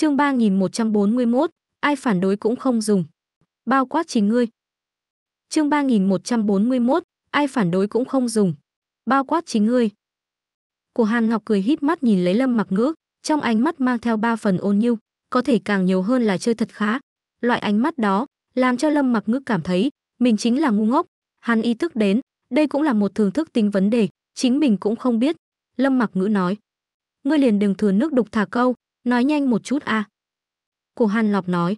Chương 3141, ai phản đối cũng không dùng. Bao quát chính ngươi. Chương 3141, ai phản đối cũng không dùng. Bao quát chính ngươi. Của Hàn Ngọc cười híp mắt nhìn lấy Lâm Mặc Ngữ, trong ánh mắt mang theo ba phần ôn nhu, có thể càng nhiều hơn là chơi thật khá. Loại ánh mắt đó làm cho Lâm Mặc Ngữ cảm thấy mình chính là ngu ngốc. hàn ý thức đến, đây cũng là một thường thức tính vấn đề, chính mình cũng không biết. Lâm Mặc Ngữ nói: "Ngươi liền đừng thừa nước đục thả câu, Nói nhanh một chút a. À. Cổ Hàn Lọc nói.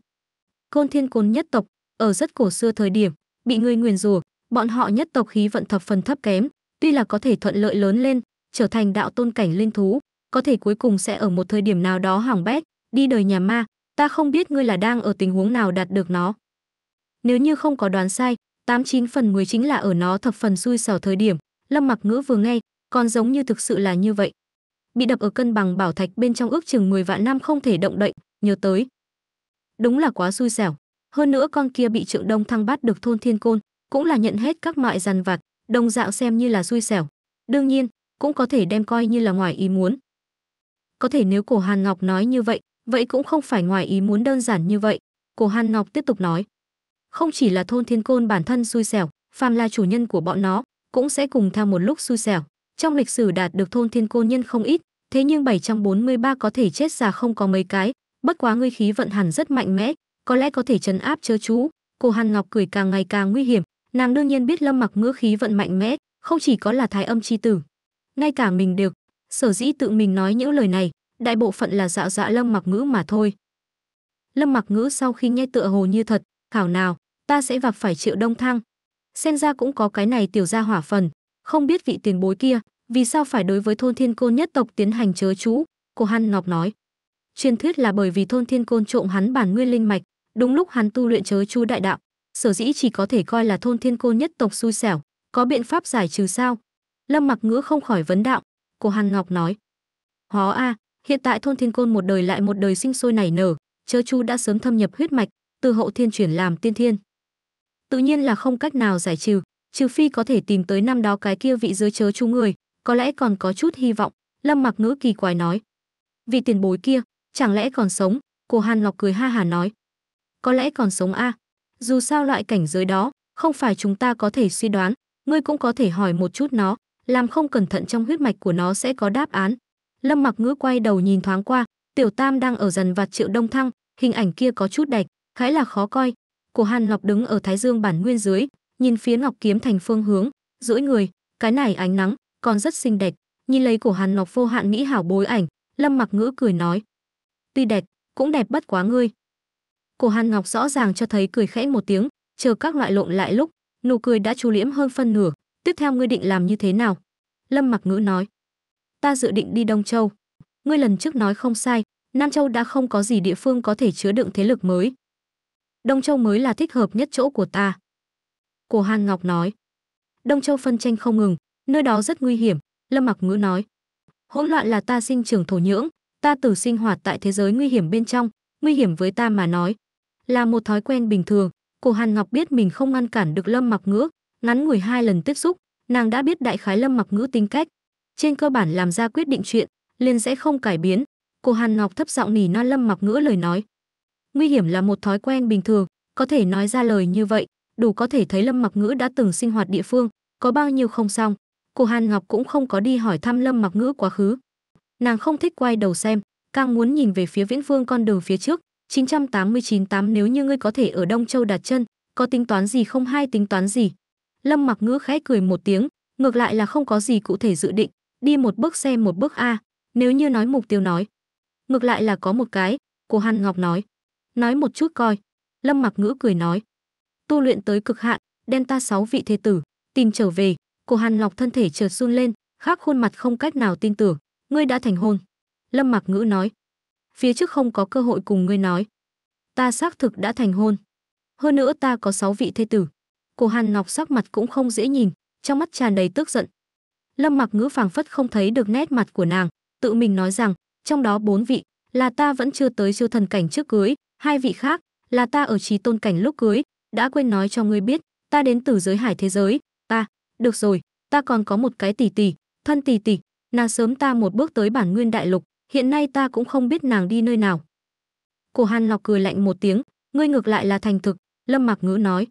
Côn Thiên Côn nhất tộc, ở rất cổ xưa thời điểm, bị người nguyền rủa, bọn họ nhất tộc khí vận thập phần thấp kém, tuy là có thể thuận lợi lớn lên, trở thành đạo tôn cảnh linh thú, có thể cuối cùng sẽ ở một thời điểm nào đó hỏng bét, đi đời nhà ma, ta không biết ngươi là đang ở tình huống nào đạt được nó. Nếu như không có đoán sai, 89 phần 10 chính là ở nó thập phần xui xẻo thời điểm, Lâm Mặc Ngữ vừa nghe, còn giống như thực sự là như vậy bị đập ở cân bằng bảo thạch bên trong ước chừng 10 vạn năm không thể động đậy, nhớ tới. Đúng là quá xui xẻo. Hơn nữa con kia bị Trượng Đông Thăng bắt được thôn Thiên Côn, cũng là nhận hết các mọi dằn vặt, đồng dạng xem như là xui xẻo. Đương nhiên, cũng có thể đem coi như là ngoài ý muốn. Có thể nếu Cổ Hàn Ngọc nói như vậy, vậy cũng không phải ngoài ý muốn đơn giản như vậy. Cổ Hàn Ngọc tiếp tục nói, không chỉ là thôn Thiên Côn bản thân xui xẻo, phàm là chủ nhân của bọn nó, cũng sẽ cùng theo một lúc xui xẻo trong lịch sử đạt được thôn thiên cô nhân không ít, thế nhưng 743 có thể chết già không có mấy cái, bất quá ngươi khí vận hẳn rất mạnh mẽ, có lẽ có thể trấn áp chớ chú. Cô Hàn Ngọc cười càng ngày càng nguy hiểm, nàng đương nhiên biết Lâm Mặc Ngữ khí vận mạnh mẽ, không chỉ có là thái âm chi tử, ngay cả mình được sở dĩ tự mình nói những lời này, đại bộ phận là dạo dã dạ Lâm Mặc Ngữ mà thôi. Lâm Mặc Ngữ sau khi nghe tựa hồ như thật, khảo nào, ta sẽ vập phải Triệu Đông Thăng. Xem ra cũng có cái này tiểu gia hỏa phần, không biết vị tiền bối kia vì sao phải đối với thôn thiên côn nhất tộc tiến hành chớ chú cô hăn ngọc nói truyền thuyết là bởi vì thôn thiên côn trộm hắn bản nguyên linh mạch đúng lúc hắn tu luyện chớ chú đại đạo sở dĩ chỉ có thể coi là thôn thiên côn nhất tộc xui xẻo có biện pháp giải trừ sao lâm mặc ngữ không khỏi vấn đạo cô hàn ngọc nói hó a à, hiện tại thôn thiên côn một đời lại một đời sinh sôi nảy nở chớ chú đã sớm thâm nhập huyết mạch từ hậu thiên chuyển làm tiên thiên tự nhiên là không cách nào giải trừ trừ phi có thể tìm tới năm đó cái kia vị dưới chớ chú người, có lẽ còn có chút hy vọng, Lâm Mặc Ngữ kỳ quái nói. Vị tiền bối kia, chẳng lẽ còn sống? cổ Hàn Ngọc cười ha hà nói. Có lẽ còn sống a. À? Dù sao loại cảnh giới đó, không phải chúng ta có thể suy đoán, ngươi cũng có thể hỏi một chút nó, làm không cẩn thận trong huyết mạch của nó sẽ có đáp án. Lâm Mặc Ngữ quay đầu nhìn thoáng qua, Tiểu Tam đang ở dần vạt Triệu Đông Thăng, hình ảnh kia có chút đạch, khái là khó coi. Cổ Hàn Ngọc đứng ở Thái Dương bản nguyên dưới, nhìn phía ngọc kiếm thành phương hướng duỗi người cái này ánh nắng còn rất xinh đẹp nhìn lấy cổ hàn ngọc vô hạn mỹ hảo bối ảnh lâm mặc ngữ cười nói tuy đẹp cũng đẹp bất quá ngươi cổ hàn ngọc rõ ràng cho thấy cười khẽ một tiếng chờ các loại lộn lại lúc nụ cười đã chú liễm hơn phân nửa tiếp theo ngươi định làm như thế nào lâm mặc ngữ nói ta dự định đi đông châu ngươi lần trước nói không sai nam châu đã không có gì địa phương có thể chứa đựng thế lực mới đông châu mới là thích hợp nhất chỗ của ta Cổ Hàn Ngọc nói. Đông Châu phân tranh không ngừng, nơi đó rất nguy hiểm, Lâm Mặc Ngữ nói. Hỗn loạn là ta sinh trưởng thổ nhưỡng, ta tử sinh hoạt tại thế giới nguy hiểm bên trong, nguy hiểm với ta mà nói. Là một thói quen bình thường, Cổ Hàn Ngọc biết mình không ngăn cản được Lâm Mặc Ngữ, ngắn ngủi hai lần tiếp xúc, nàng đã biết đại khái Lâm Mặc Ngữ tính cách. Trên cơ bản làm ra quyết định chuyện, liền sẽ không cải biến. Cổ Hàn Ngọc thấp giọng nỉ non Lâm Mặc Ngữ lời nói. Nguy hiểm là một thói quen bình thường, có thể nói ra lời như vậy, đủ có thể thấy Lâm Mặc Ngữ đã từng sinh hoạt địa phương, có bao nhiêu không xong. Cô Hàn Ngọc cũng không có đi hỏi thăm Lâm Mặc Ngữ quá khứ. Nàng không thích quay đầu xem, càng muốn nhìn về phía viễn vương con đường phía trước, tám nếu như ngươi có thể ở Đông Châu đặt chân, có tính toán gì không hay tính toán gì. Lâm Mặc Ngữ khẽ cười một tiếng, ngược lại là không có gì cụ thể dự định, đi một bước xem một bước a, nếu như nói mục tiêu nói. Ngược lại là có một cái, cô Hàn Ngọc nói. Nói một chút coi. Lâm Mặc Ngữ cười nói tu luyện tới cực hạn, đem ta sáu vị thế tử tìm trở về. Cổ Hàn Lộc thân thể chợt run lên, khác khuôn mặt không cách nào tin tưởng, ngươi đã thành hôn. Lâm Mặc Ngữ nói, phía trước không có cơ hội cùng ngươi nói, ta xác thực đã thành hôn. Hơn nữa ta có sáu vị thế tử. Cổ Hàn Ngọc sắc mặt cũng không dễ nhìn, trong mắt tràn đầy tức giận. Lâm Mặc Ngữ phảng phất không thấy được nét mặt của nàng, tự mình nói rằng, trong đó bốn vị là ta vẫn chưa tới siêu thần cảnh trước cưới, hai vị khác là ta ở trí tôn cảnh lúc cưới, đã quên nói cho ngươi biết ta đến từ giới hải thế giới ta được rồi ta còn có một cái tỷ tỷ thân tỷ tỷ nàng sớm ta một bước tới bản nguyên đại lục hiện nay ta cũng không biết nàng đi nơi nào cổ hàn lọc cười lạnh một tiếng ngươi ngược lại là thành thực lâm mạc ngữ nói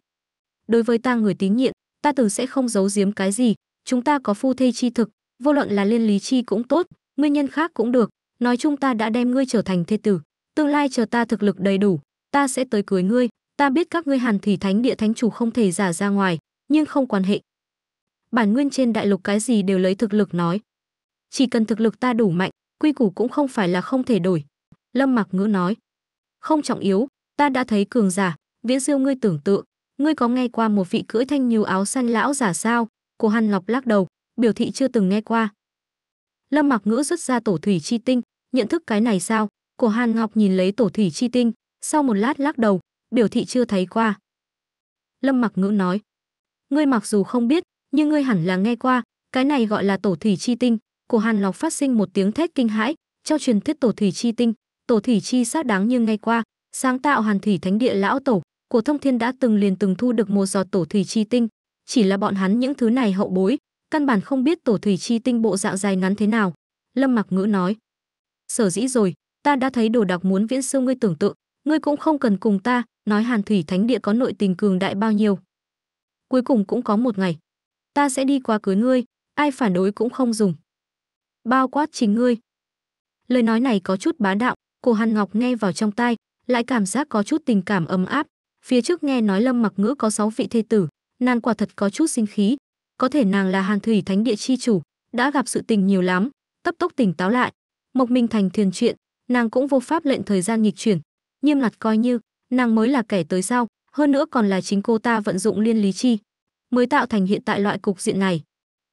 đối với ta người tín nhiệm ta từ sẽ không giấu giếm cái gì chúng ta có phu thê chi thực vô luận là liên lý chi cũng tốt nguyên nhân khác cũng được nói chung ta đã đem ngươi trở thành thê tử tương lai chờ ta thực lực đầy đủ ta sẽ tới cưới ngươi ta biết các ngươi hàn thủy thánh địa thánh chủ không thể giả ra ngoài nhưng không quan hệ bản nguyên trên đại lục cái gì đều lấy thực lực nói chỉ cần thực lực ta đủ mạnh quy củ cũng không phải là không thể đổi lâm mặc ngữ nói không trọng yếu ta đã thấy cường giả viễn siêu ngươi tưởng tượng ngươi có nghe qua một vị cưỡi thanh nhiều áo xanh lão giả sao Cổ hàn ngọc lắc đầu biểu thị chưa từng nghe qua lâm mặc ngữ rút ra tổ thủy chi tinh nhận thức cái này sao cổ hàn ngọc nhìn lấy tổ thủy chi tinh sau một lát lắc đầu biểu thị chưa thấy qua. Lâm Mặc Ngữ nói, ngươi mặc dù không biết, nhưng ngươi hẳn là nghe qua, cái này gọi là tổ thủy chi tinh. của Hàn Lộc phát sinh một tiếng thét kinh hãi, trong truyền thuyết tổ thủy chi tinh, tổ thủy chi xác đáng như ngay qua, sáng tạo Hàn Thủy Thánh Địa lão tổ, của Thông Thiên đã từng liền từng thu được một giọt tổ thủy chi tinh, chỉ là bọn hắn những thứ này hậu bối, căn bản không biết tổ thủy chi tinh bộ dạng dài ngắn thế nào. Lâm Mặc Ngữ nói, sở dĩ rồi, ta đã thấy đồ đạc muốn viễn siêu ngươi tưởng tượng, ngươi cũng không cần cùng ta, nói Hàn Thủy Thánh Địa có nội tình cường đại bao nhiêu. Cuối cùng cũng có một ngày, ta sẽ đi qua cưới ngươi, ai phản đối cũng không dùng. Bao quát chính ngươi. Lời nói này có chút bá đạo, cổ Hàn Ngọc nghe vào trong tai, lại cảm giác có chút tình cảm ấm áp. Phía trước nghe nói Lâm Mặc Ngữ có 6 vị thê tử, nàng quả thật có chút sinh khí, có thể nàng là Hàn Thủy Thánh Địa chi chủ, đã gặp sự tình nhiều lắm, tấp tốc tỉnh táo lại. Mộc Minh Thành thiền chuyện, nàng cũng vô pháp lệnh thời gian nghịch chuyển, nghiêm ngặt coi như nàng mới là kẻ tới sao, hơn nữa còn là chính cô ta vận dụng liên lý chi, mới tạo thành hiện tại loại cục diện này.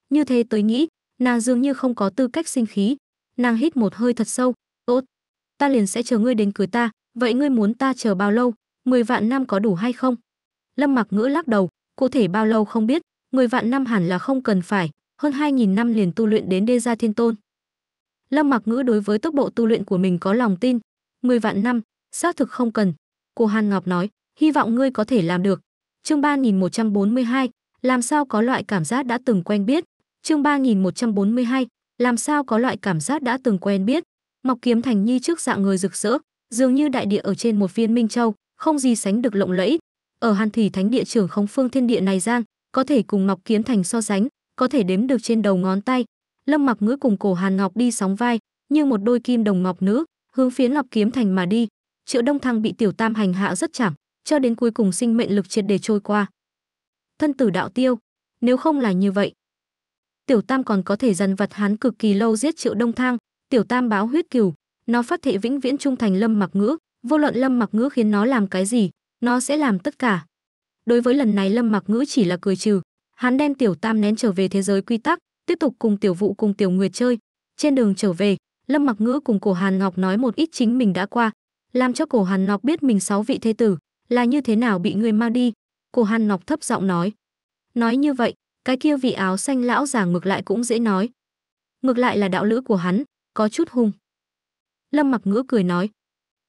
Như thế tới nghĩ, nàng dường như không có tư cách sinh khí, nàng hít một hơi thật sâu, "Tốt, ta liền sẽ chờ ngươi đến cưới ta, vậy ngươi muốn ta chờ bao lâu? mười vạn năm có đủ hay không?" Lâm Mặc Ngữ lắc đầu, cụ thể bao lâu không biết, mười vạn năm hẳn là không cần phải, hơn hai nghìn năm liền tu luyện đến đê gia thiên tôn. Lâm Mặc Ngữ đối với tốc độ tu luyện của mình có lòng tin, mười vạn năm, xác thực không cần, Cô Hàn Ngọc nói, hy vọng ngươi có thể làm được. Chương 3142, làm sao có loại cảm giác đã từng quen biết? Chương 3142, làm sao có loại cảm giác đã từng quen biết? Ngọc Kiếm Thành Nhi trước dạng người rực rỡ, dường như đại địa ở trên một viên minh châu, không gì sánh được lộng lẫy. Ở Hàn Thủy Thánh địa trưởng không phương thiên địa này giang, có thể cùng Ngọc Kiếm Thành so sánh, có thể đếm được trên đầu ngón tay. Lâm Mặc Ngữ cùng Cổ Hàn Ngọc đi sóng vai, như một đôi kim đồng ngọc nữ, hướng phía Ngọc Kiếm Thành mà đi, Triệu Đông Thăng bị Tiểu Tam hành hạ rất chảm, cho đến cuối cùng sinh mệnh lực triệt để trôi qua. Thân tử đạo tiêu, nếu không là như vậy. Tiểu Tam còn có thể dần vật hắn cực kỳ lâu giết Triệu Đông Thăng, Tiểu Tam báo huyết cừu, nó phát thệ vĩnh viễn trung thành Lâm Mặc Ngữ, vô luận Lâm Mặc Ngữ khiến nó làm cái gì, nó sẽ làm tất cả. Đối với lần này Lâm Mặc Ngữ chỉ là cười trừ, hắn đem Tiểu Tam nén trở về thế giới quy tắc, tiếp tục cùng Tiểu Vũ cùng Tiểu Nguyệt chơi. Trên đường trở về, Lâm Mặc Ngữ cùng Cổ Hàn Ngọc nói một ít chính mình đã qua, làm cho cổ Hàn Ngọc biết mình sáu vị thế tử là như thế nào bị người mang đi. Cổ Hàn Ngọc thấp giọng nói. Nói như vậy, cái kia vị áo xanh lão già ngược lại cũng dễ nói. Ngược lại là đạo lữ của hắn, có chút hung. Lâm mặc ngữ cười nói.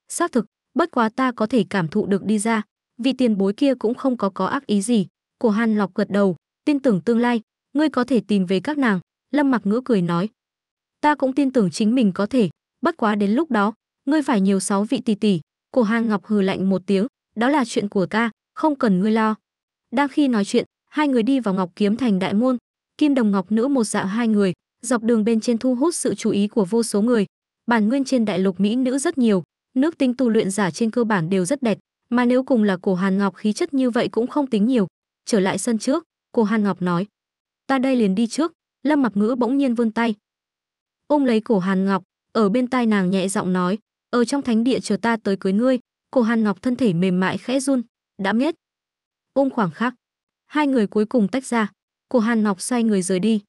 Xác thực, bất quá ta có thể cảm thụ được đi ra, vì tiền bối kia cũng không có có ác ý gì. Cổ Hàn Lọc gật đầu, tin tưởng tương lai, ngươi có thể tìm về các nàng. Lâm mặc ngữ cười nói. Ta cũng tin tưởng chính mình có thể, bất quá đến lúc đó, ngươi phải nhiều sáu vị tỷ tỷ cổ hàng ngọc hừ lạnh một tiếng đó là chuyện của ca không cần ngươi lo đang khi nói chuyện hai người đi vào ngọc kiếm thành đại môn kim đồng ngọc nữ một dạo hai người dọc đường bên trên thu hút sự chú ý của vô số người bản nguyên trên đại lục mỹ nữ rất nhiều nước tinh tu luyện giả trên cơ bản đều rất đẹp mà nếu cùng là cổ hàn ngọc khí chất như vậy cũng không tính nhiều trở lại sân trước cổ hàn ngọc nói ta đây liền đi trước lâm Mặc ngữ bỗng nhiên vươn tay ôm lấy cổ hàn ngọc ở bên tai nàng nhẹ giọng nói ở trong thánh địa chờ ta tới cưới ngươi cổ hàn ngọc thân thể mềm mại khẽ run đã biết ôm khoảng khắc hai người cuối cùng tách ra cổ hàn ngọc xoay người rời đi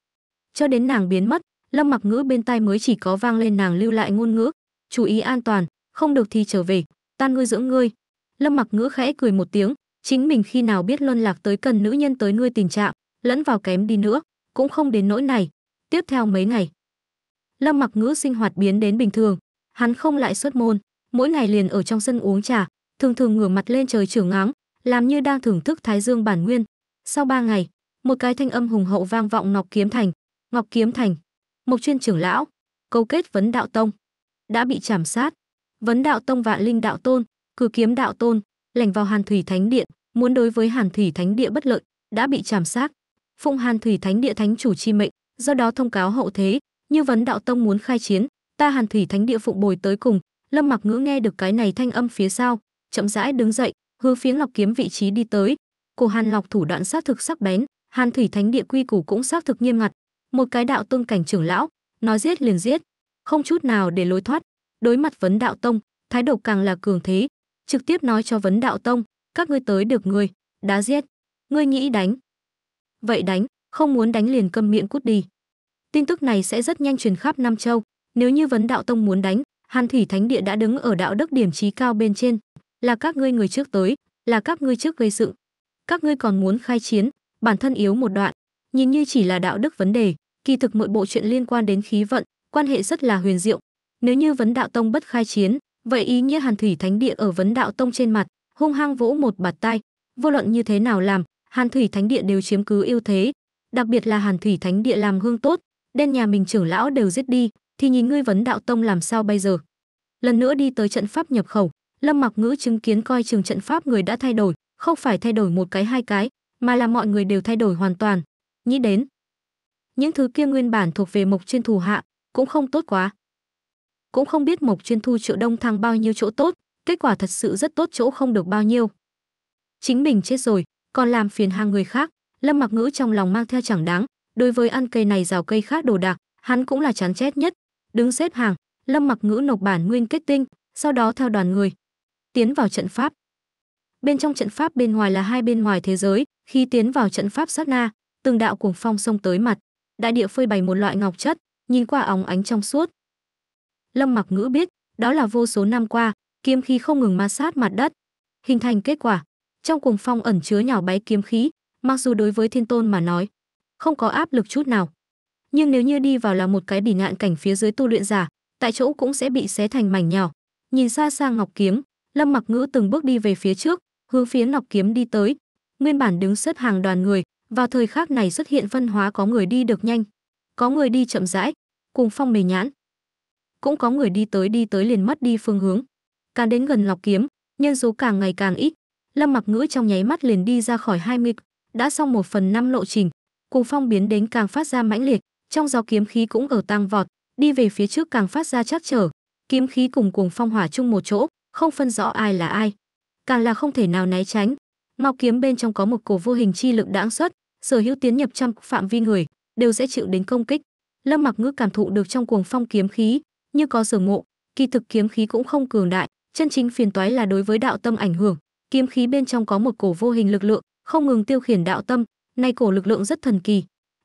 cho đến nàng biến mất lâm mặc ngữ bên tai mới chỉ có vang lên nàng lưu lại ngôn ngữ chú ý an toàn không được thì trở về tan ngươi dưỡng ngươi lâm mặc ngữ khẽ cười một tiếng chính mình khi nào biết luân lạc tới cần nữ nhân tới ngươi tình trạng lẫn vào kém đi nữa cũng không đến nỗi này tiếp theo mấy ngày lâm mặc ngữ sinh hoạt biến đến bình thường hắn không lại xuất môn mỗi ngày liền ở trong sân uống trà thường thường ngửa mặt lên trời trưởng áng làm như đang thưởng thức thái dương bản nguyên sau ba ngày một cái thanh âm hùng hậu vang vọng ngọc kiếm thành ngọc kiếm thành mộc chuyên trưởng lão câu kết vấn đạo tông đã bị chảm sát vấn đạo tông vạn linh đạo tôn cử kiếm đạo tôn lẻn vào hàn thủy thánh điện muốn đối với hàn thủy thánh địa bất lợi đã bị chảm sát phụng hàn thủy thánh địa thánh chủ chi mệnh do đó thông cáo hậu thế như vấn đạo tông muốn khai chiến ta hàn thủy thánh địa phụng bồi tới cùng lâm mặc ngữ nghe được cái này thanh âm phía sau chậm rãi đứng dậy hướng phía ngọc kiếm vị trí đi tới cổ hàn lọc thủ đoạn sát thực sắc bén hàn thủy thánh địa quy củ cũng xác thực nghiêm ngặt một cái đạo tương cảnh trưởng lão nói giết liền giết không chút nào để lối thoát đối mặt vấn đạo tông thái độ càng là cường thế trực tiếp nói cho vấn đạo tông các ngươi tới được người đá giết ngươi nghĩ đánh vậy đánh không muốn đánh liền câm miệng cút đi tin tức này sẽ rất nhanh truyền khắp nam châu nếu như vấn đạo tông muốn đánh, Hàn Thủy Thánh Địa đã đứng ở đạo đức điểm trí cao bên trên, là các ngươi người trước tới, là các ngươi trước gây sự. Các ngươi còn muốn khai chiến, bản thân yếu một đoạn, nhìn như chỉ là đạo đức vấn đề, kỳ thực mọi bộ chuyện liên quan đến khí vận, quan hệ rất là huyền diệu. Nếu như vấn đạo tông bất khai chiến, vậy ý nghĩa Hàn Thủy Thánh Địa ở vấn đạo tông trên mặt, hung hăng vỗ một bạt tay, vô luận như thế nào làm, Hàn Thủy Thánh Địa đều chiếm cứ ưu thế, đặc biệt là Hàn Thủy Thánh Địa làm hương tốt, đen nhà mình trưởng lão đều giết đi, thì nhìn ngươi vấn đạo tông làm sao bây giờ lần nữa đi tới trận pháp nhập khẩu lâm mặc ngữ chứng kiến coi chừng trận pháp người đã thay đổi không phải thay đổi một cái hai cái mà là mọi người đều thay đổi hoàn toàn nghĩ đến những thứ kia nguyên bản thuộc về mộc chuyên thù hạ cũng không tốt quá cũng không biết mộc chuyên thu triệu đông thăng bao nhiêu chỗ tốt kết quả thật sự rất tốt chỗ không được bao nhiêu chính mình chết rồi còn làm phiền hàng người khác lâm mặc ngữ trong lòng mang theo chẳng đáng đối với ăn cây này rào cây khác đồ đạc hắn cũng là chán chết nhất đứng xếp hàng lâm mặc ngữ nộp bản nguyên kết tinh sau đó theo đoàn người tiến vào trận pháp bên trong trận pháp bên ngoài là hai bên ngoài thế giới khi tiến vào trận pháp sát na từng đạo cuồng phong xông tới mặt đại địa phơi bày một loại ngọc chất nhìn qua óng ánh trong suốt lâm mặc ngữ biết đó là vô số năm qua kiếm khí không ngừng ma sát mặt đất hình thành kết quả trong cuồng phong ẩn chứa nhỏ bé kiếm khí mặc dù đối với thiên tôn mà nói không có áp lực chút nào nhưng nếu như đi vào là một cái bỉ ngạn cảnh phía dưới tu luyện giả tại chỗ cũng sẽ bị xé thành mảnh nhỏ nhìn xa xa ngọc kiếm lâm mặc ngữ từng bước đi về phía trước hướng phía ngọc kiếm đi tới nguyên bản đứng xếp hàng đoàn người vào thời khắc này xuất hiện phân hóa có người đi được nhanh có người đi chậm rãi cùng phong mề nhãn cũng có người đi tới đi tới liền mất đi phương hướng càng đến gần ngọc kiếm nhân số càng ngày càng ít lâm mặc ngữ trong nháy mắt liền đi ra khỏi hai mươi đã xong một phần năm lộ trình cùng phong biến đến càng phát ra mãnh liệt trong gió kiếm khí cũng ở tăng vọt đi về phía trước càng phát ra chắc trở kiếm khí cùng cuồng phong hỏa chung một chỗ không phân rõ ai là ai càng là không thể nào né tránh mao kiếm bên trong có một cổ vô hình chi lực đãng xuất sở hữu tiến nhập trăm phạm vi người đều sẽ chịu đến công kích lâm mặc ngữ cảm thụ được trong cuồng phong kiếm khí như có sở ngộ kỳ thực kiếm khí cũng không cường đại chân chính phiền toái là đối với đạo tâm ảnh hưởng kiếm khí bên trong có một cổ vô hình lực lượng không ngừng tiêu khiển đạo tâm nay cổ lực lượng rất thần kỳ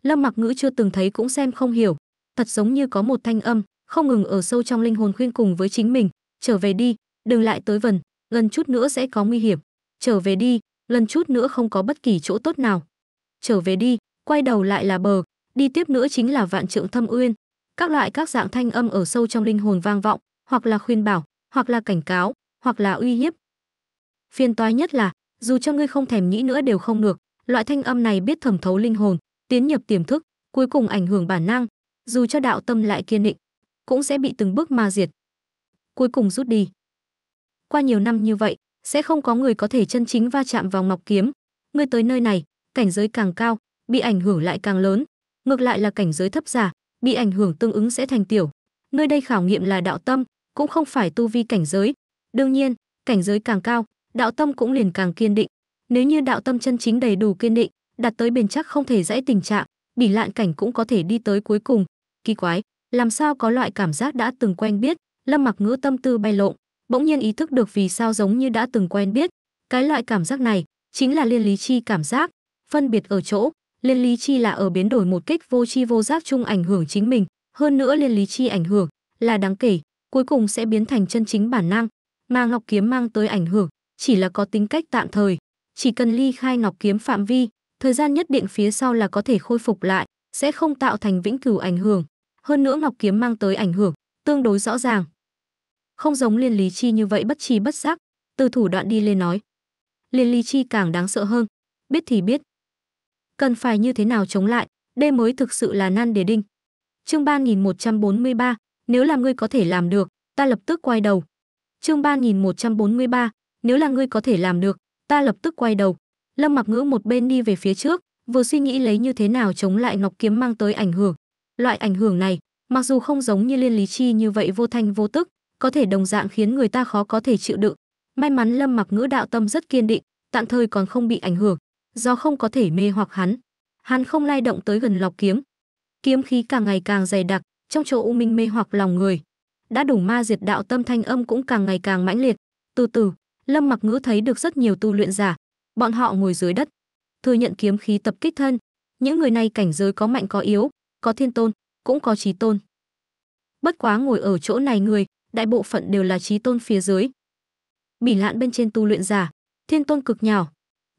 lâm mặc ngữ chưa từng thấy cũng xem không hiểu thật giống như có một thanh âm không ngừng ở sâu trong linh hồn khuyên cùng với chính mình trở về đi đừng lại tới vần gần chút nữa sẽ có nguy hiểm trở về đi lần chút nữa không có bất kỳ chỗ tốt nào trở về đi quay đầu lại là bờ đi tiếp nữa chính là vạn trượng thâm uyên các loại các dạng thanh âm ở sâu trong linh hồn vang vọng hoặc là khuyên bảo hoặc là cảnh cáo hoặc là uy hiếp phiền toái nhất là dù cho ngươi không thèm nghĩ nữa đều không được loại thanh âm này biết thẩm thấu linh hồn tiến nhập tiềm thức, cuối cùng ảnh hưởng bản năng, dù cho đạo tâm lại kiên định, cũng sẽ bị từng bước ma diệt. Cuối cùng rút đi. Qua nhiều năm như vậy, sẽ không có người có thể chân chính va chạm vào ngọc kiếm. người tới nơi này, cảnh giới càng cao, bị ảnh hưởng lại càng lớn, ngược lại là cảnh giới thấp giả, bị ảnh hưởng tương ứng sẽ thành tiểu. Nơi đây khảo nghiệm là đạo tâm, cũng không phải tu vi cảnh giới. Đương nhiên, cảnh giới càng cao, đạo tâm cũng liền càng kiên định. Nếu như đạo tâm chân chính đầy đủ kiên định, đạt tới bền chắc không thể dãy tình trạng, bỉ lạn cảnh cũng có thể đi tới cuối cùng. Kỳ quái, làm sao có loại cảm giác đã từng quen biết, Lâm Mặc Ngữ tâm tư bay lộn, bỗng nhiên ý thức được vì sao giống như đã từng quen biết, cái loại cảm giác này chính là liên lý chi cảm giác, phân biệt ở chỗ, liên lý chi là ở biến đổi một kích vô chi vô giác chung ảnh hưởng chính mình, hơn nữa liên lý chi ảnh hưởng là đáng kể, cuối cùng sẽ biến thành chân chính bản năng, mà ngọc kiếm mang tới ảnh hưởng chỉ là có tính cách tạm thời, chỉ cần ly khai ngọc kiếm phạm vi, thời gian nhất định phía sau là có thể khôi phục lại, sẽ không tạo thành vĩnh cửu ảnh hưởng. Hơn nữa Ngọc Kiếm mang tới ảnh hưởng, tương đối rõ ràng. Không giống Liên Lý Chi như vậy bất chi bất giác, từ thủ đoạn đi lên nói. Liên Lý Chi càng đáng sợ hơn, biết thì biết. Cần phải như thế nào chống lại, đây mới thực sự là nan đề đinh. Chương 3143, nếu là ngươi có thể làm được, ta lập tức quay đầu. Chương 3143, nếu là ngươi có thể làm được, ta lập tức quay đầu. Lâm Mặc Ngữ một bên đi về phía trước, vừa suy nghĩ lấy như thế nào chống lại Ngọc kiếm mang tới ảnh hưởng. Loại ảnh hưởng này, mặc dù không giống như Liên Lý Chi như vậy vô thanh vô tức, có thể đồng dạng khiến người ta khó có thể chịu đựng. May mắn Lâm Mặc Ngữ đạo tâm rất kiên định, tạm thời còn không bị ảnh hưởng, do không có thể mê hoặc hắn. Hắn không lay động tới gần lọc kiếm. Kiếm khí càng ngày càng dày đặc, trong chỗ u minh mê hoặc lòng người. Đã đủ ma diệt đạo tâm thanh âm cũng càng ngày càng mãnh liệt. Từ từ, Lâm Mặc Ngữ thấy được rất nhiều tu luyện giả, bọn họ ngồi dưới đất thừa nhận kiếm khí tập kích thân những người này cảnh giới có mạnh có yếu có thiên tôn cũng có trí tôn bất quá ngồi ở chỗ này người đại bộ phận đều là trí tôn phía dưới bỉ lạn bên trên tu luyện giả thiên tôn cực nhỏ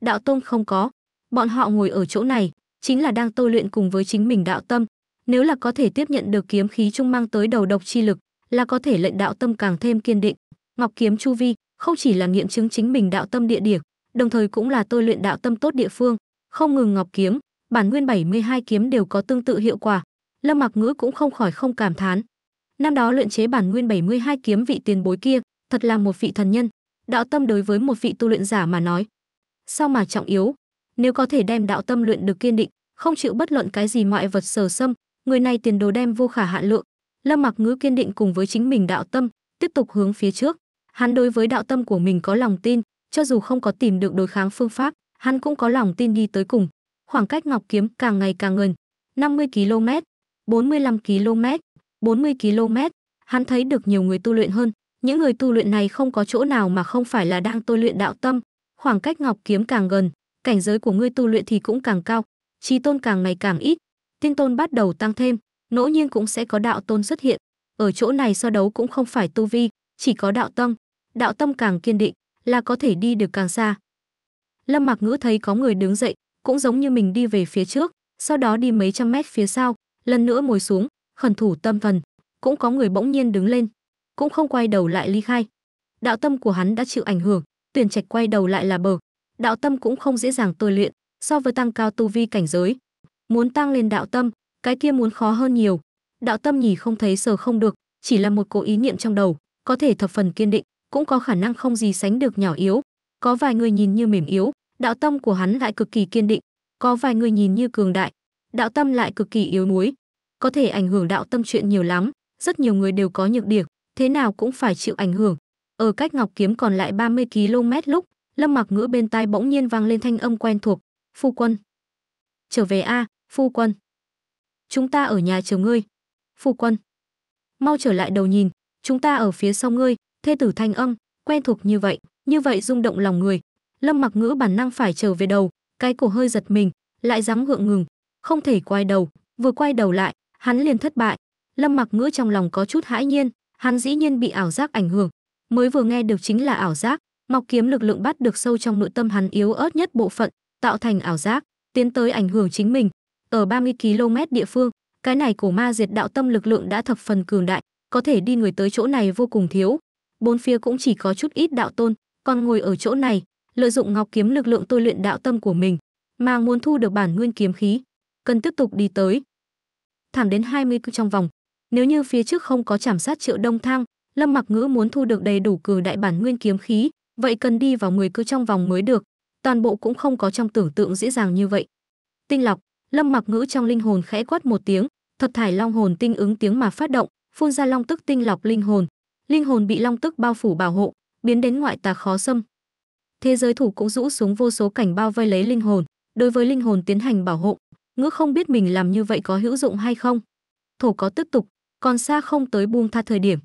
đạo tôn không có bọn họ ngồi ở chỗ này chính là đang tôi luyện cùng với chính mình đạo tâm nếu là có thể tiếp nhận được kiếm khí trung mang tới đầu độc chi lực là có thể lệnh đạo tâm càng thêm kiên định ngọc kiếm chu vi không chỉ là nghiệm chứng chính mình đạo tâm địa điểm đồng thời cũng là tôi luyện đạo tâm tốt địa phương, không ngừng ngọc kiếm, bản nguyên 72 kiếm đều có tương tự hiệu quả. Lâm Mặc Ngữ cũng không khỏi không cảm thán. Năm đó luyện chế bản nguyên 72 kiếm vị tiền bối kia, thật là một vị thần nhân. Đạo tâm đối với một vị tu luyện giả mà nói, sao mà trọng yếu, nếu có thể đem đạo tâm luyện được kiên định, không chịu bất luận cái gì ngoại vật sở xâm, người này tiền đồ đem vô khả hạn lượng. Lâm Mặc Ngữ kiên định cùng với chính mình đạo tâm, tiếp tục hướng phía trước. Hắn đối với đạo tâm của mình có lòng tin, cho dù không có tìm được đối kháng phương pháp, hắn cũng có lòng tin đi tới cùng. Khoảng cách Ngọc Kiếm càng ngày càng gần, 50 km, 45 km, 40 km, hắn thấy được nhiều người tu luyện hơn, những người tu luyện này không có chỗ nào mà không phải là đang tu luyện đạo tâm. Khoảng cách Ngọc Kiếm càng gần, cảnh giới của người tu luyện thì cũng càng cao, trí tôn càng ngày càng ít, tiên tôn bắt đầu tăng thêm, Nỗ nhiên cũng sẽ có đạo tôn xuất hiện. Ở chỗ này so đấu cũng không phải tu vi, chỉ có đạo tâm. Đạo tâm càng kiên định, là có thể đi được càng xa. Lâm Mặc Ngữ thấy có người đứng dậy, cũng giống như mình đi về phía trước, sau đó đi mấy trăm mét phía sau, lần nữa ngồi xuống, khẩn thủ tâm thần, cũng có người bỗng nhiên đứng lên, cũng không quay đầu lại ly khai. Đạo tâm của hắn đã chịu ảnh hưởng, tuyển trạch quay đầu lại là bờ. Đạo tâm cũng không dễ dàng tôi luyện, so với tăng cao tu vi cảnh giới, muốn tăng lên đạo tâm, cái kia muốn khó hơn nhiều. Đạo tâm nhỉ không thấy sờ không được, chỉ là một cố ý niệm trong đầu, có thể thập phần kiên định, cũng có khả năng không gì sánh được nhỏ yếu có vài người nhìn như mềm yếu đạo tâm của hắn lại cực kỳ kiên định có vài người nhìn như cường đại đạo tâm lại cực kỳ yếu đuối có thể ảnh hưởng đạo tâm chuyện nhiều lắm rất nhiều người đều có nhược điểm thế nào cũng phải chịu ảnh hưởng ở cách ngọc kiếm còn lại 30 km lúc lâm mặc ngữ bên tai bỗng nhiên vang lên thanh âm quen thuộc phu quân trở về a à, phu quân chúng ta ở nhà chờ ngươi phu quân mau trở lại đầu nhìn chúng ta ở phía sau ngươi thê tử thanh âm, quen thuộc như vậy, như vậy rung động lòng người. Lâm Mặc Ngữ bản năng phải trở về đầu, cái cổ hơi giật mình, lại dám gượng ngừng, không thể quay đầu, vừa quay đầu lại, hắn liền thất bại. Lâm Mặc Ngữ trong lòng có chút hãi nhiên, hắn dĩ nhiên bị ảo giác ảnh hưởng, mới vừa nghe được chính là ảo giác, Ngọc kiếm lực lượng bắt được sâu trong nội tâm hắn yếu ớt nhất bộ phận, tạo thành ảo giác, tiến tới ảnh hưởng chính mình. Ở 30 km địa phương, cái này cổ ma diệt đạo tâm lực lượng đã thập phần cường đại, có thể đi người tới chỗ này vô cùng thiếu, bốn phía cũng chỉ có chút ít đạo tôn, còn ngồi ở chỗ này, lợi dụng ngọc kiếm lực lượng tôi luyện đạo tâm của mình, mà muốn thu được bản nguyên kiếm khí, cần tiếp tục đi tới. Thẳng đến 20 trong vòng, nếu như phía trước không có chảm sát triệu đông thang, Lâm Mặc Ngữ muốn thu được đầy đủ cường đại bản nguyên kiếm khí, vậy cần đi vào 10 cư trong vòng mới được, toàn bộ cũng không có trong tưởng tượng dễ dàng như vậy. Tinh lọc, Lâm Mặc Ngữ trong linh hồn khẽ quát một tiếng, thật thải long hồn tinh ứng tiếng mà phát động, phun ra long tức tinh lọc linh hồn, linh hồn bị long tức bao phủ bảo hộ, biến đến ngoại tà khó xâm. Thế giới thủ cũng rũ xuống vô số cảnh bao vây lấy linh hồn, đối với linh hồn tiến hành bảo hộ, ngước không biết mình làm như vậy có hữu dụng hay không. Thổ có tiếp tục, còn xa không tới buông tha thời điểm.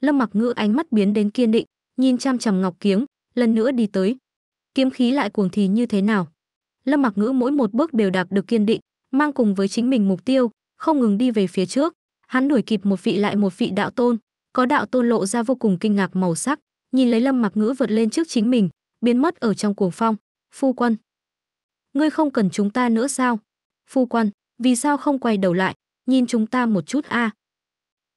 Lâm Mặc Ngữ ánh mắt biến đến kiên định, nhìn chăm chằm Ngọc Kiếm, lần nữa đi tới. Kiếm khí lại cuồng thì như thế nào? Lâm Mặc Ngữ mỗi một bước đều đạp được kiên định, mang cùng với chính mình mục tiêu, không ngừng đi về phía trước. Hắn đuổi kịp một vị lại một vị đạo tôn, có đạo tôn lộ ra vô cùng kinh ngạc màu sắc nhìn lấy lâm mặc ngữ vượt lên trước chính mình biến mất ở trong cuồng phong phu quân ngươi không cần chúng ta nữa sao phu quân vì sao không quay đầu lại nhìn chúng ta một chút a à?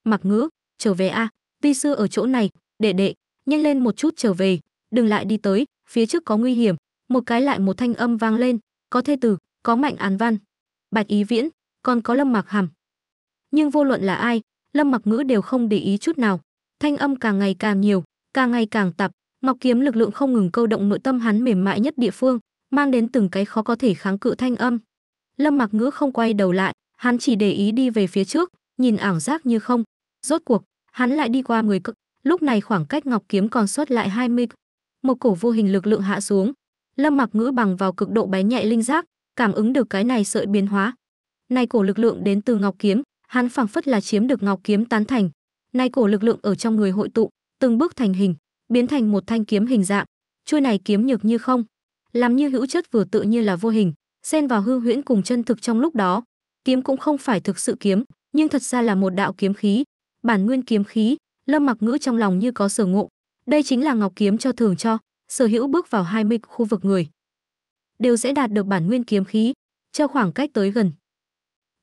mặc ngữ trở về a à, vi sư ở chỗ này đệ đệ nhanh lên một chút trở về đừng lại đi tới phía trước có nguy hiểm một cái lại một thanh âm vang lên có thê tử có mạnh án văn bạch ý viễn còn có lâm mặc hàm nhưng vô luận là ai lâm mặc ngữ đều không để ý chút nào thanh âm càng ngày càng nhiều càng ngày càng tạp ngọc kiếm lực lượng không ngừng câu động nội tâm hắn mềm mại nhất địa phương mang đến từng cái khó có thể kháng cự thanh âm lâm mặc ngữ không quay đầu lại hắn chỉ để ý đi về phía trước nhìn ảo giác như không rốt cuộc hắn lại đi qua người. cực lúc này khoảng cách ngọc kiếm còn sót lại 20 cực. một cổ vô hình lực lượng hạ xuống lâm mặc ngữ bằng vào cực độ bé nhạy linh giác cảm ứng được cái này sợi biến hóa này cổ lực lượng đến từ ngọc kiếm hắn phảng phất là chiếm được ngọc kiếm tán thành nay cổ lực lượng ở trong người hội tụ từng bước thành hình biến thành một thanh kiếm hình dạng chuôi này kiếm nhược như không làm như hữu chất vừa tự như là vô hình xen vào hư huyễn cùng chân thực trong lúc đó kiếm cũng không phải thực sự kiếm nhưng thật ra là một đạo kiếm khí bản nguyên kiếm khí lâm mặc ngữ trong lòng như có sở ngộ đây chính là ngọc kiếm cho thường cho sở hữu bước vào 20 khu vực người đều sẽ đạt được bản nguyên kiếm khí cho khoảng cách tới gần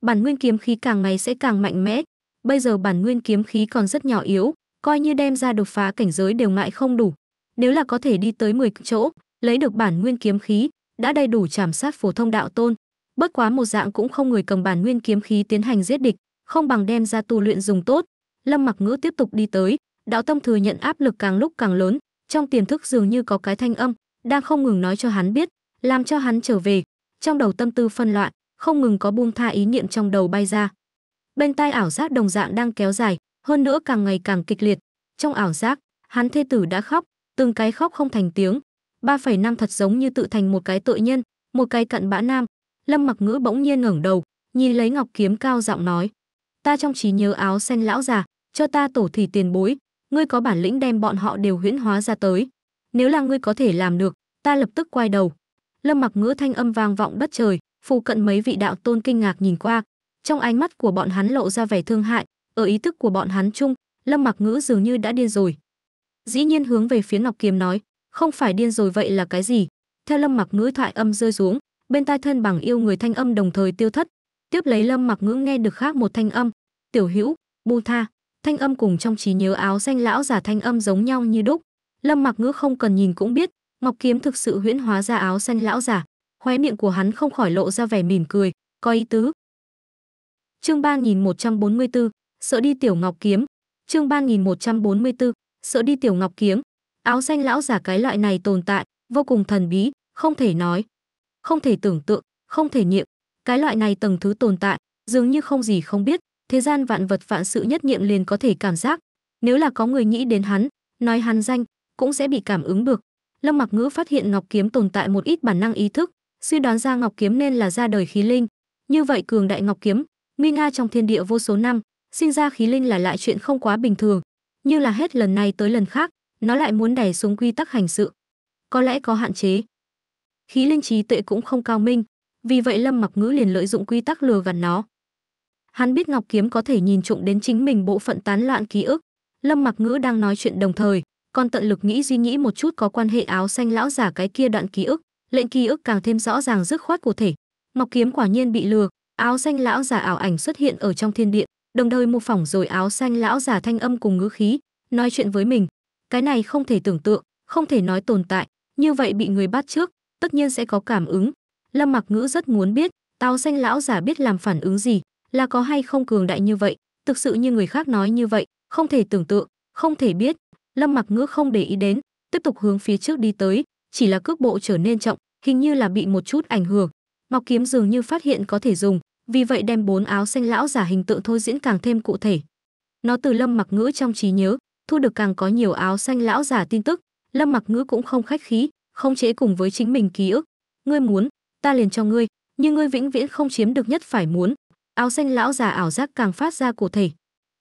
bản nguyên kiếm khí càng ngày sẽ càng mạnh mẽ. Bây giờ bản nguyên kiếm khí còn rất nhỏ yếu, coi như đem ra đột phá cảnh giới đều ngại không đủ. Nếu là có thể đi tới 10 chỗ, lấy được bản nguyên kiếm khí, đã đầy đủ chảm sát phổ thông đạo tôn. Bất quá một dạng cũng không người cầm bản nguyên kiếm khí tiến hành giết địch, không bằng đem ra tu luyện dùng tốt. Lâm Mặc Ngữ tiếp tục đi tới, đạo tâm thừa nhận áp lực càng lúc càng lớn, trong tiềm thức dường như có cái thanh âm đang không ngừng nói cho hắn biết, làm cho hắn trở về. Trong đầu tâm tư phân loạn, không ngừng có buông tha ý niệm trong đầu bay ra. Bên tai ảo giác đồng dạng đang kéo dài, hơn nữa càng ngày càng kịch liệt. Trong ảo giác, hắn thê tử đã khóc, từng cái khóc không thành tiếng. 3,5 thật giống như tự thành một cái tội nhân, một cái cận bã nam. Lâm Mặc Ngữ bỗng nhiên ngẩng đầu, nhìn lấy Ngọc Kiếm cao giọng nói: "Ta trong trí nhớ áo sen lão già, cho ta tổ thì tiền bối, ngươi có bản lĩnh đem bọn họ đều huyễn hóa ra tới. Nếu là ngươi có thể làm được, ta lập tức quay đầu." Lâm Mặc Ngữ thanh âm vang vọng đất trời, Phù cận mấy vị đạo tôn kinh ngạc nhìn qua, trong ánh mắt của bọn hắn lộ ra vẻ thương hại, ở ý thức của bọn hắn chung, Lâm Mặc Ngữ dường như đã điên rồi. Dĩ nhiên hướng về phía Ngọc Kiếm nói, không phải điên rồi vậy là cái gì? Theo Lâm Mặc Ngữ thoại âm rơi xuống, bên tai thân bằng yêu người thanh âm đồng thời tiêu thất, tiếp lấy Lâm Mặc Ngữ nghe được khác một thanh âm, "Tiểu Hữu, Bu Tha." Thanh âm cùng trong trí nhớ áo xanh lão giả thanh âm giống nhau như đúc. Lâm Mặc Ngữ không cần nhìn cũng biết, Ngọc Kiếm thực sự huyễn hóa ra áo xanh lão giả. Khóe miệng của hắn không khỏi lộ ra vẻ mỉm cười, có ý tứ. Chương 3144, sợ đi tiểu ngọc kiếm. Chương 3144, sợ đi tiểu ngọc kiếm. Áo xanh lão giả cái loại này tồn tại, vô cùng thần bí, không thể nói, không thể tưởng tượng, không thể nghiệm. Cái loại này tầng thứ tồn tại, dường như không gì không biết, thế gian vạn vật vạn sự nhất niệm liền có thể cảm giác. Nếu là có người nghĩ đến hắn, nói hắn danh, cũng sẽ bị cảm ứng được. Lâm Mặc Ngữ phát hiện Ngọc Kiếm tồn tại một ít bản năng ý thức, suy đoán ra ngọc kiếm nên là ra đời khí linh như vậy cường đại ngọc kiếm nguy nga trong thiên địa vô số năm sinh ra khí linh là lại chuyện không quá bình thường như là hết lần này tới lần khác nó lại muốn đè xuống quy tắc hành sự có lẽ có hạn chế khí linh trí tuệ cũng không cao minh vì vậy lâm mặc ngữ liền lợi dụng quy tắc lừa gạt nó hắn biết ngọc kiếm có thể nhìn trộm đến chính mình bộ phận tán loạn ký ức lâm mặc ngữ đang nói chuyện đồng thời còn tận lực nghĩ duy nghĩ một chút có quan hệ áo xanh lão giả cái kia đoạn ký ức lệnh ký ức càng thêm rõ ràng dứt khoát cụ thể ngọc kiếm quả nhiên bị lừa áo xanh lão giả ảo ảnh xuất hiện ở trong thiên địa đồng thời mô phỏng rồi áo xanh lão giả thanh âm cùng ngữ khí nói chuyện với mình cái này không thể tưởng tượng không thể nói tồn tại như vậy bị người bắt trước tất nhiên sẽ có cảm ứng lâm mặc ngữ rất muốn biết táo xanh lão giả biết làm phản ứng gì là có hay không cường đại như vậy thực sự như người khác nói như vậy không thể tưởng tượng không thể biết lâm mặc ngữ không để ý đến tiếp tục hướng phía trước đi tới chỉ là cước bộ trở nên trọng, hình như là bị một chút ảnh hưởng. Ngọc Kiếm dường như phát hiện có thể dùng, vì vậy đem bốn áo xanh lão giả hình tượng thôi diễn càng thêm cụ thể. Nó từ Lâm Mặc Ngữ trong trí nhớ, thu được càng có nhiều áo xanh lão giả tin tức, Lâm Mặc Ngữ cũng không khách khí, không chế cùng với chính mình ký ức. Ngươi muốn, ta liền cho ngươi, nhưng ngươi vĩnh viễn không chiếm được nhất phải muốn. Áo xanh lão giả ảo giác càng phát ra cụ thể.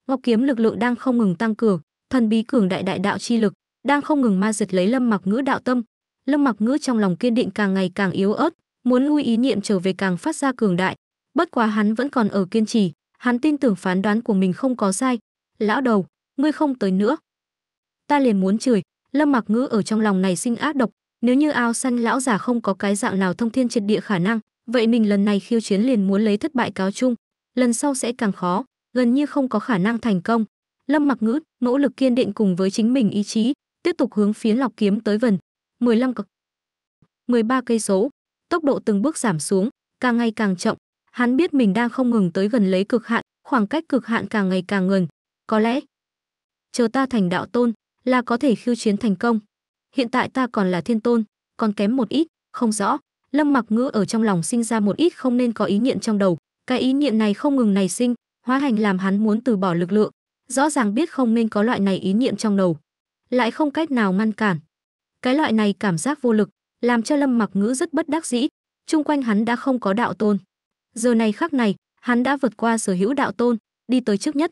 Ngọc kiếm lực lượng đang không ngừng tăng cường, thần bí cường đại đại đạo chi lực đang không ngừng ma diệt lấy Lâm Mặc Ngữ đạo tâm, Lâm Mặc Ngữ trong lòng kiên định càng ngày càng yếu ớt, muốn lui ý niệm trở về càng phát ra cường đại. Bất quá hắn vẫn còn ở kiên trì, hắn tin tưởng phán đoán của mình không có sai. Lão đầu, ngươi không tới nữa. Ta liền muốn chửi, Lâm Mặc Ngữ ở trong lòng này sinh ác độc, nếu như ao xanh lão già không có cái dạng nào thông thiên triệt địa khả năng, vậy mình lần này khiêu chiến liền muốn lấy thất bại cáo chung, lần sau sẽ càng khó, gần như không có khả năng thành công. Lâm Mặc Ngữ, nỗ lực kiên định cùng với chính mình ý chí, tiếp tục hướng phía Lọc Kiếm tới vần. 15 cực, 13 cây số, tốc độ từng bước giảm xuống, càng ngày càng chậm. Hắn biết mình đang không ngừng tới gần lấy cực hạn, khoảng cách cực hạn càng ngày càng gần. Có lẽ, chờ ta thành đạo tôn là có thể khiêu chiến thành công. Hiện tại ta còn là thiên tôn, còn kém một ít, không rõ. Lâm Mặc Ngữ ở trong lòng sinh ra một ít không nên có ý niệm trong đầu, cái ý niệm này không ngừng nảy sinh, hóa hành làm hắn muốn từ bỏ lực lượng, rõ ràng biết không nên có loại này ý niệm trong đầu, lại không cách nào ngăn cản. Cái loại này cảm giác vô lực, làm cho Lâm Mặc Ngữ rất bất đắc dĩ, chung quanh hắn đã không có đạo tôn. Giờ này khắc này, hắn đã vượt qua sở hữu đạo tôn, đi tới trước nhất.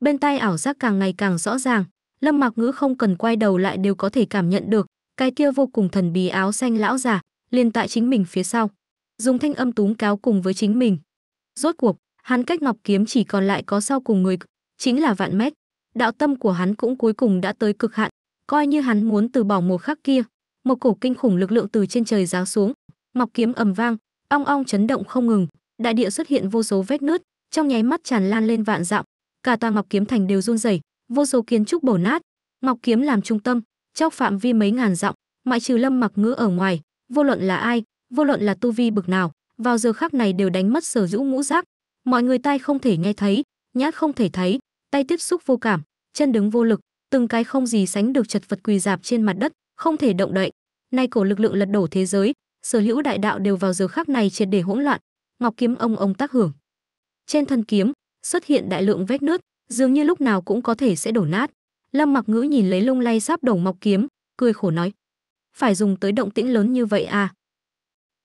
Bên tai ảo giác càng ngày càng rõ ràng, Lâm Mặc Ngữ không cần quay đầu lại đều có thể cảm nhận được, cái kia vô cùng thần bí áo xanh lão giả, liền tại chính mình phía sau. Dùng thanh âm túng cáo cùng với chính mình. Rốt cuộc, hắn cách ngọc kiếm chỉ còn lại có sau cùng người, chính là vạn mét. Đạo tâm của hắn cũng cuối cùng đã tới cực hạn, coi như hắn muốn từ bỏ một khắc kia một cổ kinh khủng lực lượng từ trên trời giáng xuống mọc kiếm ầm vang ong ong chấn động không ngừng đại địa xuất hiện vô số vết nứt trong nháy mắt tràn lan lên vạn dặm cả tòa ngọc kiếm thành đều run rẩy vô số kiến trúc bổ nát ngọc kiếm làm trung tâm trong phạm vi mấy ngàn dặm ngoại trừ lâm mặc ngữ ở ngoài vô luận là ai vô luận là tu vi bực nào vào giờ khắc này đều đánh mất sở dũ ngũ giác mọi người tai không thể nghe thấy nhát không thể thấy tay tiếp xúc vô cảm chân đứng vô lực từng cái không gì sánh được chật vật quỳ dạp trên mặt đất, không thể động đậy. Nay cổ lực lượng lật đổ thế giới, sở hữu đại đạo đều vào giờ khắc này triệt để hỗn loạn, ngọc kiếm ông ông tác hưởng. Trên thân kiếm xuất hiện đại lượng vết nứt, dường như lúc nào cũng có thể sẽ đổ nát. Lâm Mặc Ngữ nhìn lấy lung lay sắp đổ mọc kiếm, cười khổ nói: "Phải dùng tới động tĩnh lớn như vậy à?"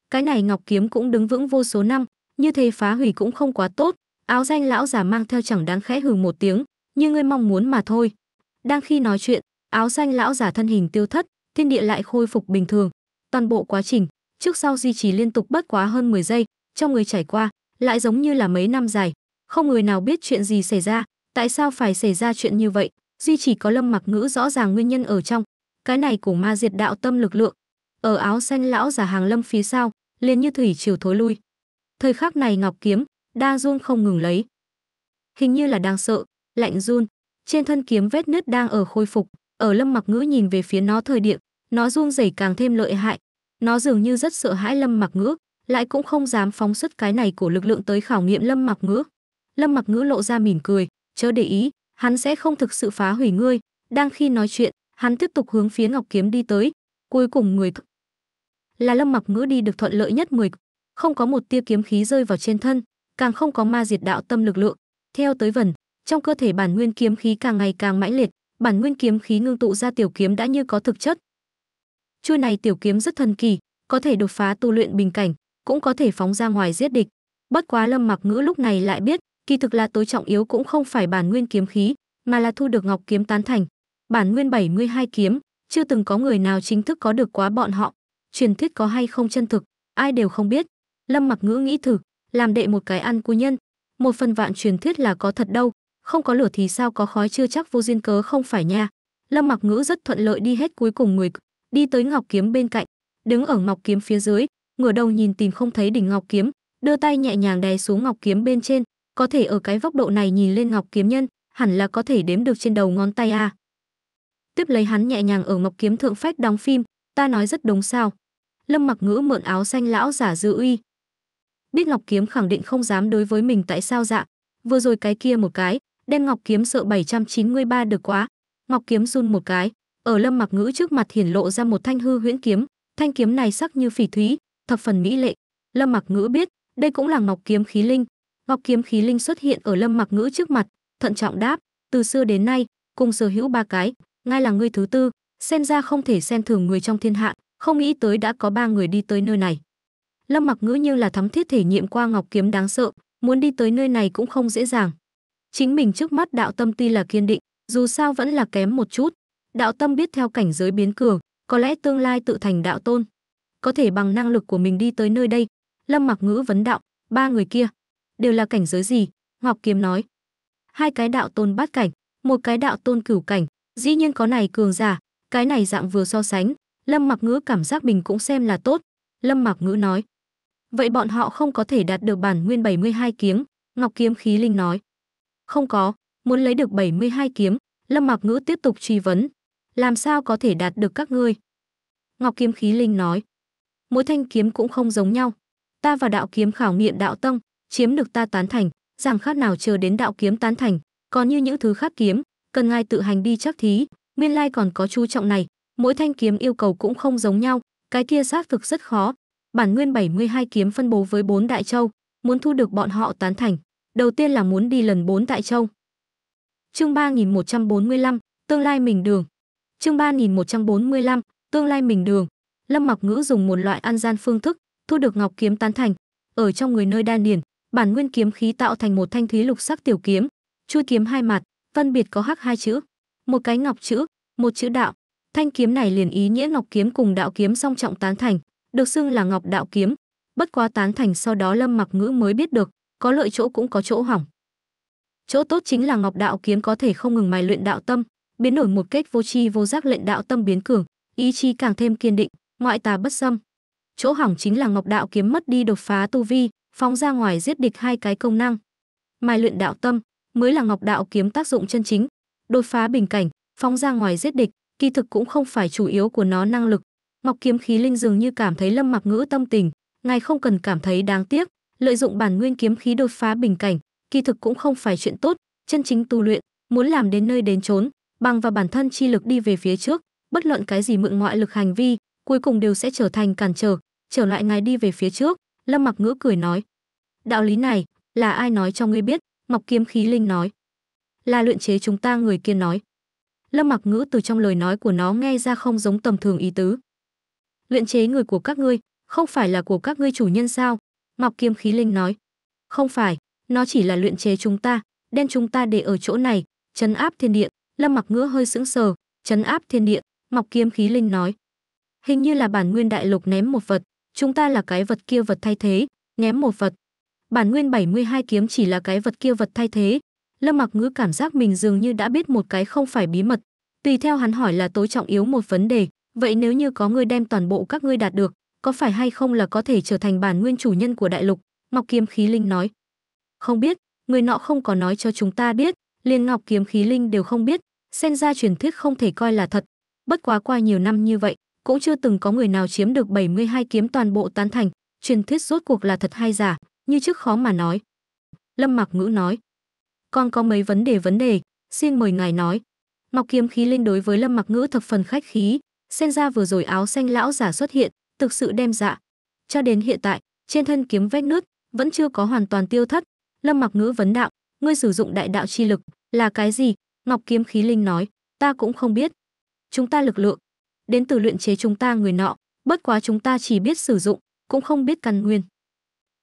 Cái này ngọc kiếm cũng đứng vững vô số năm, như thế phá hủy cũng không quá tốt. Áo danh lão già mang theo chẳng đáng khẽ hừ một tiếng, như ngươi mong muốn mà thôi. Đang khi nói chuyện, áo xanh lão giả thân hình tiêu thất, thiên địa lại khôi phục bình thường. Toàn bộ quá trình, trước sau duy trì liên tục bất quá hơn 10 giây, trong người trải qua, lại giống như là mấy năm dài. Không người nào biết chuyện gì xảy ra, tại sao phải xảy ra chuyện như vậy, duy chỉ có lâm mặc ngữ rõ ràng nguyên nhân ở trong. Cái này của ma diệt đạo tâm lực lượng. Ở áo xanh lão giả hàng lâm phía sau, liền như thủy chiều thối lui. Thời khắc này ngọc kiếm, đa run không ngừng lấy. Hình như là đang sợ, lạnh run, trên thân kiếm vết nứt đang ở khôi phục ở lâm mặc ngữ nhìn về phía nó thời điểm nó run rẩy càng thêm lợi hại nó dường như rất sợ hãi lâm mặc ngữ lại cũng không dám phóng xuất cái này của lực lượng tới khảo nghiệm lâm mặc ngữ lâm mặc ngữ lộ ra mỉm cười chớ để ý hắn sẽ không thực sự phá hủy ngươi đang khi nói chuyện hắn tiếp tục hướng phía ngọc kiếm đi tới cuối cùng người th... là lâm mặc ngữ đi được thuận lợi nhất mười không có một tia kiếm khí rơi vào trên thân càng không có ma diệt đạo tâm lực lượng theo tới vần trong cơ thể bản nguyên kiếm khí càng ngày càng mãnh liệt, bản nguyên kiếm khí ngưng tụ ra tiểu kiếm đã như có thực chất. Chuôi này tiểu kiếm rất thần kỳ, có thể đột phá tu luyện bình cảnh, cũng có thể phóng ra ngoài giết địch. Bất quá Lâm Mặc Ngữ lúc này lại biết, kỳ thực là tối trọng yếu cũng không phải bản nguyên kiếm khí, mà là thu được Ngọc kiếm tán thành. Bản nguyên 72 kiếm, chưa từng có người nào chính thức có được quá bọn họ. Truyền thuyết có hay không chân thực, ai đều không biết. Lâm Mặc Ngữ nghĩ thử, làm đệ một cái ăn của nhân, một phần vạn truyền thuyết là có thật đâu, không có lửa thì sao có khói chưa chắc vô duyên cớ không phải nha lâm mặc ngữ rất thuận lợi đi hết cuối cùng người đi tới ngọc kiếm bên cạnh đứng ở ngọc kiếm phía dưới ngửa đầu nhìn tìm không thấy đỉnh ngọc kiếm đưa tay nhẹ nhàng đè xuống ngọc kiếm bên trên có thể ở cái vóc độ này nhìn lên ngọc kiếm nhân hẳn là có thể đếm được trên đầu ngón tay a à. tiếp lấy hắn nhẹ nhàng ở ngọc kiếm thượng phách đóng phim ta nói rất đúng sao lâm mặc ngữ mượn áo xanh lão giả dư uy biết ngọc kiếm khẳng định không dám đối với mình tại sao dạ vừa rồi cái kia một cái Đen Ngọc Kiếm sợ 793 được quá. Ngọc Kiếm run một cái, ở Lâm Mặc Ngữ trước mặt hiển lộ ra một thanh hư huyễn kiếm, thanh kiếm này sắc như phỉ thúy, thập phần mỹ lệ. Lâm Mặc Ngữ biết, đây cũng là Ngọc Kiếm khí linh. Ngọc Kiếm khí linh xuất hiện ở Lâm Mặc Ngữ trước mặt, thận trọng đáp, từ xưa đến nay, cùng sở hữu ba cái, ngay là ngươi thứ tư, xem ra không thể xem thường người trong thiên hạ, không nghĩ tới đã có ba người đi tới nơi này. Lâm Mặc Ngữ như là thấm thiết thể nghiệm qua Ngọc Kiếm đáng sợ, muốn đi tới nơi này cũng không dễ dàng chính mình trước mắt đạo tâm tuy là kiên định, dù sao vẫn là kém một chút. Đạo tâm biết theo cảnh giới biến cường, có lẽ tương lai tự thành đạo tôn. Có thể bằng năng lực của mình đi tới nơi đây. Lâm Mặc Ngữ vấn đạo, ba người kia đều là cảnh giới gì? Ngọc Kiếm nói, hai cái đạo tôn bát cảnh, một cái đạo tôn cửu cảnh, dĩ nhiên có này cường giả, cái này dạng vừa so sánh, Lâm Mặc Ngữ cảm giác mình cũng xem là tốt. Lâm Mặc Ngữ nói, vậy bọn họ không có thể đạt được bản nguyên 72 kiếm Ngọc Kiếm khí linh nói. Không có, muốn lấy được 72 kiếm, Lâm mặc Ngữ tiếp tục truy vấn. Làm sao có thể đạt được các ngươi? Ngọc Kiếm Khí Linh nói. Mỗi thanh kiếm cũng không giống nhau. Ta và đạo kiếm khảo nghiệm đạo tông, chiếm được ta tán thành, rằng khác nào chờ đến đạo kiếm tán thành, còn như những thứ khác kiếm, cần ngài tự hành đi chắc thí, Nguyên Lai còn có chú trọng này, mỗi thanh kiếm yêu cầu cũng không giống nhau, cái kia xác thực rất khó. Bản nguyên 72 kiếm phân bố với bốn đại châu, muốn thu được bọn họ tán thành, đầu tiên là muốn đi lần 4 tại Châu. Chương 3145, tương lai mình đường. Chương 3145, tương lai mình đường. Lâm Mặc Ngữ dùng một loại ăn gian phương thức, thu được ngọc kiếm tán thành, ở trong người nơi đan điền, bản nguyên kiếm khí tạo thành một thanh thúy lục sắc tiểu kiếm, chui kiếm hai mặt, phân biệt có hắc hai chữ, một cái ngọc chữ, một chữ đạo. Thanh kiếm này liền ý nghĩa ngọc kiếm cùng đạo kiếm song trọng tán thành, được xưng là ngọc đạo kiếm. Bất quá tán thành sau đó Lâm Mặc Ngữ mới biết được, có lợi chỗ cũng có chỗ hỏng. Chỗ tốt chính là Ngọc Đạo kiếm có thể không ngừng mài luyện đạo tâm, biến đổi một cách vô tri vô giác lệnh đạo tâm biến cường, ý chí càng thêm kiên định, ngoại tà bất xâm. Chỗ hỏng chính là Ngọc Đạo kiếm mất đi đột phá tu vi, phóng ra ngoài giết địch hai cái công năng. Mài luyện đạo tâm mới là Ngọc Đạo kiếm tác dụng chân chính, đột phá bình cảnh, phóng ra ngoài giết địch, kỳ thực cũng không phải chủ yếu của nó năng lực. Ngọc Kiếm Khí Linh dường như cảm thấy Lâm Mặc Ngữ tâm tình, ngài không cần cảm thấy đáng tiếc, lợi dụng bản nguyên kiếm khí đột phá bình cảnh, kỳ thực cũng không phải chuyện tốt, chân chính tu luyện, muốn làm đến nơi đến chốn, bằng và bản thân chi lực đi về phía trước, bất luận cái gì mượn ngoại lực hành vi, cuối cùng đều sẽ trở thành cản trở, trở lại ngài đi về phía trước, Lâm Mặc Ngữ cười nói: "Đạo lý này, là ai nói cho ngươi biết?" Ngọc Kiếm Khí Linh nói. "Là luyện chế chúng ta người kia nói." Lâm Mặc Ngữ từ trong lời nói của nó nghe ra không giống tầm thường ý tứ. "Luyện chế người của các ngươi, không phải là của các ngươi chủ nhân sao? Ngọc Kiếm Khí Linh nói. Không phải, nó chỉ là luyện chế chúng ta, đem chúng ta để ở chỗ này, chấn áp thiên địa. Lâm Mặc Ngữ hơi sững sờ, chấn áp thiên địa, Ngọc Kiếm Khí Linh nói. Hình như là bản nguyên đại lục ném một vật, chúng ta là cái vật kia vật thay thế, ném một vật. Bản nguyên 72 kiếm chỉ là cái vật kia vật thay thế. Lâm Mặc Ngữ cảm giác mình dường như đã biết một cái không phải bí mật. Tùy theo hắn hỏi là tối trọng yếu một vấn đề, vậy nếu như có người đem toàn bộ các ngươi đạt được, có phải hay không là có thể trở thành bản nguyên chủ nhân của đại lục ngọc kiếm khí linh nói không biết người nọ không có nói cho chúng ta biết liền ngọc kiếm khí linh đều không biết xen ra truyền thuyết không thể coi là thật bất quá qua nhiều năm như vậy cũng chưa từng có người nào chiếm được 72 kiếm toàn bộ tán thành truyền thuyết rốt cuộc là thật hay giả như trước khó mà nói lâm mặc ngữ nói con có mấy vấn đề vấn đề xin mời ngài nói ngọc kiếm khí linh đối với lâm mặc ngữ thập phần khách khí xen ra vừa rồi áo xanh lão giả xuất hiện thực sự đem dạ. Cho đến hiện tại, trên thân kiếm vết nứt vẫn chưa có hoàn toàn tiêu thất. Lâm Mặc Ngữ vấn đạo, ngươi sử dụng đại đạo chi lực là cái gì? Ngọc Kiếm Khí Linh nói, ta cũng không biết. Chúng ta lực lượng đến từ luyện chế chúng ta người nọ, bất quá chúng ta chỉ biết sử dụng, cũng không biết căn nguyên.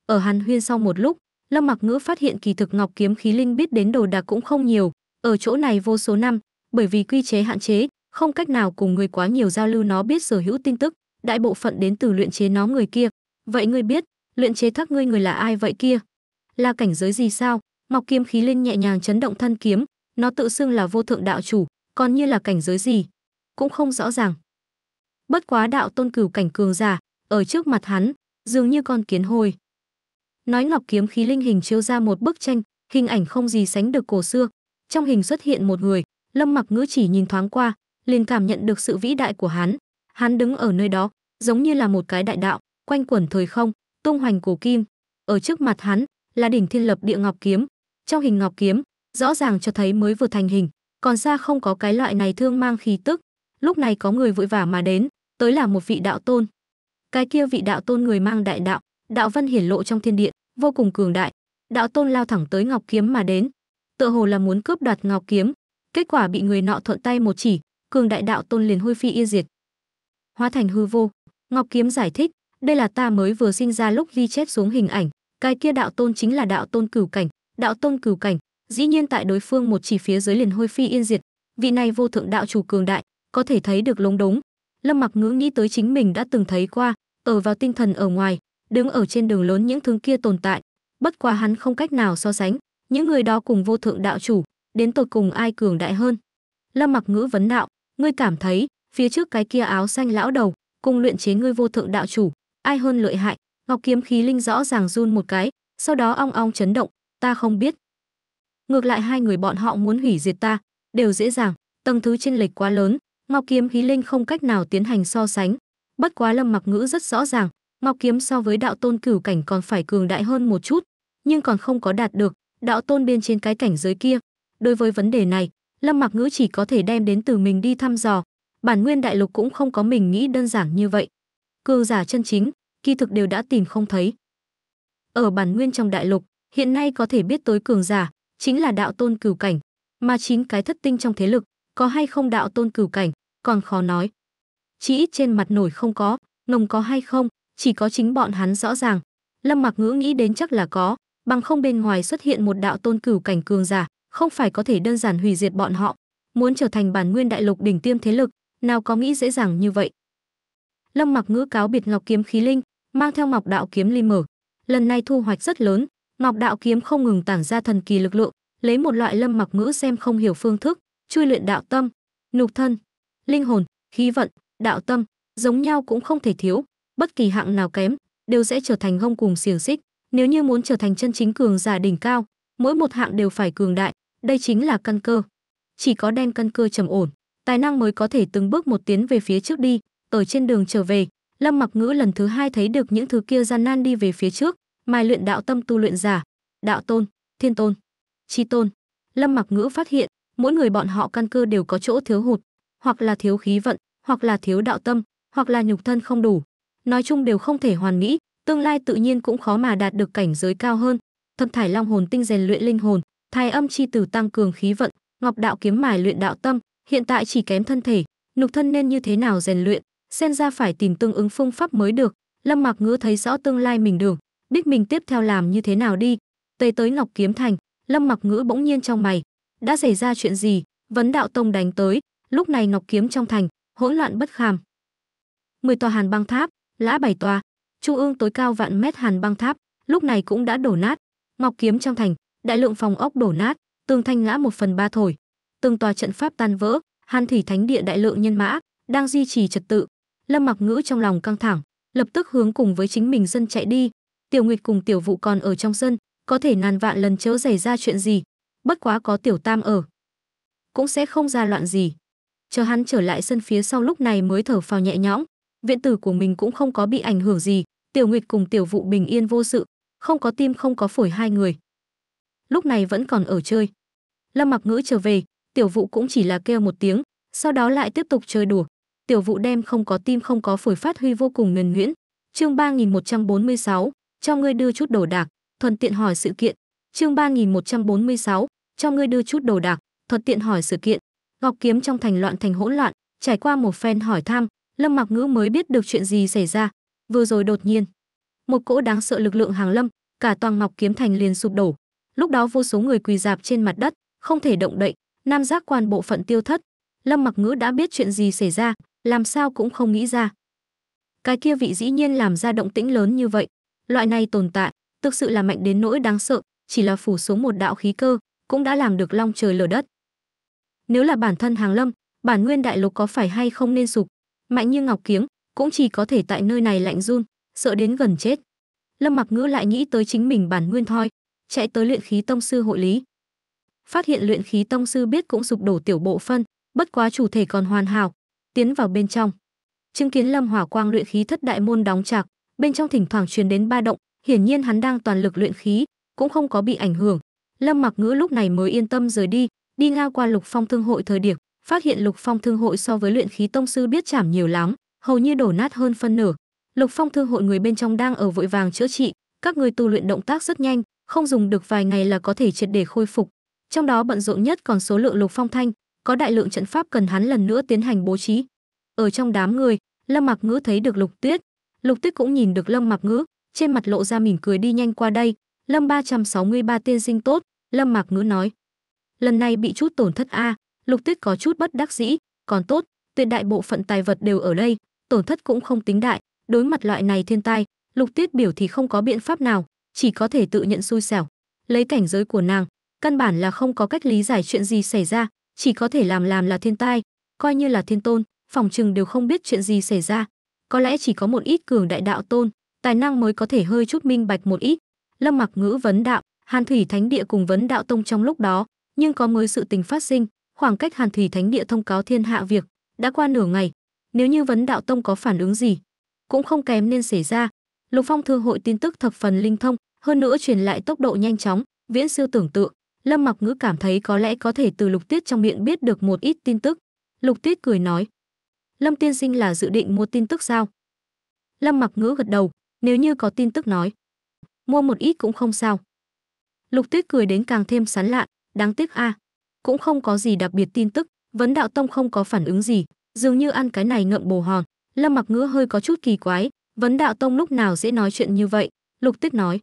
Ở Hàn Huyên sau một lúc, Lâm Mặc Ngữ phát hiện kỳ thực Ngọc Kiếm Khí Linh biết đến đồ đạc cũng không nhiều, ở chỗ này vô số năm, bởi vì quy chế hạn chế, không cách nào cùng người quá nhiều giao lưu nó biết sở hữu tin tức, đại bộ phận đến từ luyện chế nó người kia. Vậy ngươi biết, luyện chế thác ngươi người là ai vậy kia? Là cảnh giới gì sao? Mọc kiếm khí linh nhẹ nhàng chấn động thân kiếm, nó tự xưng là vô thượng đạo chủ, còn như là cảnh giới gì? Cũng không rõ ràng. Bất quá đạo tôn cửu cảnh cường giả, ở trước mặt hắn, dường như con kiến hồi. Nói ngọc kiếm khí linh hình chiếu ra một bức tranh, hình ảnh không gì sánh được cổ xưa. Trong hình xuất hiện một người, Lâm Mặc Ngữ chỉ nhìn thoáng qua, liền cảm nhận được sự vĩ đại của hắn. Hắn đứng ở nơi đó, giống như là một cái đại đạo, quanh quẩn thời không, tung hoành cổ kim. Ở trước mặt hắn là đỉnh thiên lập địa ngọc kiếm, trong hình ngọc kiếm, rõ ràng cho thấy mới vừa thành hình, còn xa không có cái loại này thương mang khí tức. Lúc này có người vội vã mà đến, tới là một vị đạo tôn. Cái kia vị đạo tôn người mang đại đạo, đạo vân hiển lộ trong thiên địa, vô cùng cường đại. Đạo tôn lao thẳng tới ngọc kiếm mà đến, tựa hồ là muốn cướp đoạt ngọc kiếm, kết quả bị người nọ thuận tay một chỉ, cường đại đạo tôn liền hôi phi yên diệt, hóa thành hư vô. Ngọc Kiếm giải thích, đây là ta mới vừa sinh ra lúc ghi chép xuống hình ảnh, cái kia đạo tôn chính là đạo tôn cửu cảnh, đạo tôn cửu cảnh, dĩ nhiên tại đối phương một chỉ phía dưới liền hôi phi yên diệt, vị này vô thượng đạo chủ cường đại, có thể thấy được lống đống. Lâm Mặc ngữ nghĩ tới chính mình đã từng thấy qua, ở vào tinh thần ở ngoài, đứng ở trên đường lớn những thứ kia tồn tại, bất quá hắn không cách nào so sánh, những người đó cùng vô thượng đạo chủ, đến tột cùng ai cường đại hơn. Lâm Mặc ngữ vấn đạo, ngươi cảm thấy, phía trước cái kia áo xanh lão đầu, cung luyện chế ngươi vô thượng đạo chủ, ai hơn lợi hại? Ngọc kiếm khí linh rõ ràng run một cái, sau đó ong ong chấn động, ta không biết. Ngược lại hai người bọn họ muốn hủy diệt ta, đều dễ dàng, tầng thứ trên lệch quá lớn, Ngọc kiếm khí linh không cách nào tiến hành so sánh. Bất quá Lâm Mặc Ngữ rất rõ ràng, Ngọc kiếm so với đạo tôn cửu cảnh còn phải cường đại hơn một chút, nhưng còn không có đạt được, đạo tôn bên trên cái cảnh giới kia. Đối với vấn đề này, Lâm Mặc Ngữ chỉ có thể đem đến từ mình đi thăm dò, bản nguyên đại lục cũng không có mình nghĩ đơn giản như vậy. Cường giả chân chính, kỳ thực đều đã tìm không thấy. Ở bản nguyên trong đại lục, hiện nay có thể biết tới cường giả, chính là đạo tôn cửu cảnh, mà chín cái thất tinh trong thế lực, có hay không đạo tôn cửu cảnh, còn khó nói. Chỉ ít trên mặt nổi không có, nồng có hay không, chỉ có chính bọn hắn rõ ràng. Lâm Mặc Ngữ nghĩ đến chắc là có, bằng không bên ngoài xuất hiện một đạo tôn cửu cảnh cường giả, không phải có thể đơn giản hủy diệt bọn họ. Muốn trở thành bản nguyên đại lục đỉnh tiêm thế lực, nào có nghĩ dễ dàng như vậy. Lâm Mặc Ngữ cáo biệt Ngọc kiếm khí linh, mang theo Ngọc đạo kiếm ly mở. Lần này thu hoạch rất lớn, Ngọc đạo kiếm không ngừng tản ra thần kỳ lực lượng, lấy một loại Lâm Mặc Ngữ xem không hiểu phương thức, chui luyện đạo tâm, nục thân, linh hồn, khí vận, đạo tâm, giống nhau cũng không thể thiếu, bất kỳ hạng nào kém đều sẽ trở thành gông cùng xiềng xích, nếu như muốn trở thành chân chính cường giả đỉnh cao, mỗi một hạng đều phải cường đại, đây chính là căn cơ. Chỉ có đem căn cơ trầm ổn, tài năng mới có thể từng bước một tiến về phía trước đi. Ở trên đường trở về, Lâm Mặc Ngữ lần thứ hai thấy được những thứ kia gian nan đi về phía trước, mài luyện đạo tâm tu luyện giả, đạo tôn, thiên tôn, chi tôn. Lâm Mặc Ngữ phát hiện, mỗi người bọn họ căn cơ đều có chỗ thiếu hụt, hoặc là thiếu khí vận, hoặc là thiếu đạo tâm, hoặc là nhục thân không đủ. Nói chung đều không thể hoàn mỹ, tương lai tự nhiên cũng khó mà đạt được cảnh giới cao hơn. Thâm thải long hồn tinh rèn luyện linh hồn, thai âm chi tử tăng cường khí vận, ngọc đạo kiếm mài luyện đạo tâm, hiện tại chỉ kém thân thể, nục thân nên như thế nào rèn luyện, xem ra phải tìm tương ứng phương pháp mới được. Lâm mặc Ngữ thấy rõ tương lai mình đường, biết mình tiếp theo làm như thế nào đi. Tới tới Ngọc Kiếm Thành, Lâm mặc Ngữ bỗng nhiên trong mày, đã xảy ra chuyện gì? Vấn Đạo Tông đánh tới, lúc này Ngọc Kiếm trong thành, hỗn loạn bất kham. Mười tòa hàn băng tháp, lã bảy tòa, trung ương tối cao vạn mét hàn băng tháp, lúc này cũng đã đổ nát. Ngọc Kiếm trong thành, đại lượng phòng ốc đổ nát, tường thanh ngã một phần ba thổi, từng tòa trận pháp tan vỡ, Hàn Thủy Thánh Địa đại lượng nhân mã đang duy trì trật tự. Lâm Mặc Ngữ trong lòng căng thẳng, lập tức hướng cùng với chính mình dân chạy đi. Tiểu Nguyệt cùng Tiểu Vũ còn ở trong sân, có thể nàn vạn lần chớ xảy ra chuyện gì, bất quá có Tiểu Tam ở, cũng sẽ không ra loạn gì. Chờ hắn trở lại sân phía sau lúc này mới thở phào nhẹ nhõm, viện tử của mình cũng không có bị ảnh hưởng gì, Tiểu Nguyệt cùng Tiểu Vũ bình yên vô sự, không có tim không có phổi hai người. Lúc này vẫn còn ở chơi. Lâm Mặc Ngữ trở về, tiểu vụ cũng chỉ là kêu một tiếng, sau đó lại tiếp tục chơi đùa. Tiểu vụ đem không có tim không có phổi phát huy vô cùng ngần nguyễn. Chương 3146, cho ngươi đưa chút đồ đạc, thuận tiện hỏi sự kiện. Chương 3146, cho ngươi đưa chút đồ đạc, thuận tiện hỏi sự kiện. Ngọc kiếm trong thành loạn thành hỗn loạn, trải qua một phen hỏi thăm, Lâm Mặc Ngữ mới biết được chuyện gì xảy ra. Vừa rồi đột nhiên, một cỗ đáng sợ lực lượng hàng lâm, cả toàn Ngọc kiếm thành liền sụp đổ. Lúc đó vô số người quỳ dạp trên mặt đất, không thể động đậy, Nam giác quan bộ phận tiêu thất, Lâm Mặc Ngữ đã biết chuyện gì xảy ra, làm sao cũng không nghĩ ra. Cái kia vị dĩ nhiên làm ra động tĩnh lớn như vậy, loại này tồn tại, thực sự là mạnh đến nỗi đáng sợ, chỉ là phủ xuống một đạo khí cơ, cũng đã làm được long trời lở đất. Nếu là bản thân Hàng Lâm, bản nguyên đại lục có phải hay không nên sụp, mạnh như ngọc kiếng, cũng chỉ có thể tại nơi này lạnh run, sợ đến gần chết. Lâm Mặc Ngữ lại nghĩ tới chính mình bản nguyên thoi, chạy tới luyện khí tông sư hội lý, phát hiện luyện khí tông sư biết cũng sụp đổ tiểu bộ phân, bất quá chủ thể còn hoàn hảo, tiến vào bên trong. Chứng kiến Lâm Hỏa Quang luyện khí thất đại môn đóng chặt, bên trong thỉnh thoảng truyền đến ba động, hiển nhiên hắn đang toàn lực luyện khí, cũng không có bị ảnh hưởng. Lâm Mặc Ngữ lúc này mới yên tâm rời đi, đi ngang qua Lục Phong Thương hội thời điểm, phát hiện Lục Phong Thương hội so với luyện khí tông sư biết chảm nhiều lắm, hầu như đổ nát hơn phân nửa. Lục Phong Thương hội người bên trong đang ở vội vàng chữa trị, các người tu luyện động tác rất nhanh, không dùng được vài ngày là có thể triệt để khôi phục. Trong đó bận rộn nhất còn số lượng Lục Phong Thanh, có đại lượng trận pháp cần hắn lần nữa tiến hành bố trí. Ở trong đám người, Lâm Mặc Ngữ thấy được Lục Tuyết, Lục Tuyết cũng nhìn được Lâm Mặc Ngữ, trên mặt lộ ra mỉm cười đi nhanh qua đây, Lâm 363 tiên sinh tốt, Lâm mặc Ngữ nói. Lần này bị chút tổn thất a, Lục Tuyết có chút bất đắc dĩ, còn tốt, tuyệt đại bộ phận tài vật đều ở đây, tổn thất cũng không tính đại, đối mặt loại này thiên tai, Lục Tuyết biểu thì không có biện pháp nào, chỉ có thể tự nhận xui xẻo. Lấy cảnh giới của nàng, căn bản là không có cách lý giải chuyện gì xảy ra chỉ có thể làm làm là thiên tai coi như là thiên tôn phòng chừng đều không biết chuyện gì xảy ra có lẽ chỉ có một ít cường đại đạo tôn tài năng mới có thể hơi chút minh bạch một ít lâm mặc ngữ vấn đạo hàn thủy thánh địa cùng vấn đạo tông trong lúc đó nhưng có mới sự tình phát sinh khoảng cách hàn thủy thánh địa thông cáo thiên hạ việc đã qua nửa ngày nếu như vấn đạo tông có phản ứng gì cũng không kém nên xảy ra lục phong thương hội tin tức thập phần linh thông hơn nữa truyền lại tốc độ nhanh chóng viễn siêu tưởng tượng Lâm Mặc Ngữ cảm thấy có lẽ có thể từ Lục Tuyết trong miệng biết được một ít tin tức. Lục Tuyết cười nói: "Lâm tiên sinh là dự định mua tin tức sao?" Lâm Mặc Ngữ gật đầu, nếu như có tin tức nói, mua một ít cũng không sao. Lục Tuyết cười đến càng thêm sán lạn, đáng tiếc a, à. cũng không có gì đặc biệt tin tức, vấn đạo tông không có phản ứng gì, dường như ăn cái này ngậm bồ hòn. Lâm Mặc Ngữ hơi có chút kỳ quái, vấn đạo tông lúc nào dễ nói chuyện như vậy, Lục Tuyết nói.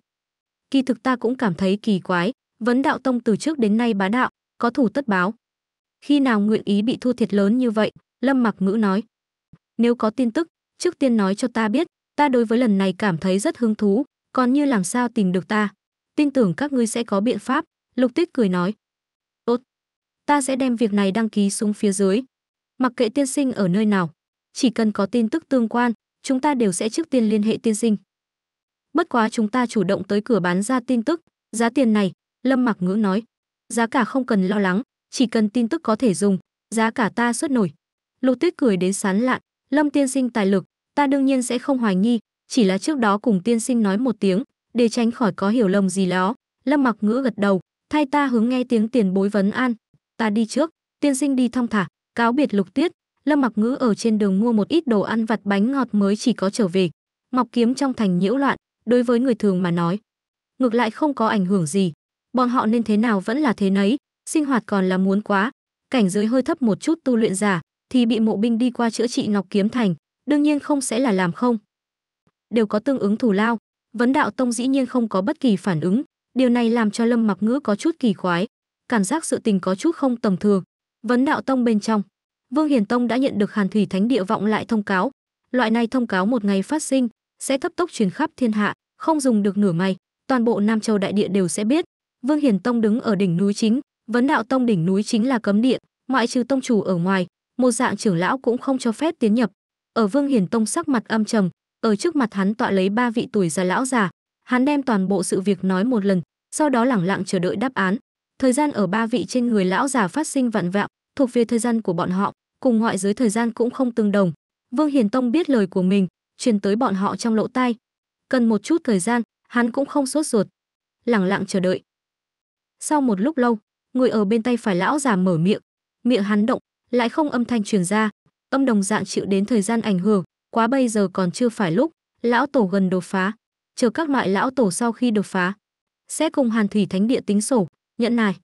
Kỳ thực ta cũng cảm thấy kỳ quái, Vấn đạo tông từ trước đến nay bá đạo, có thủ tất báo. Khi nào nguyện ý bị thu thiệt lớn như vậy, Lâm Mặc Ngữ nói. Nếu có tin tức, trước tiên nói cho ta biết, ta đối với lần này cảm thấy rất hứng thú, còn như làm sao tìm được ta. Tin tưởng các ngươi sẽ có biện pháp, Lục Tích cười nói. Tốt, ta sẽ đem việc này đăng ký xuống phía dưới. Mặc kệ tiên sinh ở nơi nào, chỉ cần có tin tức tương quan, chúng ta đều sẽ trước tiên liên hệ tiên sinh. Bất quá chúng ta chủ động tới cửa bán ra tin tức, giá tiền này, Lâm Mặc Ngữ nói, giá cả không cần lo lắng, chỉ cần tin tức có thể dùng, giá cả ta xuất nổi. Lục Tuyết cười đến sán lạn, Lâm tiên sinh tài lực, ta đương nhiên sẽ không hoài nghi, chỉ là trước đó cùng tiên sinh nói một tiếng, để tránh khỏi có hiểu lầm gì đó. Lâm Mặc Ngữ gật đầu, thay ta hướng nghe tiếng tiền bối vấn an, ta đi trước, tiên sinh đi thong thả, cáo biệt Lục Tuyết. Lâm Mặc Ngữ ở trên đường mua một ít đồ ăn vặt bánh ngọt mới chỉ có trở về. Ngọc kiếm trong thành nhiễu loạn, đối với người thường mà nói, ngược lại không có ảnh hưởng gì, bọn họ nên thế nào vẫn là thế nấy sinh hoạt còn là muốn quá cảnh giới hơi thấp một chút tu luyện giả thì bị mộ binh đi qua chữa trị ngọc kiếm thành đương nhiên không sẽ là làm không đều có tương ứng thù lao vấn đạo tông dĩ nhiên không có bất kỳ phản ứng điều này làm cho lâm mặc ngữ có chút kỳ quái cảm giác sự tình có chút không tầm thường vấn đạo tông bên trong vương hiền tông đã nhận được hàn thủy thánh địa vọng lại thông cáo loại này thông cáo một ngày phát sinh sẽ cấp tốc truyền khắp thiên hạ không dùng được nửa ngày toàn bộ nam châu đại địa đều sẽ biết Vương Hiển Tông đứng ở đỉnh núi chính, vấn đạo tông đỉnh núi chính là cấm địa, ngoại trừ tông chủ ở ngoài, một dạng trưởng lão cũng không cho phép tiến nhập. Ở Vương Hiển Tông sắc mặt âm trầm, ở trước mặt hắn tọa lấy ba vị tuổi già lão già, hắn đem toàn bộ sự việc nói một lần, sau đó lẳng lặng chờ đợi đáp án. Thời gian ở ba vị trên người lão già phát sinh vặn vẹo, thuộc về thời gian của bọn họ, cùng ngoại giới thời gian cũng không tương đồng. Vương Hiền Tông biết lời của mình, truyền tới bọn họ trong lỗ tai. Cần một chút thời gian, hắn cũng không sốt ruột. Lẳng lặng chờ đợi, sau một lúc lâu, người ở bên tay phải lão già mở miệng, miệng hắn động, lại không âm thanh truyền ra, âm đồng dạng chịu đến thời gian ảnh hưởng, quá bây giờ còn chưa phải lúc, lão tổ gần đột phá, chờ các loại lão tổ sau khi đột phá, sẽ cùng Hàn Thủy Thánh Địa tính sổ, nhẫn nại.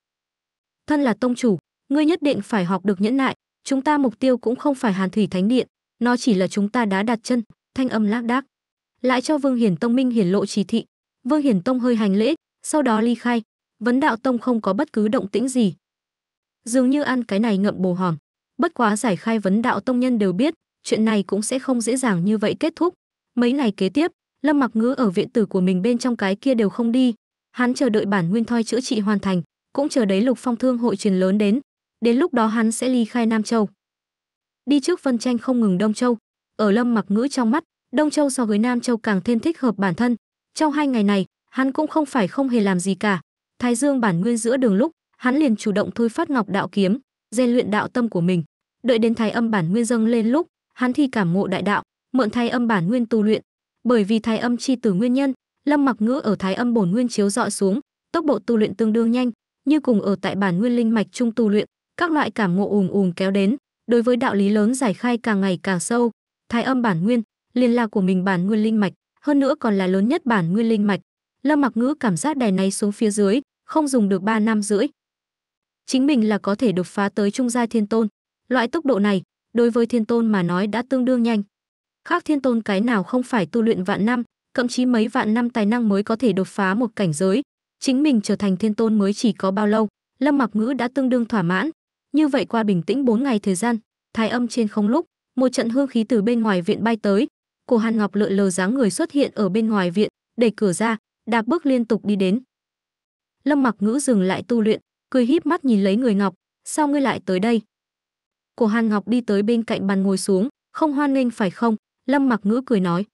Thân là tông chủ, ngươi nhất định phải học được nhẫn nại, chúng ta mục tiêu cũng không phải Hàn Thủy Thánh Điện, nó chỉ là chúng ta đã đặt chân, thanh âm lác đác. Lại cho Vương Hiển Tông Minh hiển lộ chỉ thị, Vương Hiển Tông hơi hành lễ, sau đó ly khai, vấn đạo tông không có bất cứ động tĩnh gì dường như ăn cái này ngậm bồ hòm bất quá giải khai vấn đạo tông nhân đều biết chuyện này cũng sẽ không dễ dàng như vậy kết thúc mấy ngày kế tiếp lâm mặc ngữ ở viện tử của mình bên trong cái kia đều không đi hắn chờ đợi bản nguyên thoi chữa trị hoàn thành cũng chờ đấy lục phong thương hội truyền lớn đến đến lúc đó hắn sẽ ly khai nam châu đi trước phân tranh không ngừng đông châu ở lâm mặc ngữ trong mắt đông châu so với nam châu càng thêm thích hợp bản thân trong hai ngày này hắn cũng không phải không hề làm gì cả Thái Dương bản nguyên giữa đường lúc, hắn liền chủ động thôi phát Ngọc Đạo kiếm, rèn luyện đạo tâm của mình. Đợi đến Thái Âm bản nguyên dâng lên lúc, hắn thi cảm ngộ đại đạo, mượn Thái Âm bản nguyên tu luyện. Bởi vì Thái Âm chi từ nguyên nhân, Lâm Mặc Ngữ ở Thái Âm bổn nguyên chiếu dọi xuống, tốc độ tu luyện tương đương nhanh, như cùng ở tại bản nguyên linh mạch trung tu luyện, các loại cảm ngộ ùm ùm kéo đến, đối với đạo lý lớn giải khai càng ngày càng sâu. Thái Âm bản nguyên, liên lạc của mình bản nguyên linh mạch, hơn nữa còn là lớn nhất bản nguyên linh mạch, Lâm Mặc Ngữ cảm giác đè này xuống phía dưới, không dùng được 3 năm rưỡi. Chính mình là có thể đột phá tới trung giai thiên tôn. Loại tốc độ này, đối với thiên tôn mà nói đã tương đương nhanh. Khác thiên tôn cái nào không phải tu luyện vạn năm, thậm chí mấy vạn năm tài năng mới có thể đột phá một cảnh giới. Chính mình trở thành thiên tôn mới chỉ có bao lâu, Lâm Mặc Ngữ đã tương đương thỏa mãn. Như vậy qua bình tĩnh 4 ngày thời gian, thái âm trên không lúc, một trận hương khí từ bên ngoài viện bay tới. Cổ Hàn Ngọc lượn lờ dáng người xuất hiện ở bên ngoài viện, đẩy cửa ra, đạp bước liên tục đi đến. Lâm mặc ngữ dừng lại tu luyện, cười híp mắt nhìn lấy người Ngọc, sao ngươi lại tới đây? Cổ Hàn Ngọc đi tới bên cạnh bàn ngồi xuống, không hoan nghênh phải không? Lâm mặc ngữ cười nói.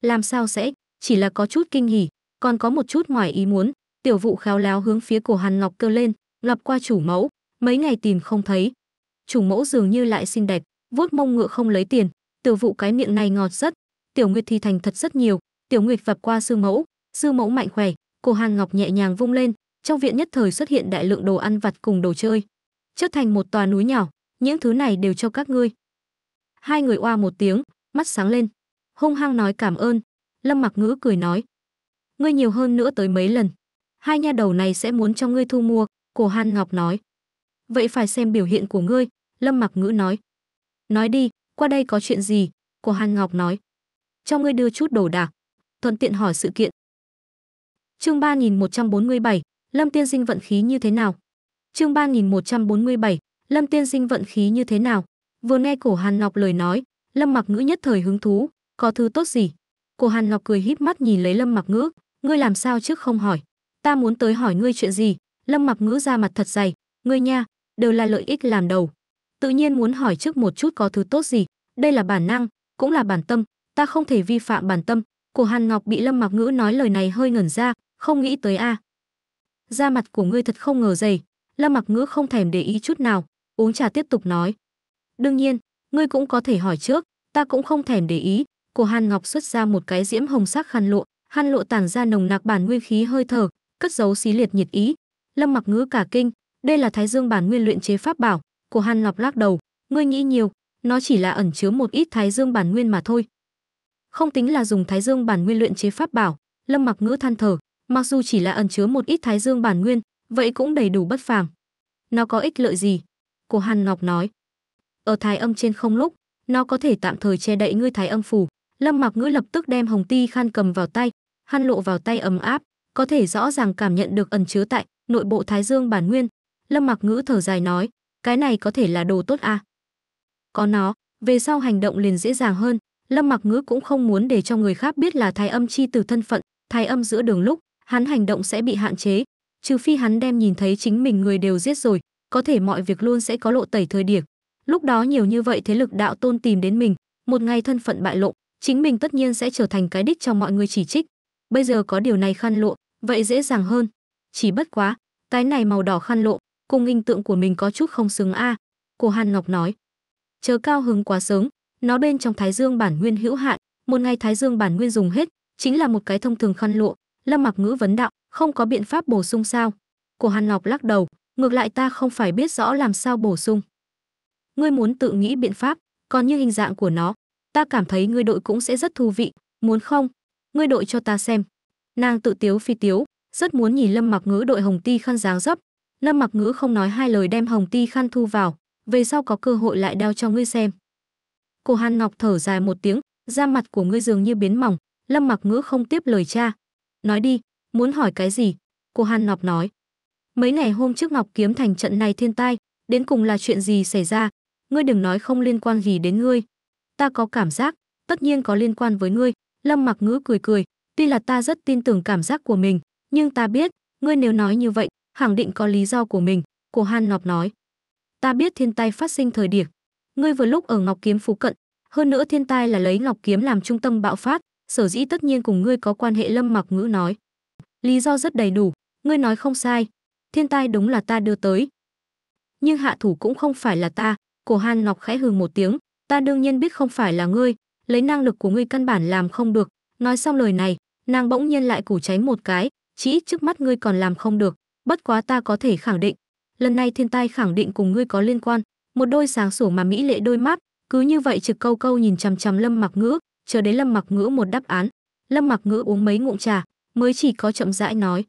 Làm sao sẽ, chỉ là có chút kinh hỉ, còn có một chút ngoài ý muốn, tiểu vũ khéo léo hướng phía cổ Hàn Ngọc cơ lên, lập qua chủ mẫu, mấy ngày tìm không thấy. Chủ mẫu dường như lại xinh đẹp, vuốt mông ngựa không lấy tiền, tiểu vũ cái miệng này ngọt rất, tiểu nguyệt thì thành thật rất nhiều, tiểu nguyệt vập qua sư mẫu, Sư mẫu mạnh khỏe, cô Hàn Ngọc nhẹ nhàng vung lên, trong viện nhất thời xuất hiện đại lượng đồ ăn vặt cùng đồ chơi, chất thành một tòa núi nhỏ, những thứ này đều cho các ngươi. Hai người oa một tiếng, mắt sáng lên, hung hăng nói cảm ơn, Lâm Mặc Ngữ cười nói, ngươi nhiều hơn nữa tới mấy lần, hai nha đầu này sẽ muốn cho ngươi thu mua, cổ Hàn Ngọc nói. Vậy phải xem biểu hiện của ngươi, Lâm Mặc Ngữ nói. Nói đi, qua đây có chuyện gì? Cổ Hàn Ngọc nói. Cho ngươi đưa chút đồ đạc, thuận tiện hỏi sự kiện, Chương 3147, Lâm Tiên Sinh vận khí như thế nào? Chương 3147, Lâm Tiên Sinh vận khí như thế nào? Vừa nghe Cổ Hàn Ngọc lời nói, Lâm Mặc Ngữ nhất thời hứng thú, có thứ tốt gì? Cổ Hàn Ngọc cười híp mắt nhìn lấy Lâm Mặc Ngữ, ngươi làm sao trước không hỏi? Ta muốn tới hỏi ngươi chuyện gì? Lâm Mặc Ngữ ra mặt thật dày, ngươi nha, đều là lợi ích làm đầu. Tự nhiên muốn hỏi trước một chút có thứ tốt gì, đây là bản năng, cũng là bản tâm, ta không thể vi phạm bản tâm. Cổ Hàn Ngọc bị Lâm Mặc Ngữ nói lời này hơi ngẩn ra, không nghĩ tới a. À. Da mặt của ngươi thật không ngờ dày, Lâm Mặc Ngữ không thèm để ý chút nào, uống trà tiếp tục nói. Đương nhiên, ngươi cũng có thể hỏi trước, ta cũng không thèm để ý. Cổ Hàn Ngọc xuất ra một cái diễm hồng sắc khăn lụa, khăn lụa tản ra nồng nặc bản nguyên khí hơi thở, cất giấu xí liệt nhiệt ý. Lâm Mặc Ngữ cả kinh, đây là Thái Dương bản nguyên luyện chế pháp bảo, Cổ Hàn Ngọc lắc đầu, ngươi nghĩ nhiều, nó chỉ là ẩn chứa một ít Thái Dương bản nguyên mà thôi. Không tính là dùng Thái Dương bản nguyên luyện chế pháp bảo, Lâm Mặc Ngữ than thở, Mặc dù chỉ là ẩn chứa một ít thái dương bản nguyên, vậy cũng đầy đủ bất phàm. Nó có ích lợi gì? Cổ Hàn Ngọc nói. Ở thái âm trên không lúc, nó có thể tạm thời che đậy ngươi thái âm phù. Lâm Mặc Ngữ lập tức đem hồng ti khăn cầm vào tay, khăn lộ vào tay ấm áp, có thể rõ ràng cảm nhận được ẩn chứa tại nội bộ thái dương bản nguyên. Lâm Mặc Ngữ thở dài nói, cái này có thể là đồ tốt à? Có nó, về sau hành động liền dễ dàng hơn. Lâm Mặc Ngữ cũng không muốn để cho người khác biết là thái âm chi từ thân phận, thái âm giữa đường lúc, hắn hành động sẽ bị hạn chế, trừ phi hắn đem nhìn thấy chính mình người đều giết rồi, có thể mọi việc luôn sẽ có lộ tẩy thời điểm. Lúc đó nhiều như vậy thế lực đạo tôn tìm đến mình, một ngày thân phận bại lộ, chính mình tất nhiên sẽ trở thành cái đích cho mọi người chỉ trích. Bây giờ có điều này khăn lộ, vậy dễ dàng hơn. Chỉ bất quá, cái này màu đỏ khăn lộ, cùng hình tượng của mình có chút không xứng a." À. Cô Hàn Ngọc nói. "Chớ cao hứng quá sớm, nó bên trong Thái Dương bản nguyên hữu hạn, một ngày Thái Dương bản nguyên dùng hết, chính là một cái thông thường khăn lộ, Lâm Mặc Ngữ vấn đạo, không có biện pháp bổ sung sao? Cổ Hàn Ngọc lắc đầu, ngược lại ta không phải biết rõ làm sao bổ sung. Ngươi muốn tự nghĩ biện pháp, còn như hình dạng của nó, ta cảm thấy ngươi đội cũng sẽ rất thú vị, muốn không? Ngươi đội cho ta xem. Nàng tự tiếu phi tiếu, rất muốn nhìn Lâm Mặc Ngữ đội hồng ti khăn dáng dấp. Lâm Mặc Ngữ không nói hai lời đem hồng ti khăn thu vào, về sau có cơ hội lại đeo cho ngươi xem. Cổ Hàn Ngọc thở dài một tiếng, da mặt của ngươi dường như biến mỏng, Lâm Mặc Ngữ không tiếp lời cha, nói đi, muốn hỏi cái gì? Cô Hàn Ngọc nói. Mấy ngày hôm trước Ngọc Kiếm thành trận này thiên tai, đến cùng là chuyện gì xảy ra? Ngươi đừng nói không liên quan gì đến ngươi. Ta có cảm giác, tất nhiên có liên quan với ngươi. Lâm mặc ngữ cười cười, tuy là ta rất tin tưởng cảm giác của mình, nhưng ta biết, ngươi nếu nói như vậy, khẳng định có lý do của mình. Cô Hàn Ngọc nói. Ta biết thiên tai phát sinh thời điểm. Ngươi vừa lúc ở Ngọc Kiếm phú cận, hơn nữa thiên tai là lấy Ngọc Kiếm làm trung tâm bạo phát, sở dĩ tất nhiên cùng ngươi có quan hệ lâm mặc ngữ nói lý do rất đầy đủ ngươi nói không sai thiên tai đúng là ta đưa tới nhưng hạ thủ cũng không phải là ta cổ hàn ngọc khẽ hừ một tiếng ta đương nhiên biết không phải là ngươi lấy năng lực của ngươi căn bản làm không được nói xong lời này nàng bỗng nhiên lại củ cháy một cái chỉ trước mắt ngươi còn làm không được bất quá ta có thể khẳng định lần này thiên tai khẳng định cùng ngươi có liên quan một đôi sáng sủa mà mỹ lệ đôi mắt cứ như vậy trực câu câu nhìn chằm chằm lâm mặc ngữ chờ đến lâm mặc ngữ một đáp án lâm mặc ngữ uống mấy ngụm trà mới chỉ có chậm rãi nói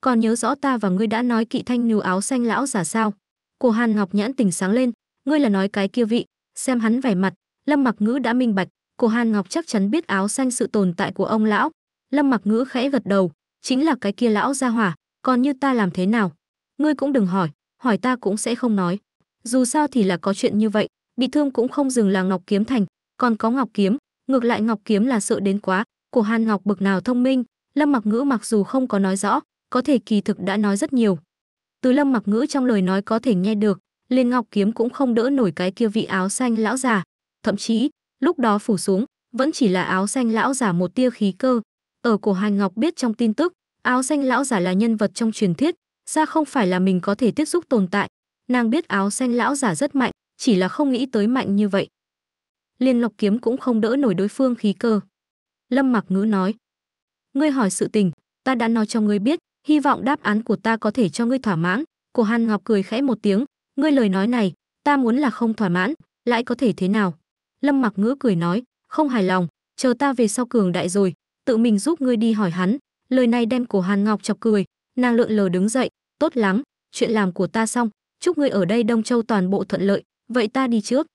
còn nhớ rõ ta và ngươi đã nói kỵ thanh nhu áo xanh lão giả sao cổ hàn ngọc nhãn tỉnh sáng lên ngươi là nói cái kia vị xem hắn vẻ mặt lâm mặc ngữ đã minh bạch cổ hàn ngọc chắc chắn biết áo xanh sự tồn tại của ông lão lâm mặc ngữ khẽ gật đầu chính là cái kia lão gia hỏa còn như ta làm thế nào ngươi cũng đừng hỏi hỏi ta cũng sẽ không nói dù sao thì là có chuyện như vậy bị thương cũng không dừng là ngọc kiếm thành còn có ngọc kiếm ngược lại ngọc kiếm là sợ đến quá cổ hàn ngọc bực nào thông minh lâm mặc ngữ mặc dù không có nói rõ có thể kỳ thực đã nói rất nhiều từ lâm mặc ngữ trong lời nói có thể nghe được liền ngọc kiếm cũng không đỡ nổi cái kia vị áo xanh lão già thậm chí lúc đó phủ xuống vẫn chỉ là áo xanh lão giả một tia khí cơ ở cổ hàn ngọc biết trong tin tức áo xanh lão giả là nhân vật trong truyền thuyết ra không phải là mình có thể tiếp xúc tồn tại nàng biết áo xanh lão giả rất mạnh chỉ là không nghĩ tới mạnh như vậy liên lộc kiếm cũng không đỡ nổi đối phương khí cơ. Lâm Mặc Ngữ nói: "Ngươi hỏi sự tình, ta đã nói cho ngươi biết, hy vọng đáp án của ta có thể cho ngươi thỏa mãn." Cổ Hàn Ngọc cười khẽ một tiếng, "Ngươi lời nói này, ta muốn là không thỏa mãn, lại có thể thế nào?" Lâm Mặc Ngữ cười nói: "Không hài lòng, chờ ta về sau cường đại rồi, tự mình giúp ngươi đi hỏi hắn." Lời này đem Cổ Hàn Ngọc chọc cười, nàng lượn lờ đứng dậy, "Tốt lắm, chuyện làm của ta xong, chúc ngươi ở đây Đông Châu toàn bộ thuận lợi, vậy ta đi trước."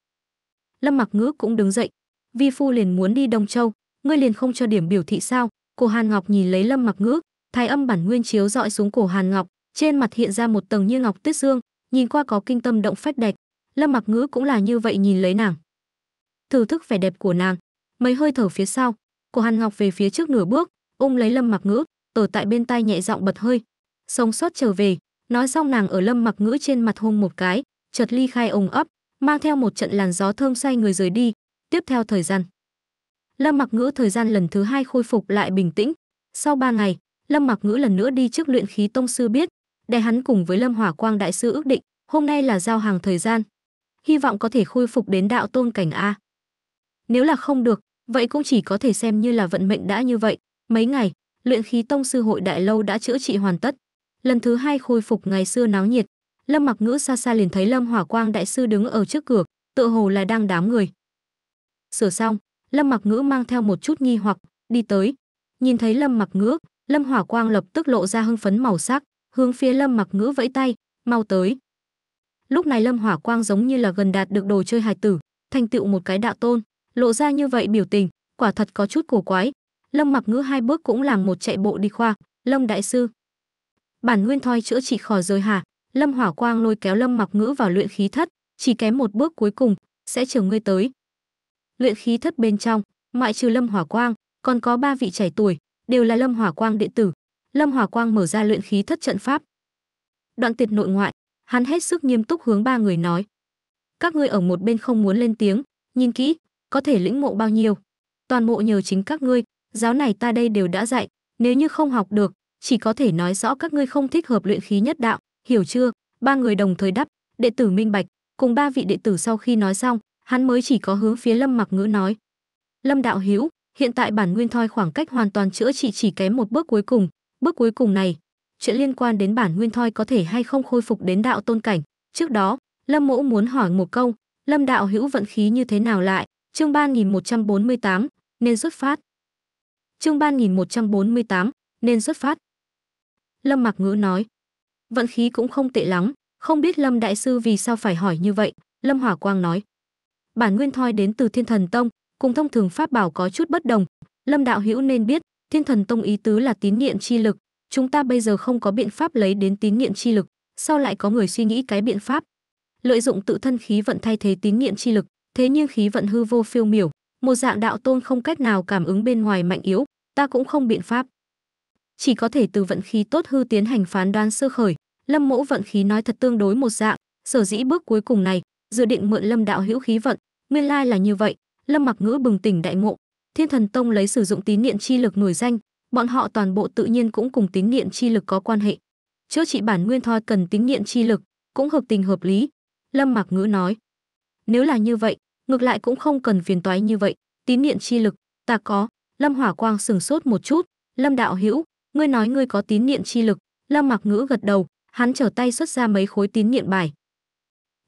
Lâm Mặc Ngữ cũng đứng dậy. Vi phu liền muốn đi Đông Châu, ngươi liền không cho điểm biểu thị sao? Cổ Hàn Ngọc nhìn lấy Lâm Mặc Ngữ, thái âm bản nguyên chiếu dọi xuống cổ Hàn Ngọc, trên mặt hiện ra một tầng như ngọc tuyết dương, nhìn qua có kinh tâm động phách đẹp. Lâm Mặc Ngữ cũng là như vậy nhìn lấy nàng. Thử thức vẻ đẹp của nàng, mấy hơi thở phía sau, cổ Hàn Ngọc về phía trước nửa bước, ôm lấy Lâm Mặc Ngữ, ở tại bên tai nhẹ giọng bật hơi, sống sót trở về. Nói xong nàng ở Lâm Mặc Ngữ trên mặt hôn một cái, chợt ly khai ồng ấp, mang theo một trận làn gió thơm xoay người rời đi, tiếp theo thời gian. Lâm Mặc Ngữ thời gian lần thứ hai khôi phục lại bình tĩnh, sau ba ngày, Lâm Mặc Ngữ lần nữa đi trước luyện khí tông sư biết, để hắn cùng với Lâm Hỏa Quang đại sư ước định, hôm nay là giao hàng thời gian, hy vọng có thể khôi phục đến đạo tôn cảnh a. Nếu là không được, vậy cũng chỉ có thể xem như là vận mệnh đã như vậy, mấy ngày, luyện khí tông sư hội đại lâu đã chữa trị hoàn tất, lần thứ hai khôi phục ngày xưa náo nhiệt, Lâm Mặc Ngữ xa xa liền thấy Lâm Hỏa Quang đại sư đứng ở trước cửa, tựa hồ là đang đám người. Sửa xong, Lâm Mặc Ngữ mang theo một chút nghi hoặc, đi tới. Nhìn thấy Lâm Mặc Ngữ, Lâm Hỏa Quang lập tức lộ ra hưng phấn màu sắc, hướng phía Lâm Mặc Ngữ vẫy tay, "Mau tới." Lúc này Lâm Hỏa Quang giống như là gần đạt được đồ chơi hài tử, thành tựu một cái đạo tôn, lộ ra như vậy biểu tình, quả thật có chút cổ quái. Lâm Mặc Ngữ hai bước cũng làm một chạy bộ đi khoa, "Lâm đại sư, bản nguyên thoi chữa trị khỏi rồi hả?" Lâm Hỏa Quang lôi kéo Lâm Mặc Ngữ vào luyện khí thất, chỉ kém một bước cuối cùng sẽ chờ ngươi tới. Luyện khí thất bên trong, ngoại trừ Lâm Hỏa Quang, còn có ba vị trẻ tuổi, đều là Lâm Hỏa Quang đệ tử. Lâm Hỏa Quang mở ra luyện khí thất trận pháp. Đoạn tuyệt nội ngoại, hắn hết sức nghiêm túc hướng ba người nói: "Các ngươi ở một bên không muốn lên tiếng, nhìn kỹ, có thể lĩnh ngộ bao nhiêu, toàn bộ nhờ chính các ngươi, giáo này ta đây đều đã dạy, nếu như không học được, chỉ có thể nói rõ các ngươi không thích hợp luyện khí nhất đạo, hiểu chưa ba người đồng thời đáp đệ tử minh bạch cùng ba vị đệ tử sau khi nói xong hắn mới chỉ có hướng phía lâm mặc ngữ nói lâm đạo hữu hiện tại bản nguyên thoi khoảng cách hoàn toàn chữa trị chỉ kém một bước cuối cùng bước cuối cùng này chuyện liên quan đến bản nguyên thoi có thể hay không khôi phục đến đạo tôn cảnh trước đó lâm mỗ muốn hỏi một câu lâm đạo hữu vận khí như thế nào lại chương 3148, nên xuất phát chương 3148, nên xuất phát lâm mặc ngữ nói vận khí cũng không tệ lắm, không biết Lâm đại sư vì sao phải hỏi như vậy, Lâm Hỏa Quang nói. Bản nguyên thoi đến từ Thiên Thần Tông, cùng thông thường pháp bảo có chút bất đồng, Lâm đạo hữu nên biết, Thiên Thần Tông ý tứ là tín niệm chi lực, chúng ta bây giờ không có biện pháp lấy đến tín niệm chi lực, sau lại có người suy nghĩ cái biện pháp, lợi dụng tự thân khí vận thay thế tín niệm chi lực, thế nhưng khí vận hư vô phiêu miểu, một dạng đạo tôn không cách nào cảm ứng bên ngoài mạnh yếu, ta cũng không biện pháp. Chỉ có thể từ vận khí tốt hư tiến hành phán đoán sơ khởi, Lâm Mẫu vận khí nói thật tương đối một dạng, sở dĩ bước cuối cùng này, dự định mượn Lâm đạo hữu khí vận, nguyên lai là như vậy. Lâm Mặc Ngữ bừng tỉnh đại ngộ, Thiên Thần Tông lấy sử dụng tín niệm chi lực nổi danh, bọn họ toàn bộ tự nhiên cũng cùng tín niệm chi lực có quan hệ. Chữa trị bản nguyên thoi cần tín niệm chi lực, cũng hợp tình hợp lý. Lâm Mặc Ngữ nói, nếu là như vậy, ngược lại cũng không cần phiền toái như vậy, tín niệm chi lực, ta có. Lâm Hỏa Quang sừng sốt một chút, Lâm đạo hữu, ngươi nói ngươi có tín niệm chi lực, Lâm Mặc Ngữ gật đầu, hắn trở tay xuất ra mấy khối tín niệm bài.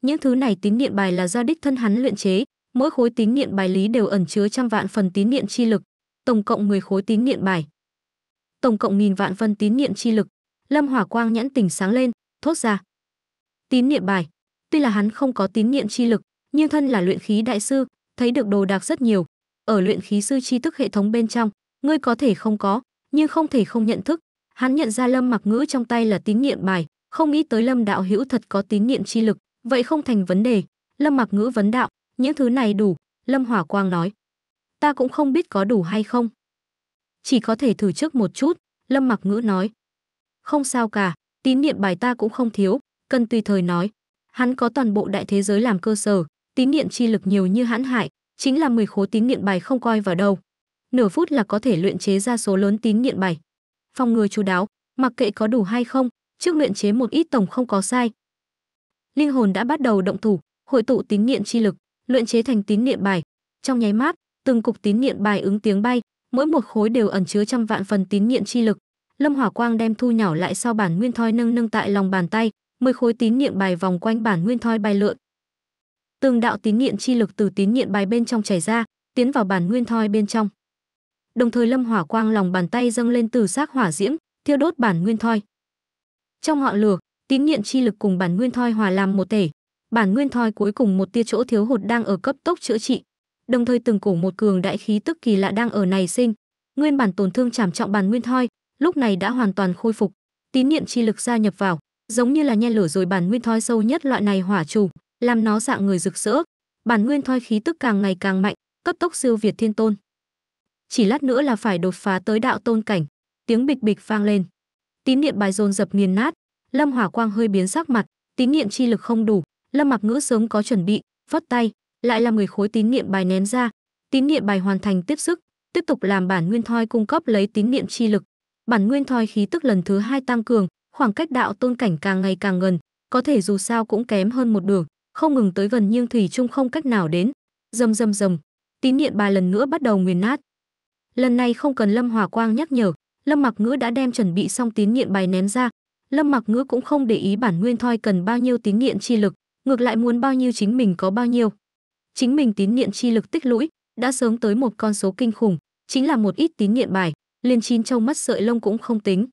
Những thứ này tín niệm bài là do đích thân hắn luyện chế, mỗi khối tín niệm bài lý đều ẩn chứa trăm vạn phần tín niệm chi lực, tổng cộng 10 khối tín niệm bài. Tổng cộng nghìn vạn phần tín niệm chi lực. Lâm Hỏa Quang nhãn tỉnh sáng lên, thốt ra. Tín niệm bài. Tuy là hắn không có tín niệm chi lực, nhưng thân là luyện khí đại sư, thấy được đồ đạc rất nhiều. Ở luyện khí sư chi thức hệ thống bên trong, ngươi có thể không có, nhưng không thể không nhận thức. Hắn nhận ra Lâm Mặc Ngữ trong tay là tín niệm bài, không nghĩ tới lâm đạo hữu thật có tín niệm chi lực vậy không thành vấn đề lâm mặc ngữ vấn đạo những thứ này đủ lâm hỏa quang nói ta cũng không biết có đủ hay không chỉ có thể thử trước một chút lâm mặc ngữ nói không sao cả tín niệm bài ta cũng không thiếu cần tùy thời nói hắn có toàn bộ đại thế giới làm cơ sở tín niệm chi lực nhiều như hãn hại chính là 10 khối tín niệm bài không coi vào đâu nửa phút là có thể luyện chế ra số lớn tín niệm bài phòng người chú đáo mặc kệ có đủ hay không trước luyện chế một ít tổng không có sai. Linh hồn đã bắt đầu động thủ, hội tụ tín niệm chi lực, luyện chế thành tín niệm bài. Trong nháy mắt, từng cục tín niệm bài ứng tiếng bay, mỗi một khối đều ẩn chứa trăm vạn phần tín niệm chi lực. Lâm Hỏa Quang đem thu nhỏ lại sau bản nguyên thoi nâng nâng tại lòng bàn tay, mười khối tín niệm bài vòng quanh bản nguyên thoi bay lượn. Từng đạo tín niệm chi lực từ tín niệm bài bên trong chảy ra, tiến vào bản nguyên thoi bên trong. Đồng thời Lâm Hỏa Quang lòng bàn tay dâng lên từ sắc hỏa diễm, thiêu đốt bản nguyên thoi. Trong ngọn lửa, tín niệm chi lực cùng bản nguyên thoi hòa làm một thể. Bản nguyên thoi cuối cùng một tia chỗ thiếu hụt đang ở cấp tốc chữa trị. Đồng thời từng cổ một cường đại khí tức kỳ lạ đang ở này sinh. Nguyên bản tổn thương trảm trọng bản nguyên thoi, lúc này đã hoàn toàn khôi phục. Tín niệm chi lực gia nhập vào, giống như là nhen lửa rồi bản nguyên thoi sâu nhất loại này hỏa chủ, làm nó dạng người rực rỡ. Bản nguyên thoi khí tức càng ngày càng mạnh, cấp tốc siêu việt thiên tôn. Chỉ lát nữa là phải đột phá tới đạo tôn cảnh. Tiếng bịch bịch vang lên tín niệm bài dồn dập nghiền nát lâm hỏa quang hơi biến sắc mặt tín niệm chi lực không đủ lâm mặc ngữ sớm có chuẩn bị phất tay lại là 10 khối tín niệm bài ném ra tín niệm bài hoàn thành tiếp sức tiếp tục làm bản nguyên thoi cung cấp lấy tín niệm chi lực bản nguyên thoi khí tức lần thứ hai tăng cường khoảng cách đạo tôn cảnh càng ngày càng gần có thể dù sao cũng kém hơn một đường không ngừng tới gần nhưng thủy chung không cách nào đến rầm rầm rầm tín niệm bài lần nữa bắt đầu nguyền nát lần này không cần lâm hòa quang nhắc nhở Lâm Mặc Ngữ đã đem chuẩn bị xong tín nhiệm bài ném ra, Lâm Mặc Ngữ cũng không để ý bản nguyên thoi cần bao nhiêu tín niệm chi lực, ngược lại muốn bao nhiêu chính mình có bao nhiêu. Chính mình tín niệm chi lực tích lũy đã sớm tới một con số kinh khủng, chính là một ít tín niệm bài, liền chín châu mất sợi lông cũng không tính.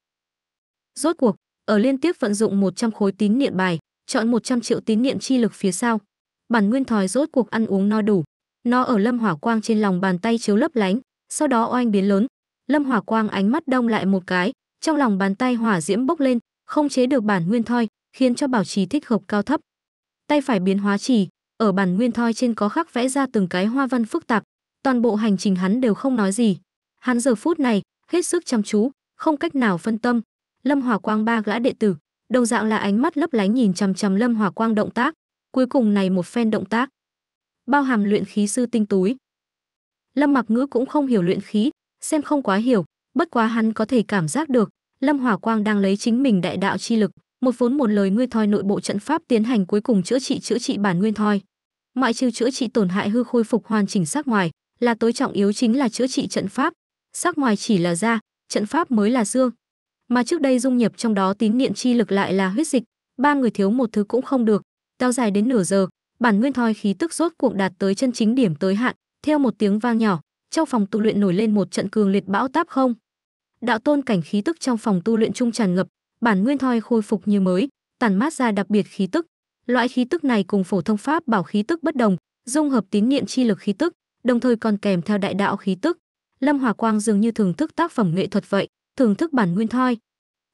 Rốt cuộc, ở liên tiếp vận dụng 100 khối tín niệm bài, chọn 100 triệu tín niệm chi lực phía sau. Bản nguyên thòi rốt cuộc ăn uống no đủ. Nó ở lâm hỏa quang trên lòng bàn tay chiếu lấp lánh, sau đó oanh biến lớn, Lâm Hỏa Quang ánh mắt đông lại một cái, trong lòng bàn tay hỏa diễm bốc lên, không chế được bản nguyên thoi, khiến cho bảo trì thích hợp cao thấp. Tay phải biến hóa chỉ, ở bản nguyên thoi trên có khắc vẽ ra từng cái hoa văn phức tạp, toàn bộ hành trình hắn đều không nói gì. Hắn giờ phút này, hết sức chăm chú, không cách nào phân tâm. Lâm Hỏa Quang ba gã đệ tử, đầu dạng là ánh mắt lấp lánh nhìn chằm chằm Lâm Hỏa Quang động tác, cuối cùng này một phen động tác, bao hàm luyện khí sư tinh túi. Lâm Mặc Ngữ cũng không hiểu luyện khí, xem không quá hiểu, bất quá hắn có thể cảm giác được, Lâm Hỏa Quang đang lấy chính mình đại đạo chi lực, một vốn một lời ngươi thoi nội bộ trận pháp tiến hành cuối cùng chữa trị chữa trị bản nguyên thoi. Ngoại trừ chữa trị tổn hại hư khôi phục hoàn chỉnh sắc ngoài, là tối trọng yếu chính là chữa trị trận pháp. Sắc ngoài chỉ là da, trận pháp mới là xương. Mà trước đây dung nhập trong đó tín niệm chi lực lại là huyết dịch, ba người thiếu một thứ cũng không được. Tao dài đến nửa giờ, bản nguyên thoi khí tức rốt cuộc đạt tới chân chính điểm tới hạn, theo một tiếng vang nhỏ, trong phòng tu luyện nổi lên một trận cường liệt bão táp không đạo tôn cảnh khí tức trong phòng tu luyện trung tràn ngập bản nguyên thoi khôi phục như mới tản mát ra đặc biệt khí tức loại khí tức này cùng phổ thông pháp bảo khí tức bất đồng dung hợp tín niệm chi lực khí tức đồng thời còn kèm theo đại đạo khí tức lâm hòa quang dường như thưởng thức tác phẩm nghệ thuật vậy thưởng thức bản nguyên thoi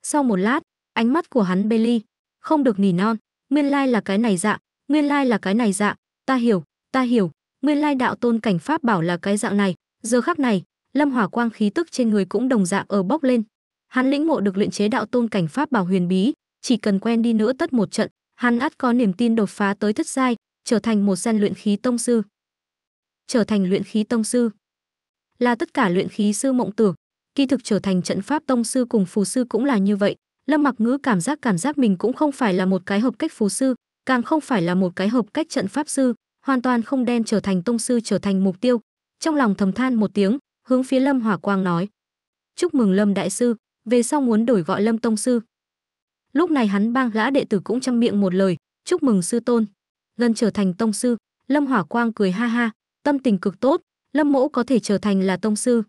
sau một lát ánh mắt của hắn bê ly không được nỉ non nguyên lai là cái này dạng nguyên lai là cái này dạng ta hiểu ta hiểu nguyên lai đạo tôn cảnh pháp bảo là cái dạng này Giờ khắc này, Lâm Hỏa Quang khí tức trên người cũng đồng dạng ở bốc lên. Hắn lĩnh ngộ được luyện chế đạo tôn cảnh pháp bảo huyền bí, chỉ cần quen đi nữa tất một trận, hắn ắt có niềm tin đột phá tới thất giai, trở thành một gian luyện khí tông sư. Trở thành luyện khí tông sư là tất cả luyện khí sư mộng tưởng, kỳ thực trở thành trận pháp tông sư cùng phù sư cũng là như vậy. Lâm Mặc Ngữ cảm giác cảm giác mình cũng không phải là một cái hợp cách phù sư, càng không phải là một cái hợp cách trận pháp sư, hoàn toàn không đen trở thành tông sư trở thành mục tiêu, trong lòng thầm than một tiếng, hướng phía Lâm Hỏa Quang nói: "Chúc mừng Lâm đại sư, về sau muốn đổi gọi Lâm tông sư." Lúc này hắn bang gã đệ tử cũng trăm miệng một lời, "Chúc mừng sư tôn, gần trở thành tông sư." Lâm Hỏa Quang cười ha ha, tâm tình cực tốt, Lâm Mỗ có thể trở thành là tông sư.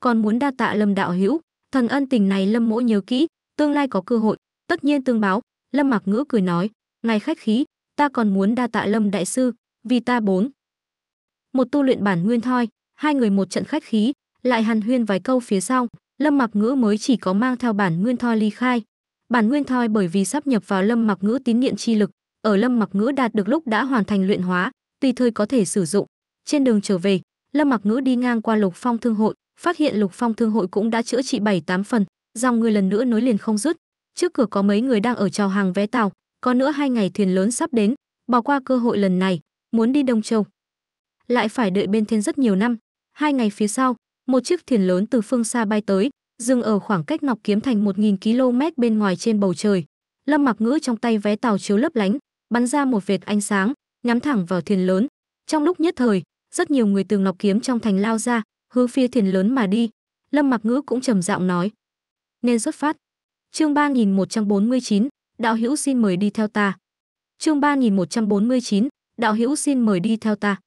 Còn muốn đa tạ Lâm đạo hữu, thần ân tình này Lâm Mỗ nhớ kỹ, tương lai có cơ hội, tất nhiên tương báo. Lâm mặc Ngữ cười nói, ngài khách khí, ta còn muốn đa tạ Lâm đại sư, vì ta bốn một tu luyện bản nguyên thoi, hai người một trận khách khí, lại hàn huyên vài câu phía sau, Lâm Mặc Ngữ mới chỉ có mang theo bản nguyên thoi ly khai. Bản nguyên thoi bởi vì sắp nhập vào Lâm Mặc Ngữ tín niệm chi lực, ở Lâm Mặc Ngữ đạt được lúc đã hoàn thành luyện hóa, tùy thời có thể sử dụng. Trên đường trở về, Lâm Mặc Ngữ đi ngang qua Lục Phong Thương hội, phát hiện Lục Phong Thương hội cũng đã chữa trị bảy tám phần, dòng người lần nữa nối liền không dứt. Trước cửa có mấy người đang ở chào hàng vé tàu, có nữa hai ngày thuyền lớn sắp đến, bỏ qua cơ hội lần này, muốn đi Đông Châu, lại phải đợi bên thiên rất nhiều năm. Hai ngày phía sau, một chiếc thuyền lớn từ phương xa bay tới, dừng ở khoảng cách Ngọc Kiếm Thành 1.000 km bên ngoài trên bầu trời. Lâm Mặc Ngữ trong tay vé tàu chiếu lấp lánh, bắn ra một vệt ánh sáng, nhắm thẳng vào thuyền lớn. Trong lúc nhất thời, rất nhiều người từ Ngọc Kiếm trong thành lao ra, hướng phía thuyền lớn mà đi. Lâm Mặc Ngữ cũng trầm giọng nói: "Nên xuất phát." Chương 3149, đạo hữu xin mời đi theo ta. Chương 3149, đạo hữu xin mời đi theo ta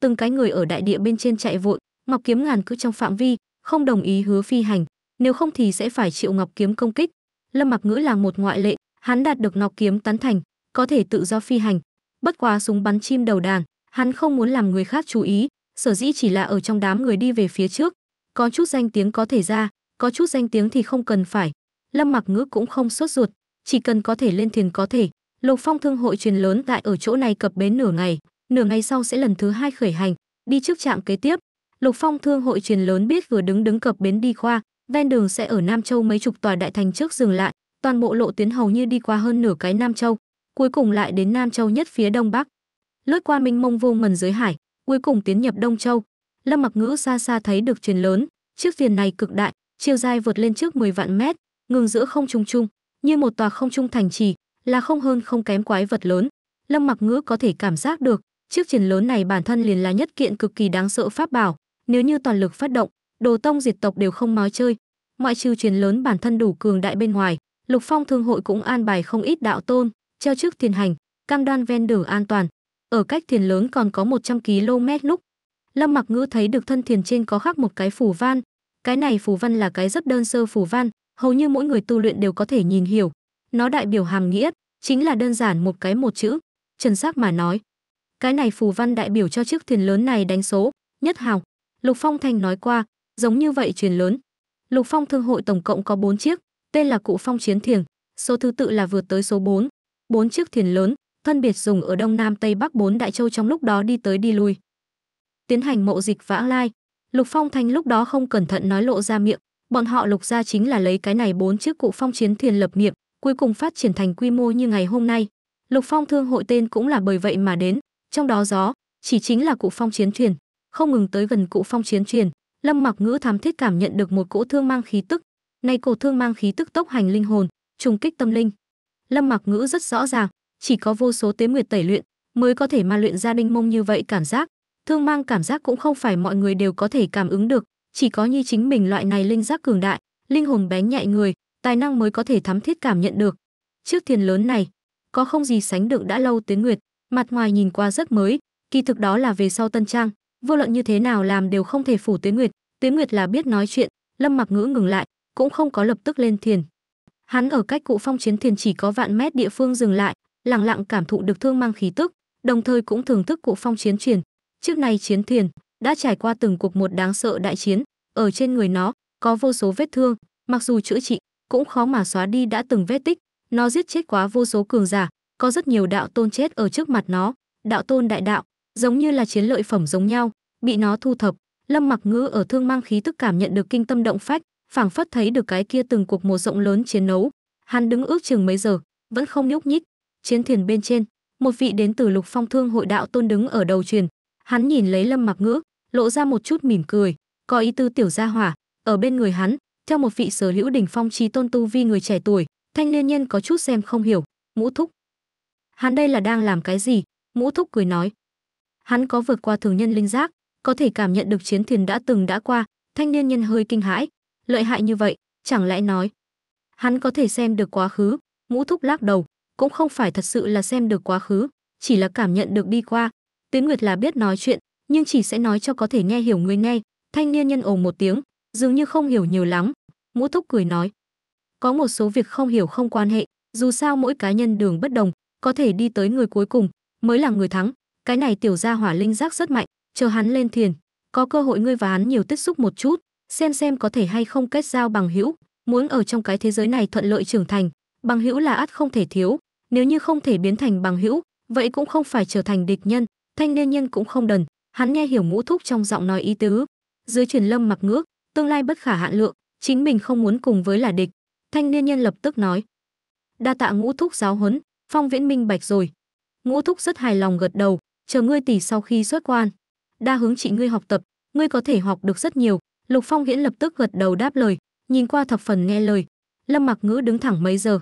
từng cái người ở đại địa bên trên chạy vội ngọc kiếm ngàn cứ trong phạm vi không đồng ý hứa phi hành nếu không thì sẽ phải chịu ngọc kiếm công kích lâm mặc ngữ là một ngoại lệ hắn đạt được ngọc kiếm tán thành có thể tự do phi hành bất quá súng bắn chim đầu đàn hắn không muốn làm người khác chú ý sở dĩ chỉ là ở trong đám người đi về phía trước có chút danh tiếng có thể ra có chút danh tiếng thì không cần phải lâm mặc ngữ cũng không sốt ruột chỉ cần có thể lên thuyền có thể lục phong thương hội truyền lớn tại ở chỗ này cập bến nửa ngày nửa ngày sau sẽ lần thứ hai khởi hành, đi trước trạng kế tiếp. Lục Phong thương hội truyền lớn biết vừa đứng đứng cập bến đi qua ven đường sẽ ở Nam Châu mấy chục tòa đại thành trước dừng lại, toàn bộ lộ tuyến hầu như đi qua hơn nửa cái Nam Châu, cuối cùng lại đến Nam Châu nhất phía đông bắc. Lướt qua Minh Mông vô ngần dưới hải, cuối cùng tiến nhập Đông Châu. Lâm Mặc Ngữ xa xa thấy được truyền lớn, chiếc thuyền này cực đại, chiều dài vượt lên trước 10 vạn mét, ngừng giữa không trung trung, như một tòa không trung thành trì, là không hơn không kém quái vật lớn. Lâm Mặc Ngữ có thể cảm giác được, Chiếc triển lớn này bản thân liền là nhất kiện cực kỳ đáng sợ pháp bảo, nếu như toàn lực phát động, đồ tông diệt tộc đều không nói chơi. Ngoại trừ triển lớn bản thân đủ cường đại bên ngoài, Lục Phong thương hội cũng an bài không ít đạo tôn, treo trước thiền hành, cam đoan ven đường an toàn. Ở cách thiền lớn còn có 100 km lúc. Lâm Mặc Ngữ thấy được thân thiền trên có khắc một cái phù văn, cái này phù văn là cái rất đơn sơ phù văn, hầu như mỗi người tu luyện đều có thể nhìn hiểu. Nó đại biểu hàm nghĩa, chính là đơn giản một cái một chữ. Trần Sắc mà nói, cái này phù văn đại biểu cho chiếc thuyền lớn này đánh số, nhất hào. Lục Phong Thành nói qua, giống như vậy thuyền lớn. Lục Phong thương hội tổng cộng có bốn chiếc, tên là Cụ Phong Chiến Thiềng, số thứ tự là vượt tới số bốn bốn chiếc thuyền lớn, thân biệt dùng ở Đông Nam Tây Bắc bốn đại châu trong lúc đó đi tới đi lui. Tiến hành mộ dịch vãng lai, Lục Phong Thành lúc đó không cẩn thận nói lộ ra miệng, bọn họ lục gia chính là lấy cái này bốn chiếc cụ phong chiến thuyền lập nghiệp, cuối cùng phát triển thành quy mô như ngày hôm nay. Lục Phong Thương hội tên cũng là bởi vậy mà đến, trong đó gió chỉ chính là cụ phong chiến thuyền không ngừng tới gần cụ phong chiến thuyền lâm mặc ngữ thám thiết cảm nhận được một cỗ thương mang khí tức nay cổ thương mang khí tức tốc hành linh hồn trùng kích tâm linh lâm mặc ngữ rất rõ ràng chỉ có vô số tế nguyệt tẩy luyện mới có thể ma luyện ra đinh mông như vậy cảm giác thương mang cảm giác cũng không phải mọi người đều có thể cảm ứng được chỉ có như chính mình loại này linh giác cường đại linh hồn bén nhạy người tài năng mới có thể thám thiết cảm nhận được trước thiền lớn này có không gì sánh được đã lâu tuyến nguyệt mặt ngoài nhìn qua rất mới kỳ thực đó là về sau tân trang vô luận như thế nào làm đều không thể phủ tuế nguyệt tuế nguyệt là biết nói chuyện lâm mặc ngữ ngừng lại cũng không có lập tức lên thiền hắn ở cách cụ phong chiến thiền chỉ có vạn mét địa phương dừng lại lặng lặng cảm thụ được thương mang khí tức đồng thời cũng thưởng thức cụ phong chiến truyền trước nay chiến thiền đã trải qua từng cuộc một đáng sợ đại chiến ở trên người nó có vô số vết thương mặc dù chữa trị cũng khó mà xóa đi đã từng vết tích nó giết chết quá vô số cường giả có rất nhiều đạo tôn chết ở trước mặt nó, đạo tôn đại đạo, giống như là chiến lợi phẩm giống nhau, bị nó thu thập. Lâm Mặc Ngữ ở thương mang khí tức cảm nhận được kinh tâm động phách, phảng phất thấy được cái kia từng cuộc một rộng lớn chiến đấu. Hắn đứng ước chừng mấy giờ, vẫn không nhúc nhích. Chiến thuyền bên trên, một vị đến từ Lục Phong Thương hội đạo tôn đứng ở đầu truyền. Hắn nhìn lấy Lâm Mặc Ngữ, lộ ra một chút mỉm cười, có ý tư tiểu gia hỏa, ở bên người hắn, theo một vị sở hữu đỉnh phong trí tôn tu vi người trẻ tuổi, thanh niên nhân có chút xem không hiểu, ngũ thúc, hắn đây là đang làm cái gì mũ thúc cười nói hắn có vượt qua thường nhân linh giác có thể cảm nhận được chiến thuyền đã từng đã qua thanh niên nhân hơi kinh hãi lợi hại như vậy chẳng lẽ nói hắn có thể xem được quá khứ mũ thúc lắc đầu cũng không phải thật sự là xem được quá khứ chỉ là cảm nhận được đi qua tuyến nguyệt là biết nói chuyện nhưng chỉ sẽ nói cho có thể nghe hiểu người nghe thanh niên nhân ồ một tiếng dường như không hiểu nhiều lắm mũ thúc cười nói có một số việc không hiểu không quan hệ dù sao mỗi cá nhân đường bất đồng có thể đi tới người cuối cùng mới là người thắng cái này tiểu gia hỏa linh giác rất mạnh chờ hắn lên thiền có cơ hội ngươi và hắn nhiều tiếp xúc một chút xem xem có thể hay không kết giao bằng hữu muốn ở trong cái thế giới này thuận lợi trưởng thành bằng hữu là ắt không thể thiếu nếu như không thể biến thành bằng hữu vậy cũng không phải trở thành địch nhân thanh niên nhân cũng không đần hắn nghe hiểu ngũ thúc trong giọng nói ý tứ dưới truyền lâm mặc ngước tương lai bất khả hạn lượng chính mình không muốn cùng với là địch thanh niên nhân lập tức nói đa tạ ngũ thúc giáo huấn Phong Viễn minh bạch rồi. Ngũ thúc rất hài lòng gật đầu, chờ ngươi tỷ sau khi xuất quan, đa hướng chị ngươi học tập, ngươi có thể học được rất nhiều. Lục Phong Viễn lập tức gật đầu đáp lời, nhìn qua thập phần nghe lời. Lâm Mặc Ngữ đứng thẳng mấy giờ,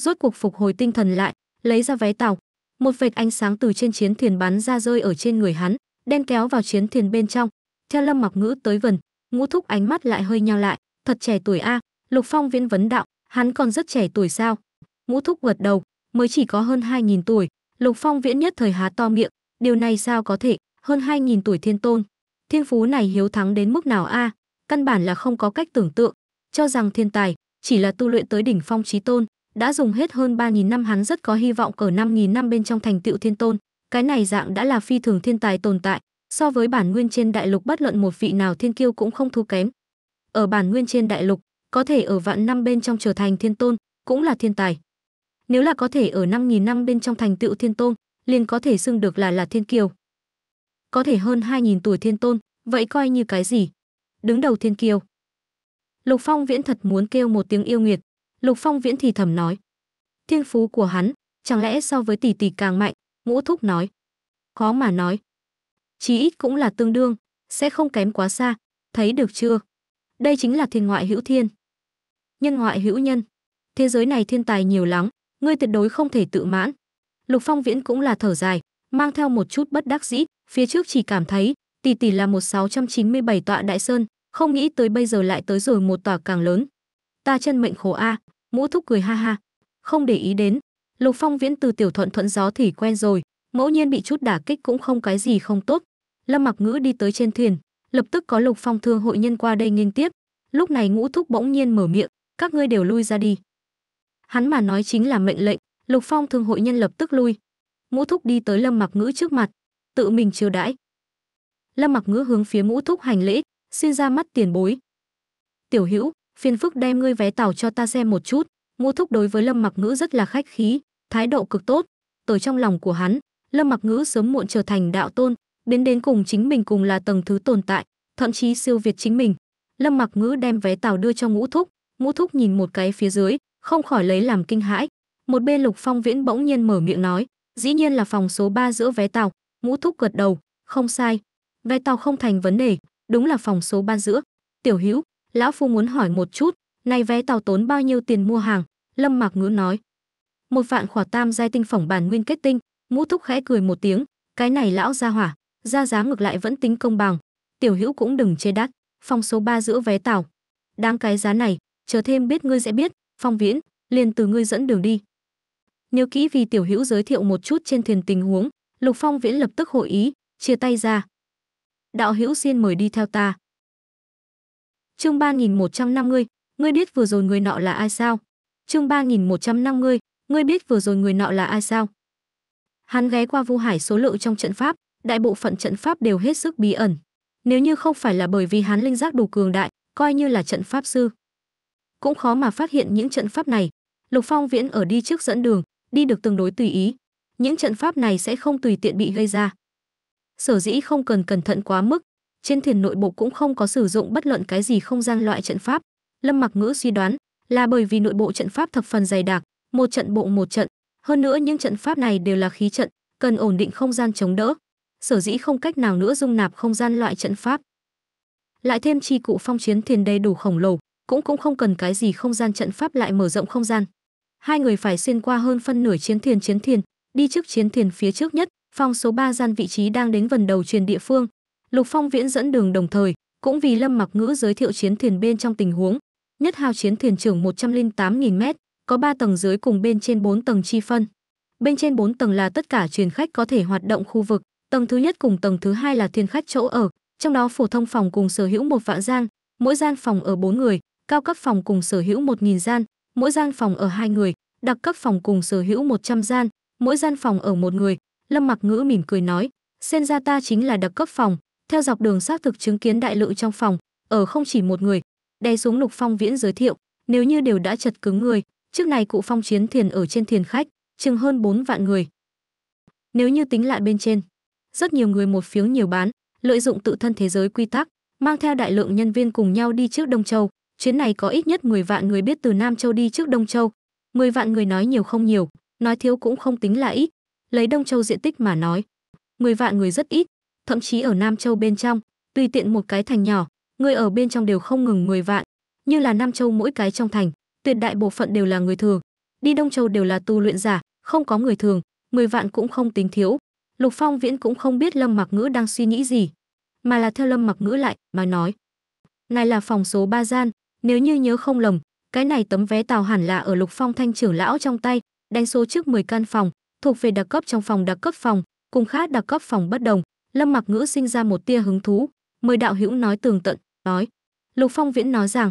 rốt cuộc phục hồi tinh thần lại, lấy ra vé tàu. Một vệt ánh sáng từ trên chiến thuyền bắn ra rơi ở trên người hắn, đen kéo vào chiến thuyền bên trong. Theo Lâm Mặc Ngữ tới gần, Ngũ Thúc ánh mắt lại hơi nheo lại, thật trẻ tuổi a. Lục Phong Viễn vấn đạo, hắn còn rất trẻ tuổi sao? Ngũ Thúc gật đầu, mới chỉ có hơn 2.000 tuổi, Lục Phong viễn nhất thời há to miệng, điều này sao có thể, hơn 2.000 tuổi thiên tôn. Thiên phú này hiếu thắng đến mức nào a à? căn bản là không có cách tưởng tượng, cho rằng thiên tài, chỉ là tu luyện tới đỉnh phong trí tôn, đã dùng hết hơn 3.000 năm hắn rất có hy vọng ở 5.000 năm bên trong thành tựu thiên tôn. Cái này dạng đã là phi thường thiên tài tồn tại, so với bản nguyên trên đại lục bất luận một vị nào thiên kiêu cũng không thua kém. Ở bản nguyên trên đại lục, có thể ở vạn năm bên trong trở thành thiên tôn, cũng là thiên tài nếu là có thể ở 5.000 năm bên trong thành tựu thiên tôn, liền có thể xưng được là là thiên kiều. Có thể hơn 2.000 tuổi thiên tôn, vậy coi như cái gì? Đứng đầu thiên kiều. Lục Phong Viễn thật muốn kêu một tiếng yêu nghiệt. Lục Phong Viễn thì thầm nói. Thiên phú của hắn, chẳng lẽ so với tỷ tỷ càng mạnh, ngũ thúc nói. Khó mà nói. Chí ít cũng là tương đương, sẽ không kém quá xa, thấy được chưa? Đây chính là thiên ngoại hữu thiên. Nhân ngoại hữu nhân. Thế giới này thiên tài nhiều lắm, ngươi tuyệt đối không thể tự mãn. Lục Phong Viễn cũng là thở dài, mang theo một chút bất đắc dĩ, phía trước chỉ cảm thấy, tỷ tỷ là một 697 tọa đại sơn, không nghĩ tới bây giờ lại tới rồi một tòa càng lớn. Ta chân mệnh khổ a, à, mũ thúc cười ha ha, không để ý đến. Lục Phong Viễn từ tiểu thuận thuận gió thì quen rồi, mẫu nhiên bị chút đả kích cũng không cái gì không tốt. Lâm Mặc Ngữ đi tới trên thuyền, lập tức có Lục Phong Thương hội nhân qua đây nghênh tiếp. Lúc này Ngũ Thúc bỗng nhiên mở miệng, các ngươi đều lui ra đi hắn mà nói chính là mệnh lệnh lục phong thương hội nhân lập tức lui ngũ thúc đi tới lâm mặc ngữ trước mặt tự mình chiêu đãi lâm mặc ngữ hướng phía ngũ thúc hành lễ xin ra mắt tiền bối tiểu hữu phiền phức đem ngươi vé tàu cho ta xem một chút ngũ thúc đối với lâm mặc ngữ rất là khách khí thái độ cực tốt ở trong lòng của hắn lâm mặc ngữ sớm muộn trở thành đạo tôn biến đến cùng chính mình cùng là tầng thứ tồn tại thậm chí siêu việt chính mình lâm mặc ngữ đem vé tàu đưa cho ngũ thúc ngũ thúc nhìn một cái phía dưới không khỏi lấy làm kinh hãi. Một bên Lục Phong Viễn bỗng nhiên mở miệng nói, dĩ nhiên là phòng số 3 giữa vé tàu, Ngũ Thúc gật đầu, không sai. Vé tàu không thành vấn đề, đúng là phòng số 3 giữa. Tiểu Hữu, lão phu muốn hỏi một chút, này vé tàu tốn bao nhiêu tiền mua hàng? Lâm Mạc Ngữ nói. Một vạn khỏa tam giai tinh phỏng bản nguyên kết tinh, Ngũ Thúc khẽ cười một tiếng, cái này lão ra hỏa, ra giá ngược lại vẫn tính công bằng. Tiểu Hữu cũng đừng chê đắt, phòng số 3 giữa vé tàu. Đáng cái giá này, chờ thêm biết ngươi sẽ biết, phong viễn liền từ ngươi dẫn đường đi nhớ kỹ vì tiểu hữu giới thiệu một chút trên thuyền tình huống lục phong viễn lập tức hội ý chia tay ra đạo hữu xin mời đi theo ta chương ba nghìn một trăm năm mươi ngươi biết vừa rồi người nọ là ai sao chương ba nghìn một trăm năm mươi ngươi biết vừa rồi người nọ là ai sao hắn ghé qua vu hải số lượng trong trận pháp đại bộ phận trận pháp đều hết sức bí ẩn nếu như không phải là bởi vì hắn linh giác đủ cường đại coi như là trận pháp sư cũng khó mà phát hiện những trận pháp này. Lục Phong Viễn ở đi trước dẫn đường, đi được tương đối tùy ý. Những trận pháp này sẽ không tùy tiện bị gây ra. Sở dĩ không cần cẩn thận quá mức, trên thuyền nội bộ cũng không có sử dụng bất luận cái gì không gian loại trận pháp. Lâm Mặc Ngữ suy đoán là bởi vì nội bộ trận pháp thập phần dày đặc, một trận bộ một trận, hơn nữa những trận pháp này đều là khí trận, cần ổn định không gian chống đỡ. Sở dĩ không cách nào nữa dung nạp không gian loại trận pháp. Lại thêm chi cụ phong chiến thuyền đầy đủ khổng lồ, cũng cũng không cần cái gì không gian trận pháp lại mở rộng không gian hai người phải xuyên qua hơn phân nửa chiến thuyền chiến thuyền đi trước chiến thuyền phía trước nhất phong số 3 gian vị trí đang đến vần đầu truyền địa phương lục phong viễn dẫn đường đồng thời cũng vì lâm mặc ngữ giới thiệu chiến thuyền bên trong tình huống nhất hào chiến thuyền trưởng 108.000 m có 3 tầng dưới cùng bên trên 4 tầng chi phân bên trên 4 tầng là tất cả truyền khách có thể hoạt động khu vực tầng thứ nhất cùng tầng thứ hai là thuyền khách chỗ ở trong đó phổ thông phòng cùng sở hữu một vạn gian mỗi gian phòng ở 4 người cao cấp phòng cùng sở hữu 1.000 gian, mỗi gian phòng ở hai người, đặc cấp phòng cùng sở hữu 100 gian, mỗi gian phòng ở một người. Lâm Mặc Ngữ mỉm cười nói, ra ta chính là đặc cấp phòng, theo dọc đường xác thực chứng kiến đại lượng trong phòng, ở không chỉ một người. Đè xuống Lục Phong Viễn giới thiệu, nếu như đều đã chật cứng người, trước này cụ phong chiến thiền ở trên thiền khách, chừng hơn 4 vạn người. Nếu như tính lại bên trên, rất nhiều người một phiếu nhiều bán, lợi dụng tự thân thế giới quy tắc, mang theo đại lượng nhân viên cùng nhau đi trước Đông Châu, Chuyến này có ít nhất 10 vạn người biết từ Nam Châu đi trước Đông Châu. 10 vạn người nói nhiều không nhiều, nói thiếu cũng không tính là ít. Lấy Đông Châu diện tích mà nói, 10 vạn người rất ít, thậm chí ở Nam Châu bên trong, tùy tiện một cái thành nhỏ, người ở bên trong đều không ngừng 10 vạn, như là Nam Châu mỗi cái trong thành, tuyệt đại bộ phận đều là người thường, đi Đông Châu đều là tu luyện giả, không có người thường, 10 vạn cũng không tính thiếu. Lục Phong Viễn cũng không biết Lâm Mặc Ngữ đang suy nghĩ gì, mà là theo Lâm Mặc Ngữ lại mà nói: "Này là phòng số ba gian, nếu như nhớ không lầm, cái này tấm vé tàu hẳn là ở Lục Phong Thanh trưởng lão trong tay, đánh số trước 10 căn phòng, thuộc về đặc cấp trong phòng đặc cấp phòng, cùng khác đặc cấp phòng bất đồng, Lâm Mặc Ngữ sinh ra một tia hứng thú, mời đạo hữu nói tường tận, nói. Lục Phong Viễn nói rằng,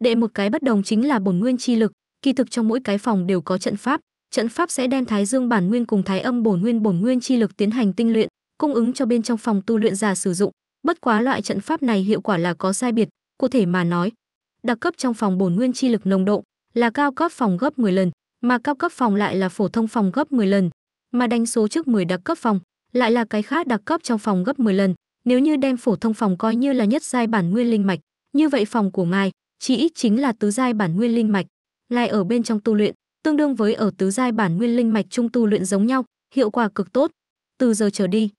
đệ một cái bất đồng chính là bổn nguyên chi lực, kỳ thực trong mỗi cái phòng đều có trận pháp, trận pháp sẽ đem Thái Dương bản nguyên cùng Thái Âm bổn nguyên bổn nguyên chi lực tiến hành tinh luyện, cung ứng cho bên trong phòng tu luyện giả sử dụng. Bất quá loại trận pháp này hiệu quả là có sai biệt, cụ thể mà nói, đặc cấp trong phòng bổn nguyên chi lực nồng độ là cao cấp phòng gấp 10 lần, mà cao cấp phòng lại là phổ thông phòng gấp 10 lần, mà đánh số trước 10 đặc cấp phòng lại là cái khác đặc cấp trong phòng gấp 10 lần, nếu như đem phổ thông phòng coi như là nhất giai bản nguyên linh mạch, như vậy phòng của ngài chỉ ít chính là tứ giai bản nguyên linh mạch. Ngài ở bên trong tu luyện, tương đương với ở tứ giai bản nguyên linh mạch trung tu luyện giống nhau, hiệu quả cực tốt. Từ giờ trở đi,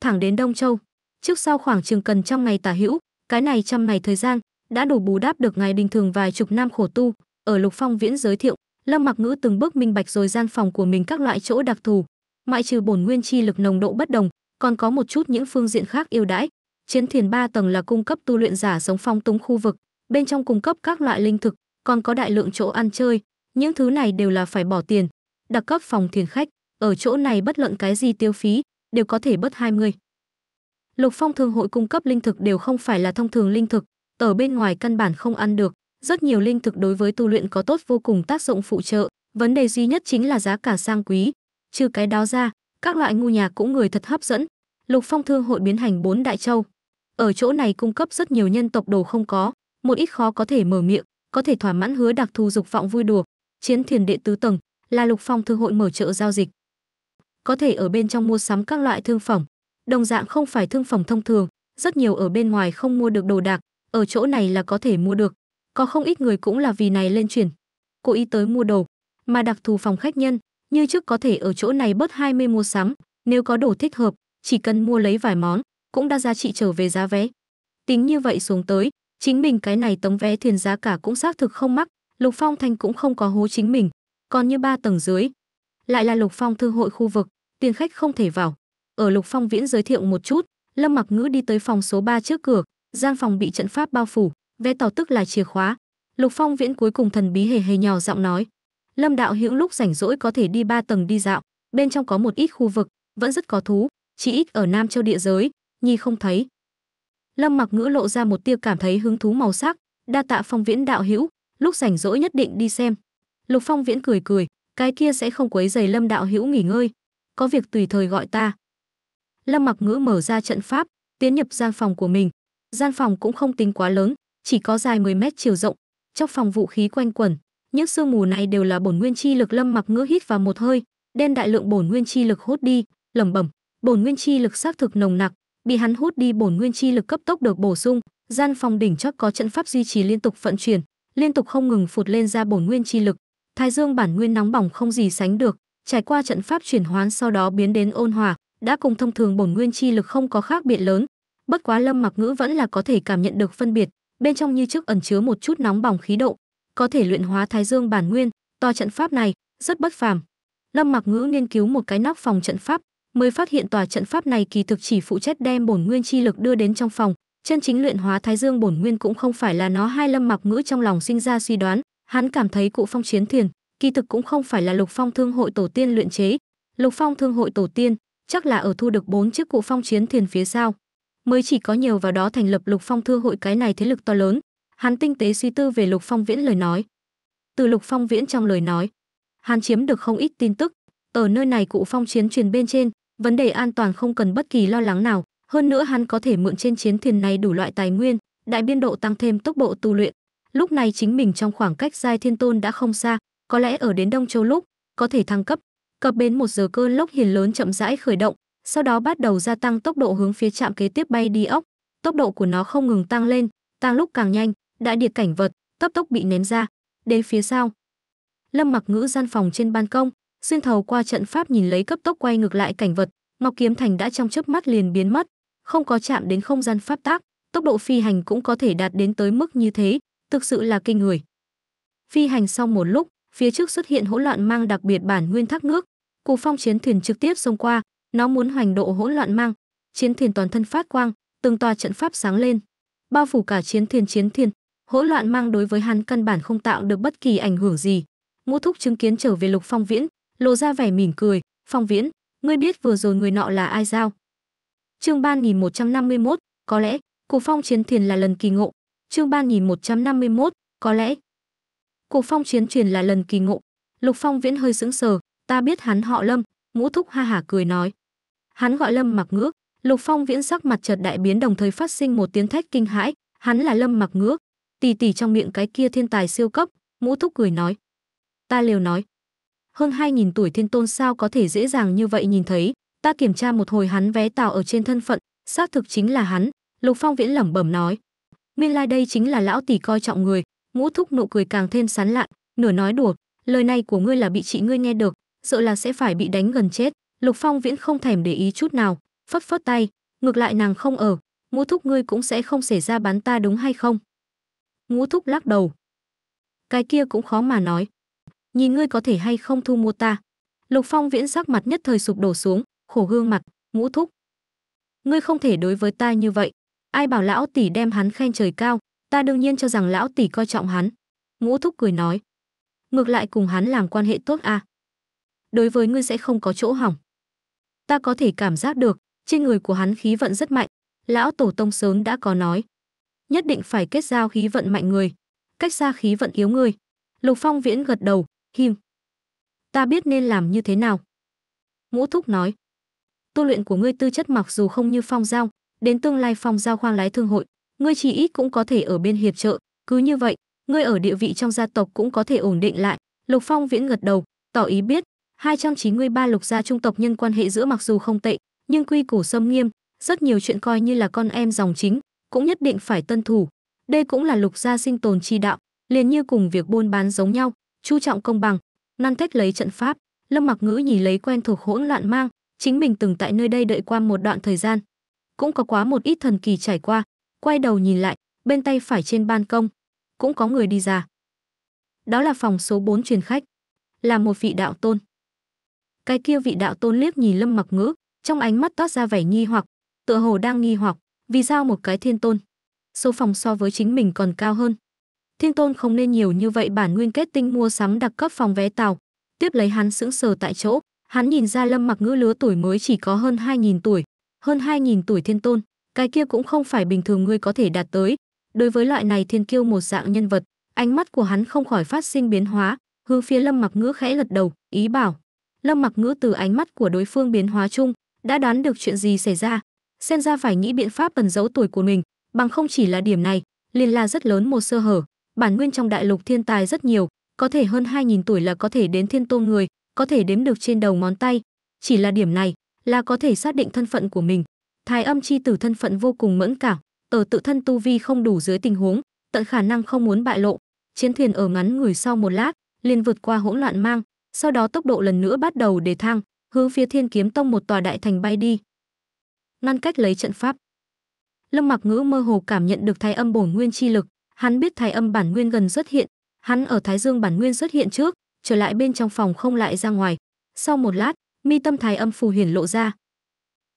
thẳng đến Đông Châu, trước sau khoảng chừng cần trong ngày tả hữu, cái này trăm ngày thời gian, đã đủ bù đắp được ngày bình thường vài chục năm khổ tu ở lục phong viễn giới thiệu lâm mặc ngữ từng bước minh bạch rồi gian phòng của mình các loại chỗ đặc thù ngoại trừ bổn nguyên chi lực nồng độ bất đồng còn có một chút những phương diện khác yêu đãi chiến thiền ba tầng là cung cấp tu luyện giả sống phong túng khu vực bên trong cung cấp các loại linh thực còn có đại lượng chỗ ăn chơi những thứ này đều là phải bỏ tiền đặc cấp phòng thiền khách ở chỗ này bất luận cái gì tiêu phí đều có thể bớt 20. Lục Phong Thương hội cung cấp linh thực đều không phải là thông thường linh thực, ở bên ngoài căn bản không ăn được. Rất nhiều linh thực đối với tu luyện có tốt vô cùng tác dụng phụ trợ, vấn đề duy nhất chính là giá cả sang quý. Trừ cái đó ra, các loại ngu nhà cũng người thật hấp dẫn. Lục Phong thương hội biến hành bốn đại châu. Ở chỗ này cung cấp rất nhiều nhân tộc đồ không có, một ít khó có thể mở miệng, có thể thỏa mãn hứa đặc thù dục vọng vui đùa. Chiến thiền đệ tứ tầng là Lục Phong thương hội mở chợ giao dịch. Có thể ở bên trong mua sắm các loại thương phẩm, đồng dạng không phải thương phẩm thông thường, rất nhiều ở bên ngoài không mua được đồ đạc, ở chỗ này là có thể mua được. Có không ít người cũng là vì này lên chuyển, cố ý tới mua đồ, mà đặc thù phòng khách nhân, như trước có thể ở chỗ này bớt 20 mua sắm, nếu có đồ thích hợp, chỉ cần mua lấy vài món, cũng đã giá trị trở về giá vé. Tính như vậy xuống tới, chính mình cái này tống vé thuyền giá cả cũng xác thực không mắc, Lục Phong Thanh cũng không có hố chính mình, còn như ba tầng dưới, lại là Lục Phong thương hội khu vực, tiền khách không thể vào. Ở Lục Phong Viễn giới thiệu một chút, Lâm Mặc Ngữ đi tới phòng số 3 trước cửa, gian phòng bị trận pháp bao phủ vé tàu tức là chìa khóa lục phong viễn cuối cùng thần bí hề hề nhỏ giọng nói lâm đạo hữu lúc rảnh rỗi có thể đi ba tầng đi dạo bên trong có một ít khu vực vẫn rất có thú chỉ ít ở nam châu địa giới nhi không thấy lâm mặc ngữ lộ ra một tia cảm thấy hứng thú màu sắc đa tạ phong viễn đạo hữu lúc rảnh rỗi nhất định đi xem lục phong viễn cười cười cái kia sẽ không quấy giày lâm đạo hữu nghỉ ngơi có việc tùy thời gọi ta lâm mặc ngữ mở ra trận pháp tiến nhập gian phòng của mình Gian phòng cũng không tính quá lớn, chỉ có dài 10 mét chiều rộng, trong phòng vũ khí quanh quẩn, những sương mù này đều là bổn nguyên chi lực Lâm Mặc Ngữ hít vào một hơi, đem đại lượng bổn nguyên chi lực hút đi, lẩm bẩm, bổn nguyên chi lực xác thực nồng nặc, bị hắn hút đi bổn nguyên chi lực cấp tốc được bổ sung, gian phòng đỉnh chót có trận pháp duy trì liên tục vận chuyển, liên tục không ngừng phụt lên ra bổn nguyên chi lực. Thái Dương bản nguyên nóng bỏng không gì sánh được, trải qua trận pháp chuyển hoán sau đó biến đến ôn hòa, đã cùng thông thường bổn nguyên chi lực không có khác biệt lớn, bất quá lâm mặc ngữ vẫn là có thể cảm nhận được phân biệt bên trong như trước ẩn chứa một chút nóng bỏng khí độ có thể luyện hóa thái dương bản nguyên to trận pháp này rất bất phàm lâm mặc ngữ nghiên cứu một cái nóc phòng trận pháp mới phát hiện tòa trận pháp này kỳ thực chỉ phụ trách đem bổn nguyên chi lực đưa đến trong phòng chân chính luyện hóa thái dương bổn nguyên cũng không phải là nó hai lâm mặc ngữ trong lòng sinh ra suy đoán hắn cảm thấy cụ phong chiến thiền kỳ thực cũng không phải là lục phong thương hội tổ tiên luyện chế lục phong thương hội tổ tiên chắc là ở thu được bốn chiếc cụ phong chiến thiền phía sau mới chỉ có nhiều vào đó thành lập lục phong thư hội cái này thế lực to lớn hắn tinh tế suy tư về lục phong viễn lời nói từ lục phong viễn trong lời nói hắn chiếm được không ít tin tức ở nơi này cụ phong chiến truyền bên trên vấn đề an toàn không cần bất kỳ lo lắng nào hơn nữa hắn có thể mượn trên chiến thuyền này đủ loại tài nguyên đại biên độ tăng thêm tốc độ tu luyện lúc này chính mình trong khoảng cách giai thiên tôn đã không xa có lẽ ở đến đông châu lúc có thể thăng cấp cập bến một giờ cơn lốc hiền lớn chậm rãi khởi động sau đó bắt đầu gia tăng tốc độ hướng phía trạm kế tiếp bay đi ốc. Tốc độ của nó không ngừng tăng lên, tăng lúc càng nhanh, đại điệt cảnh vật, tấp tốc bị ném ra. Đến phía sau, Lâm Mặc Ngữ gian phòng trên ban công, xuyên thầu qua trận pháp nhìn lấy cấp tốc quay ngược lại cảnh vật, Ngọc Kiếm Thành đã trong chớp mắt liền biến mất, không có chạm đến không gian pháp tác, tốc độ phi hành cũng có thể đạt đến tới mức như thế, thực sự là kinh người. Phi hành sau một lúc, phía trước xuất hiện hỗn loạn mang đặc biệt bản nguyên thác nước, Cù Phong chiến thuyền trực tiếp xông qua, nó muốn hoành độ hỗn loạn mang, chiến thuyền toàn thân phát quang, từng tòa trận pháp sáng lên, bao phủ cả chiến thuyền chiến thuyền, hỗn loạn mang đối với hắn căn bản không tạo được bất kỳ ảnh hưởng gì. Ngũ Thúc chứng kiến trở về Lục Phong Viễn, lộ ra vẻ mỉm cười, "Phong Viễn, ngươi biết vừa rồi người nọ là ai sao?" Chương ba nghìn một trăm năm mươi một có lẽ, cuộc Phong chiến thuyền là lần kỳ ngộ. Chương ba nghìn một trăm năm mươi một có lẽ, cuộc Phong chiến thuyền là lần kỳ ngộ. Lục Phong Viễn hơi sững sờ, "Ta biết hắn họ Lâm." Ngũ Thúc ha hả cười nói, hắn gọi lâm mặc ngữ lục phong viễn sắc mặt chợt đại biến đồng thời phát sinh một tiếng thét kinh hãi hắn là lâm mặc ngữ tỉ tỉ trong miệng cái kia thiên tài siêu cấp mũ thúc cười nói ta liều nói hơn hai nghìn tuổi thiên tôn sao có thể dễ dàng như vậy nhìn thấy ta kiểm tra một hồi hắn vé tàu ở trên thân phận xác thực chính là hắn lục phong viễn lẩm bẩm nói nguyên lai like đây chính là lão tỷ coi trọng người ngũ thúc nụ cười càng thêm sán lạn nửa nói đùa lời này của ngươi là bị chị ngươi nghe được sợ là sẽ phải bị đánh gần chết Lục Phong Viễn không thèm để ý chút nào, phất phất tay, ngược lại nàng không ở, ngũ thúc ngươi cũng sẽ không xảy ra bán ta đúng hay không? Ngũ thúc lắc đầu. Cái kia cũng khó mà nói. Nhìn ngươi có thể hay không thu mua ta. Lục Phong Viễn sắc mặt nhất thời sụp đổ xuống, khổ gương mặt, ngũ thúc. Ngươi không thể đối với ta như vậy. Ai bảo lão tỷ đem hắn khen trời cao, ta đương nhiên cho rằng lão tỷ coi trọng hắn. Ngũ thúc cười nói. Ngược lại cùng hắn làm quan hệ tốt à. Đối với ngươi sẽ không có chỗ hỏng ta có thể cảm giác được, trên người của hắn khí vận rất mạnh. Lão Tổ Tông sớm đã có nói, nhất định phải kết giao khí vận mạnh người, cách xa khí vận yếu người. Lục Phong Viễn gật đầu, him. Ta biết nên làm như thế nào. Ngũ Thúc nói, tu luyện của ngươi tư chất mặc dù không như phong giao, đến tương lai phong giao khoang lái thương hội, ngươi chỉ ít cũng có thể ở bên hiệp trợ, cứ như vậy, ngươi ở địa vị trong gia tộc cũng có thể ổn định lại. Lục Phong Viễn gật đầu, tỏ ý biết, 293 lục gia trung tộc nhân quan hệ giữa mặc dù không tệ, nhưng quy củ xâm nghiêm, rất nhiều chuyện coi như là con em dòng chính, cũng nhất định phải tân thủ. Đây cũng là lục gia sinh tồn chi đạo, liền như cùng việc buôn bán giống nhau, chú trọng công bằng. Năn thách lấy trận pháp, Lâm Mặc Ngữ nhìn lấy quen thuộc hỗn loạn mang, chính mình từng tại nơi đây đợi qua một đoạn thời gian, cũng có quá một ít thần kỳ trải qua, quay đầu nhìn lại, bên tay phải trên ban công cũng có người đi ra. Đó là phòng số 4 truyền khách, là một vị đạo tôn. Cái kia vị đạo tôn liếc nhìn Lâm Mặc Ngữ, trong ánh mắt toát ra vẻ nghi hoặc, tựa hồ đang nghi hoặc, vì sao một cái thiên tôn, số phòng so với chính mình còn cao hơn. Thiên tôn không nên nhiều như vậy bản nguyên kết tinh mua sắm đặc cấp phòng vé tàu, tiếp lấy hắn sững sờ tại chỗ, hắn nhìn ra Lâm Mặc Ngữ lứa tuổi mới chỉ có hơn 2000 tuổi, hơn 2000 tuổi thiên tôn, cái kia cũng không phải bình thường ngươi có thể đạt tới. Đối với loại này thiên kiêu một dạng nhân vật, ánh mắt của hắn không khỏi phát sinh biến hóa, hướng phía Lâm Mặc Ngữ khẽ lật đầu, ý bảo lâm mặc ngữ từ ánh mắt của đối phương biến hóa chung đã đoán được chuyện gì xảy ra xem ra phải nghĩ biện pháp ẩn giấu tuổi của mình bằng không chỉ là điểm này liền là rất lớn một sơ hở bản nguyên trong đại lục thiên tài rất nhiều có thể hơn 2.000 tuổi là có thể đến thiên tôn người có thể đếm được trên đầu ngón tay chỉ là điểm này là có thể xác định thân phận của mình thái âm chi tử thân phận vô cùng mẫn cảm ở tự thân tu vi không đủ dưới tình huống tận khả năng không muốn bại lộ chiến thuyền ở ngắn người sau một lát liền vượt qua hỗn loạn mang sau đó tốc độ lần nữa bắt đầu đề thang, hướng phía Thiên Kiếm Tông một tòa đại thành bay đi. Ngăn cách lấy trận pháp. Lâm Mặc Ngữ mơ hồ cảm nhận được thái âm bổn nguyên chi lực, hắn biết thái âm bản nguyên gần xuất hiện, hắn ở Thái Dương bản nguyên xuất hiện trước, trở lại bên trong phòng không lại ra ngoài. Sau một lát, mi tâm thái âm phù hiển lộ ra.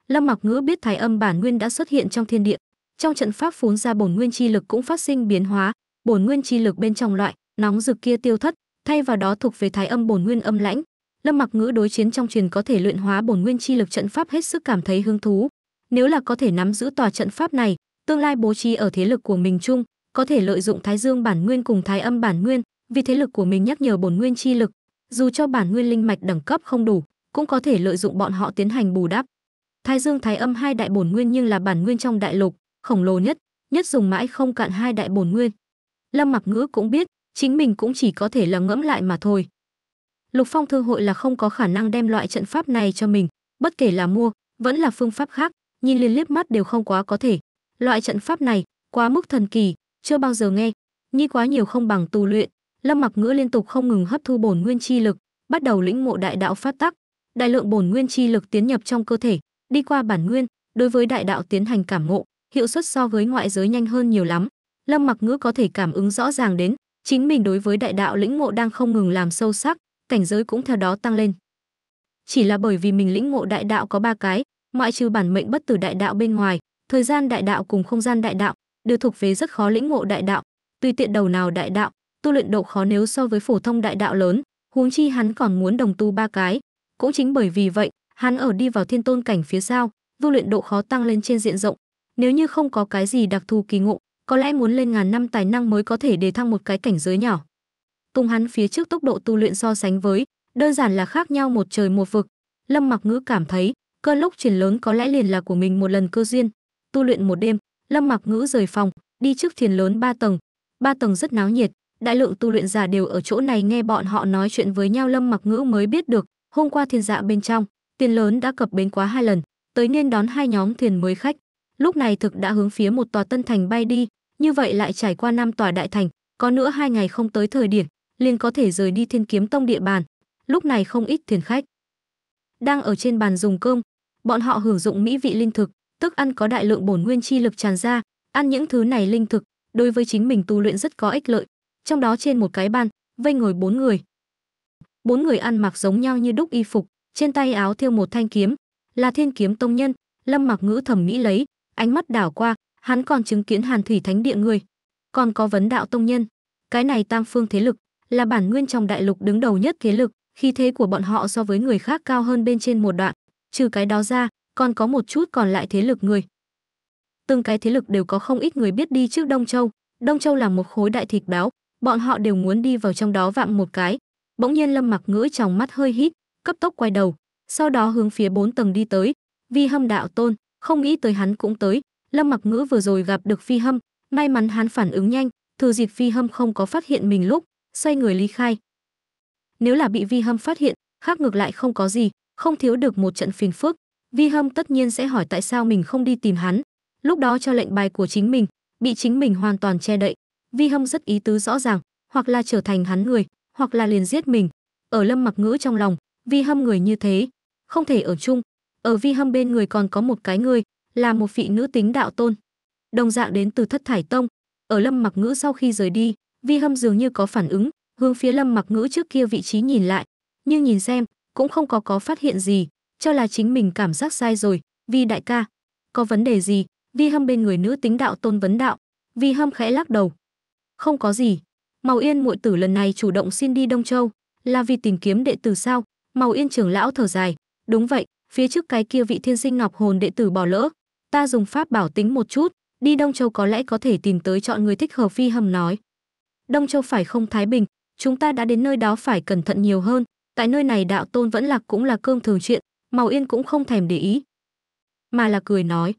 Lâm Mặc Ngữ biết thái âm bản nguyên đã xuất hiện trong thiên địa, trong trận pháp phún ra bổn nguyên chi lực cũng phát sinh biến hóa, bổn nguyên chi lực bên trong loại nóng rực kia tiêu thất, thay vào đó thuộc về thái âm bổn nguyên âm lãnh lâm mặc ngữ đối chiến trong truyền có thể luyện hóa bổn nguyên chi lực trận pháp hết sức cảm thấy hứng thú nếu là có thể nắm giữ tòa trận pháp này tương lai bố trí ở thế lực của mình chung có thể lợi dụng thái dương bản nguyên cùng thái âm bản nguyên vì thế lực của mình nhắc nhở bổn nguyên chi lực dù cho bản nguyên linh mạch đẳng cấp không đủ cũng có thể lợi dụng bọn họ tiến hành bù đắp thái dương thái âm hai đại bổn nguyên nhưng là bản nguyên trong đại lục khổng lồ nhất nhất dùng mãi không cạn hai đại bổn nguyên lâm mặc ngữ cũng biết chính mình cũng chỉ có thể là ngẫm lại mà thôi. Lục Phong Thương hội là không có khả năng đem loại trận pháp này cho mình, bất kể là mua, vẫn là phương pháp khác, nhìn liên liếc mắt đều không quá có thể. Loại trận pháp này, quá mức thần kỳ, chưa bao giờ nghe, nhi quá nhiều không bằng tu luyện. Lâm Mặc Ngữ liên tục không ngừng hấp thu bổn nguyên chi lực, bắt đầu lĩnh ngộ đại đạo phát tắc, đại lượng bổn nguyên chi lực tiến nhập trong cơ thể, đi qua bản nguyên, đối với đại đạo tiến hành cảm ngộ, hiệu suất so với ngoại giới nhanh hơn nhiều lắm. Lâm Mặc Ngữ có thể cảm ứng rõ ràng đến, chính mình đối với đại đạo lĩnh ngộ đang không ngừng làm sâu sắc, cảnh giới cũng theo đó tăng lên. Chỉ là bởi vì mình lĩnh ngộ đại đạo có ba cái, ngoại trừ bản mệnh bất tử đại đạo bên ngoài, thời gian đại đạo cùng không gian đại đạo đều thuộc về rất khó lĩnh ngộ đại đạo, tùy tiện đầu nào đại đạo, tu luyện độ khó nếu so với phổ thông đại đạo lớn, huống chi hắn còn muốn đồng tu ba cái. Cũng chính bởi vì vậy, hắn ở đi vào thiên tôn cảnh phía sau, tu luyện độ khó tăng lên trên diện rộng. Nếu như không có cái gì đặc thù kỳ ngộ, có lẽ muốn lên ngàn năm tài năng mới có thể đề thăng một cái cảnh giới nhỏ. Tung hắn phía trước tốc độ tu luyện so sánh với, đơn giản là khác nhau một trời một vực. Lâm Mặc Ngữ cảm thấy, cơn lốc chuyển lớn có lẽ liền là của mình một lần cơ duyên. Tu luyện một đêm, Lâm Mặc Ngữ rời phòng, đi trước thiền lớn ba tầng. Ba tầng rất náo nhiệt, đại lượng tu luyện giả đều ở chỗ này nghe bọn họ nói chuyện với nhau Lâm Mặc Ngữ mới biết được, hôm qua thiên dạ bên trong, tiền lớn đã cập bến quá hai lần, tới nên đón hai nhóm thuyền mới khách lúc này thực đã hướng phía một tòa tân thành bay đi, như vậy lại trải qua năm tòa đại thành, có nữa hai ngày không tới thời điểm, liền có thể rời đi Thiên Kiếm Tông địa bàn. Lúc này không ít thuyền khách đang ở trên bàn dùng cơm, bọn họ hưởng dụng mỹ vị linh thực, tức ăn có đại lượng bổn nguyên chi lực tràn ra, ăn những thứ này linh thực, đối với chính mình tu luyện rất có ích lợi. Trong đó trên một cái bàn, vây ngồi bốn người. Bốn người ăn mặc giống nhau như đúc y phục, trên tay áo thêu một thanh kiếm, là Thiên Kiếm Tông nhân, Lâm Mặc Ngữ thẩm mỹ lấy, ánh mắt đảo qua, hắn còn chứng kiến Hàn Thủy Thánh Địa người, còn có vấn đạo tông nhân. Cái này tam phương thế lực là bản nguyên trong đại lục đứng đầu nhất thế lực, khí thế của bọn họ so với người khác cao hơn bên trên một đoạn, trừ cái đó ra, còn có một chút còn lại thế lực người. Từng cái thế lực đều có không ít người biết đi trước Đông Châu, Đông Châu là một khối đại thịt báo, bọn họ đều muốn đi vào trong đó vạm một cái. Bỗng nhiên Lâm Mặc Ngữ trong mắt hơi hít, cấp tốc quay đầu, sau đó hướng phía bốn tầng đi tới, Vi Hâm đạo tôn, không nghĩ tới hắn cũng tới lâm mặc ngữ vừa rồi gặp được phi hâm may mắn hắn phản ứng nhanh thừa dịp phi hâm không có phát hiện mình lúc xoay người ly khai nếu là bị vi hâm phát hiện khác ngược lại không có gì không thiếu được một trận phiền phức vi hâm tất nhiên sẽ hỏi tại sao mình không đi tìm hắn lúc đó cho lệnh bài của chính mình bị chính mình hoàn toàn che đậy vi hâm rất ý tứ rõ ràng hoặc là trở thành hắn người hoặc là liền giết mình ở lâm mặc ngữ trong lòng vi hâm người như thế không thể ở chung ở Vi Hâm bên người còn có một cái người, là một vị nữ tính đạo tôn. Đồng dạng đến từ Thất Thải Tông, ở Lâm Mặc Ngữ sau khi rời đi, Vi Hâm dường như có phản ứng, hướng phía Lâm Mặc Ngữ trước kia vị trí nhìn lại, nhưng nhìn xem, cũng không có có phát hiện gì, cho là chính mình cảm giác sai rồi, Vi đại ca, có vấn đề gì? Vi Hâm bên người nữ tính đạo tôn vấn đạo, Vi Hâm khẽ lắc đầu. Không có gì, Màu Yên muội tử lần này chủ động xin đi Đông Châu, là vì tìm kiếm đệ tử sao? Màu Yên trưởng lão thở dài, đúng vậy, phía trước cái kia vị thiên sinh ngọc hồn đệ tử bỏ lỡ ta dùng pháp bảo tính một chút đi đông châu có lẽ có thể tìm tới chọn người thích hợp phi hầm nói đông châu phải không thái bình chúng ta đã đến nơi đó phải cẩn thận nhiều hơn tại nơi này đạo tôn vẫn lạc cũng là cơm thường chuyện màu yên cũng không thèm để ý mà là cười nói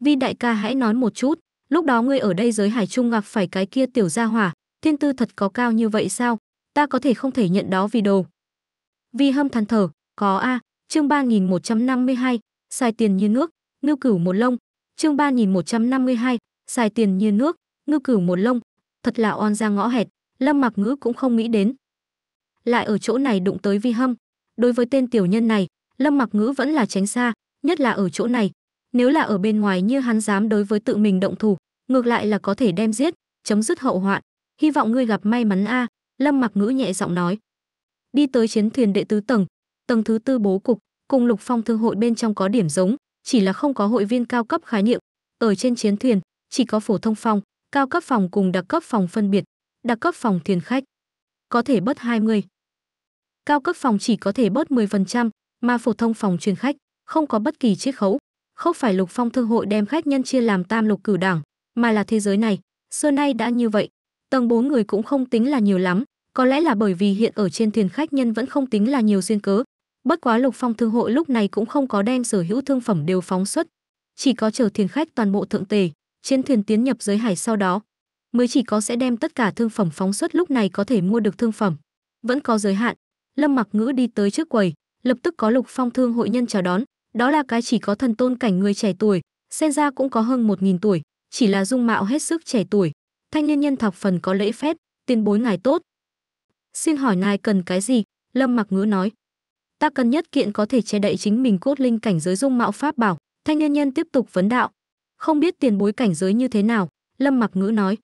vi đại ca hãy nói một chút lúc đó ngươi ở đây giới hải trung gặp phải cái kia tiểu gia hỏa thiên tư thật có cao như vậy sao ta có thể không thể nhận đó vì đồ vi hâm than thở có a à, Chương 3152, xài tiền như nước, ngưu cửu một lông. Chương 3152, xài tiền như nước, ngưu cửu một lông. Thật là on ra ngõ hẹp, Lâm Mặc Ngữ cũng không nghĩ đến. Lại ở chỗ này đụng tới Vi Hâm. Đối với tên tiểu nhân này, Lâm Mặc Ngữ vẫn là tránh xa, nhất là ở chỗ này. Nếu là ở bên ngoài như hắn dám đối với tự mình động thủ, ngược lại là có thể đem giết, chấm dứt hậu hoạn. Hy vọng ngươi gặp may mắn a." À, Lâm Mặc Ngữ nhẹ giọng nói. Đi tới chiến thuyền đệ tứ tầng, tầng thứ tư bố cục cùng lục phong thương hội bên trong có điểm giống chỉ là không có hội viên cao cấp khái niệm ở trên chiến thuyền chỉ có phổ thông phòng cao cấp phòng cùng đặc cấp phòng phân biệt đặc cấp phòng thuyền khách có thể bớt 20. Cao cấp phòng chỉ có thể bớt 10%, mà phổ thông phòng truyền khách không có bất kỳ chiết khấu. Không phải Lục Phong Thương hội đem khách nhân chia làm tam lục cửu đảng, mà là thế giới này, xưa nay đã như vậy. Tầng bốn người cũng không tính là nhiều lắm, có lẽ là bởi vì hiện ở trên thuyền khách nhân vẫn không tính là nhiều duyên cớ, Bất quá Lục Phong thương hội lúc này cũng không có đem sở hữu thương phẩm đều phóng xuất, chỉ có chờ thuyền khách toàn bộ thượng tề, trên thuyền tiến nhập giới hải sau đó, mới chỉ có sẽ đem tất cả thương phẩm phóng xuất lúc này có thể mua được thương phẩm. Vẫn có giới hạn. Lâm Mặc Ngữ đi tới trước quầy, lập tức có Lục Phong thương hội nhân chào đón, đó là cái chỉ có thần tôn cảnh người trẻ tuổi, xem ra cũng có hơn một nghìn tuổi, chỉ là dung mạo hết sức trẻ tuổi. Thanh niên nhân thọc phần có lễ phép, tiền bối ngài tốt. Xin hỏi ngài cần cái gì? Lâm Mặc Ngữ nói ta cần nhất kiện có thể che đậy chính mình cốt linh cảnh giới dung mạo pháp bảo thanh niên nhân tiếp tục vấn đạo không biết tiền bối cảnh giới như thế nào lâm mặc ngữ nói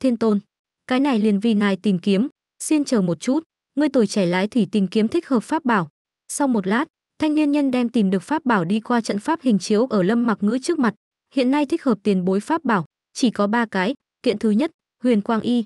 thiên tôn cái này liền vì nài tìm kiếm xin chờ một chút ngươi tuổi trẻ lái thủy tìm kiếm thích hợp pháp bảo sau một lát thanh niên nhân đem tìm được pháp bảo đi qua trận pháp hình chiếu ở lâm mặc ngữ trước mặt hiện nay thích hợp tiền bối pháp bảo chỉ có ba cái kiện thứ nhất huyền quang y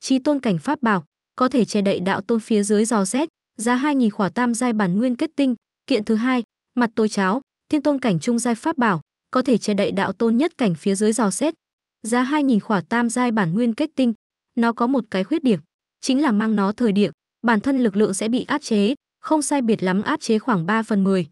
trí tôn cảnh pháp bảo có thể che đậy đạo tôn phía dưới dò xét giá 2.000 khỏa tam giai bản nguyên kết tinh, kiện thứ hai, mặt tối cháo, thiên tôn cảnh trung giai pháp bảo, có thể che đậy đạo tôn nhất cảnh phía dưới rào xét. Giá 2.000 khỏa tam giai bản nguyên kết tinh, nó có một cái khuyết điểm, chính là mang nó thời điểm, bản thân lực lượng sẽ bị áp chế, không sai biệt lắm áp chế khoảng 3 phần 10.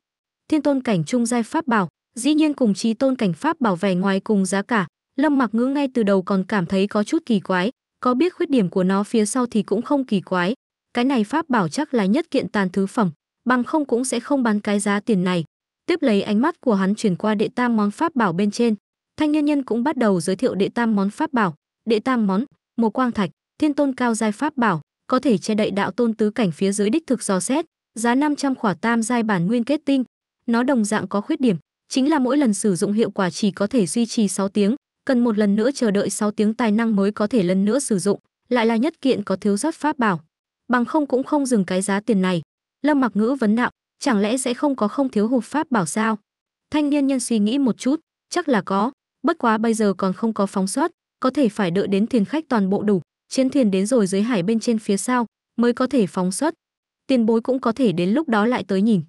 Thiên tôn cảnh trung giai pháp bảo, dĩ nhiên cùng trí tôn cảnh pháp bảo vẻ ngoài cùng giá cả, Lâm Mặc Ngữ ngay từ đầu còn cảm thấy có chút kỳ quái, có biết khuyết điểm của nó phía sau thì cũng không kỳ quái, cái này pháp bảo chắc là nhất kiện tàn thứ phẩm bằng không cũng sẽ không bán cái giá tiền này tiếp lấy ánh mắt của hắn chuyển qua đệ tam món pháp bảo bên trên thanh nhân nhân cũng bắt đầu giới thiệu đệ tam món pháp bảo đệ tam món một quang thạch thiên tôn cao giai pháp bảo có thể che đậy đạo tôn tứ cảnh phía dưới đích thực dò xét giá 500 khỏa tam giai bản nguyên kết tinh nó đồng dạng có khuyết điểm chính là mỗi lần sử dụng hiệu quả chỉ có thể duy trì 6 tiếng cần một lần nữa chờ đợi 6 tiếng tài năng mới có thể lần nữa sử dụng lại là nhất kiện có thiếu sót pháp bảo bằng không cũng không dừng cái giá tiền này. Lâm Mặc Ngữ vấn đạo, chẳng lẽ sẽ không có không thiếu hụt pháp bảo sao? Thanh niên nhân suy nghĩ một chút, chắc là có, bất quá bây giờ còn không có phóng soát, có thể phải đợi đến thuyền khách toàn bộ đủ, chiến thuyền đến rồi dưới hải bên trên phía sau mới có thể phóng xuất. Tiền bối cũng có thể đến lúc đó lại tới nhìn.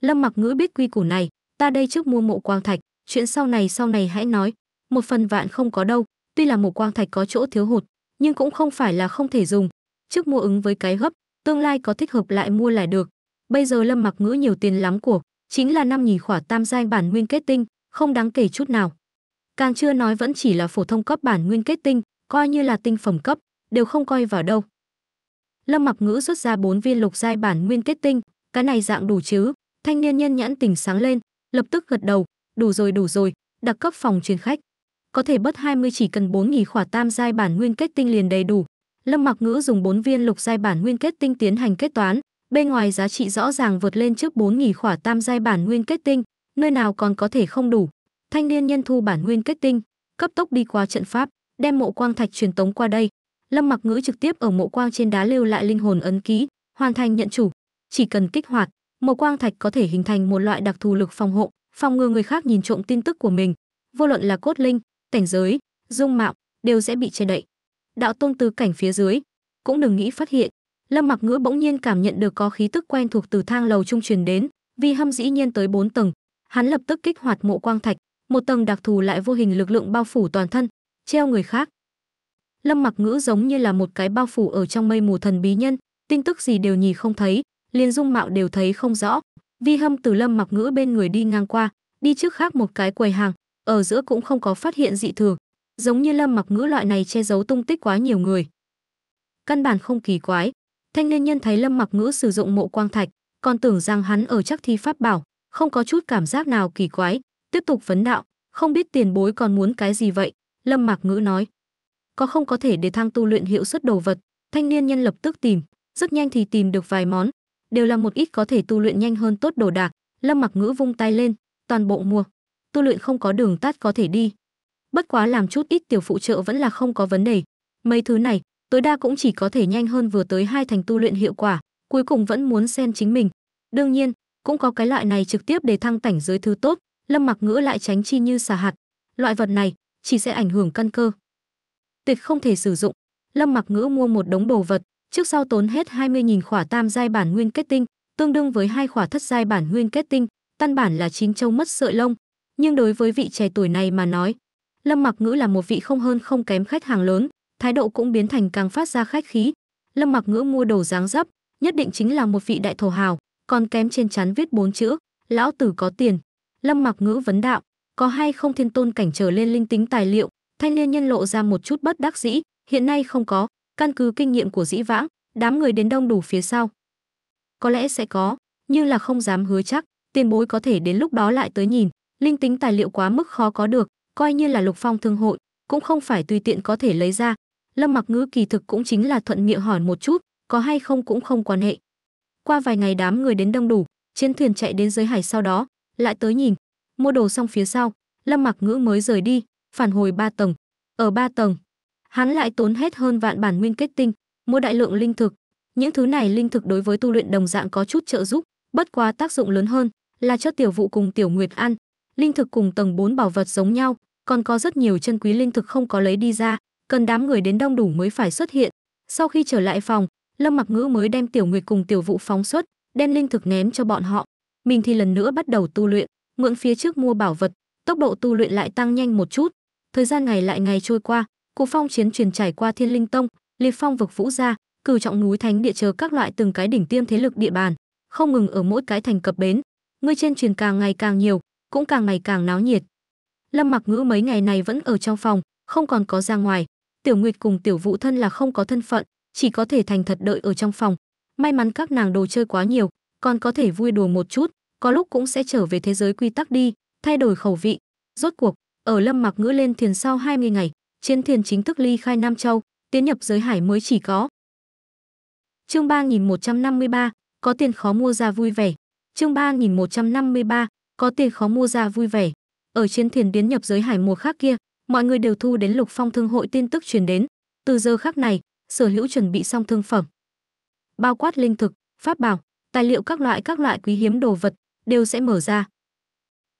Lâm Mặc Ngữ biết quy củ này, ta đây trước mua mộ quang thạch, chuyện sau này sau này hãy nói, một phần vạn không có đâu, tuy là mộ quang thạch có chỗ thiếu hụt, nhưng cũng không phải là không thể dùng, trước mua ứng với cái gấp tương lai có thích hợp lại mua lại được. Bây giờ Lâm Mặc Ngữ nhiều tiền lắm của, chính là năm nhì khỏa tam giai bản nguyên kết tinh, không đáng kể chút nào. Càng chưa nói vẫn chỉ là phổ thông cấp bản nguyên kết tinh, coi như là tinh phẩm cấp, đều không coi vào đâu. Lâm Mặc Ngữ xuất ra bốn viên lục giai bản nguyên kết tinh, cái này dạng đủ chứ? Thanh niên nhân nhãn tỉnh sáng lên, lập tức gật đầu, đủ rồi đủ rồi, đặc cấp phòng truyền khách. Có thể bất 20 chỉ cần 4 nghỉ khỏa tam giai bản nguyên kết tinh liền đầy đủ, Lâm Mặc Ngữ dùng 4 viên lục giai bản nguyên kết tinh tiến hành kết toán, bên ngoài giá trị rõ ràng vượt lên trước 4000 khỏa tam giai bản nguyên kết tinh, nơi nào còn có thể không đủ. Thanh niên nhân thu bản nguyên kết tinh, cấp tốc đi qua trận pháp, đem mộ quang thạch truyền tống qua đây. Lâm Mặc Ngữ trực tiếp ở mộ quang trên đá lưu lại linh hồn ấn ký, hoàn thành nhận chủ, chỉ cần kích hoạt, mộ quang thạch có thể hình thành một loại đặc thù lực phòng hộ, phòng ngừa người khác nhìn trộm tin tức của mình, vô luận là cốt linh, cảnh giới, dung mạo đều sẽ bị che đậy đạo tôn từ cảnh phía dưới cũng đừng nghĩ phát hiện lâm mặc ngữ bỗng nhiên cảm nhận được có khí tức quen thuộc từ thang lầu trung truyền đến vi hâm dĩ nhiên tới bốn tầng hắn lập tức kích hoạt mộ quang thạch một tầng đặc thù lại vô hình lực lượng bao phủ toàn thân treo người khác lâm mặc ngữ giống như là một cái bao phủ ở trong mây mù thần bí nhân tin tức gì đều nhì không thấy liền dung mạo đều thấy không rõ vi hâm từ lâm mặc ngữ bên người đi ngang qua đi trước khác một cái quầy hàng ở giữa cũng không có phát hiện dị thường giống như Lâm Mặc Ngữ loại này che giấu tung tích quá nhiều người. Căn bản không kỳ quái, thanh niên nhân thấy Lâm Mặc Ngữ sử dụng mộ quang thạch, còn tưởng rằng hắn ở chắc thi pháp bảo, không có chút cảm giác nào kỳ quái, tiếp tục vấn đạo, không biết tiền bối còn muốn cái gì vậy? Lâm mặc Ngữ nói. Có không có thể để thang tu luyện hiệu suất đồ vật, thanh niên nhân lập tức tìm, rất nhanh thì tìm được vài món, đều là một ít có thể tu luyện nhanh hơn tốt đồ đạc, Lâm mặc Ngữ vung tay lên, toàn bộ mua. Tu luyện không có đường tắt có thể đi, bất quá làm chút ít tiểu phụ trợ vẫn là không có vấn đề. Mấy thứ này, tối đa cũng chỉ có thể nhanh hơn vừa tới hai thành tu luyện hiệu quả, cuối cùng vẫn muốn xen chính mình. Đương nhiên, cũng có cái loại này trực tiếp để thăng cảnh giới thứ tốt, Lâm Mặc Ngữ lại tránh chi như xà hạt. Loại vật này chỉ sẽ ảnh hưởng căn cơ. Tuyệt không thể sử dụng. Lâm Mặc Ngữ mua một đống đồ vật, trước sau tốn hết 20.000 khỏa tam giai bản nguyên kết tinh, tương đương với hai khỏa thất giai bản nguyên kết tinh, căn bản là chín châu mất sợi lông. Nhưng đối với vị trẻ tuổi này mà nói, Lâm Mặc Ngữ là một vị không hơn không kém khách hàng lớn, thái độ cũng biến thành càng phát ra khách khí. Lâm Mặc Ngữ mua đồ dáng dấp, nhất định chính là một vị đại thổ hào, còn kém trên chắn viết bốn chữ, lão tử có tiền. Lâm Mặc Ngữ vấn đạo, có hay không thiên tôn cảnh trở lên linh tính tài liệu, thanh liên nhân lộ ra một chút bất đắc dĩ, hiện nay không có, căn cứ kinh nghiệm của dĩ vãng, đám người đến đông đủ phía sau. Có lẽ sẽ có, nhưng là không dám hứa chắc, tiền bối có thể đến lúc đó lại tới nhìn, linh tính tài liệu quá mức khó có được, coi như là lục phong thương hội cũng không phải tùy tiện có thể lấy ra lâm mặc ngữ kỳ thực cũng chính là thuận miệng hỏi một chút có hay không cũng không quan hệ qua vài ngày đám người đến đông đủ chiến thuyền chạy đến dưới hải sau đó lại tới nhìn mua đồ xong phía sau lâm mặc ngữ mới rời đi phản hồi ba tầng ở ba tầng hắn lại tốn hết hơn vạn bản nguyên kết tinh mua đại lượng linh thực những thứ này linh thực đối với tu luyện đồng dạng có chút trợ giúp bất quá tác dụng lớn hơn là cho tiểu vụ cùng tiểu nguyệt ăn linh thực cùng tầng 4 bảo vật giống nhau còn có rất nhiều chân quý linh thực không có lấy đi ra, cần đám người đến đông đủ mới phải xuất hiện. Sau khi trở lại phòng, Lâm Mặc Ngữ mới đem Tiểu Nguyệt cùng Tiểu Vũ phóng xuất, đem linh thực ném cho bọn họ. Mình thì lần nữa bắt đầu tu luyện, mượn phía trước mua bảo vật, tốc độ tu luyện lại tăng nhanh một chút. Thời gian ngày lại ngày trôi qua, cuộc phong chiến truyền trải qua Thiên Linh Tông, Liệt Phong vực Vũ gia, cử trọng núi thánh địa chờ các loại từng cái đỉnh tiêm thế lực địa bàn, không ngừng ở mỗi cái thành cập bến. Người trên truyền càng ngày càng nhiều, cũng càng ngày càng náo nhiệt lâm mặc ngữ mấy ngày này vẫn ở trong phòng không còn có ra ngoài tiểu nguyệt cùng tiểu Vũ thân là không có thân phận chỉ có thể thành thật đợi ở trong phòng may mắn các nàng đồ chơi quá nhiều còn có thể vui đùa một chút có lúc cũng sẽ trở về thế giới quy tắc đi thay đổi khẩu vị rốt cuộc ở lâm mặc ngữ lên thuyền sau 20 ngày chiến thuyền chính thức ly khai nam châu tiến nhập giới hải mới chỉ có chương 3153, có tiền khó mua ra vui vẻ chương 3153, có tiền khó mua ra vui vẻ ở trên thuyền biến nhập giới hải mùa khác kia mọi người đều thu đến lục phong thương hội tin tức truyền đến từ giờ khác này sở hữu chuẩn bị xong thương phẩm bao quát linh thực pháp bảo tài liệu các loại các loại quý hiếm đồ vật đều sẽ mở ra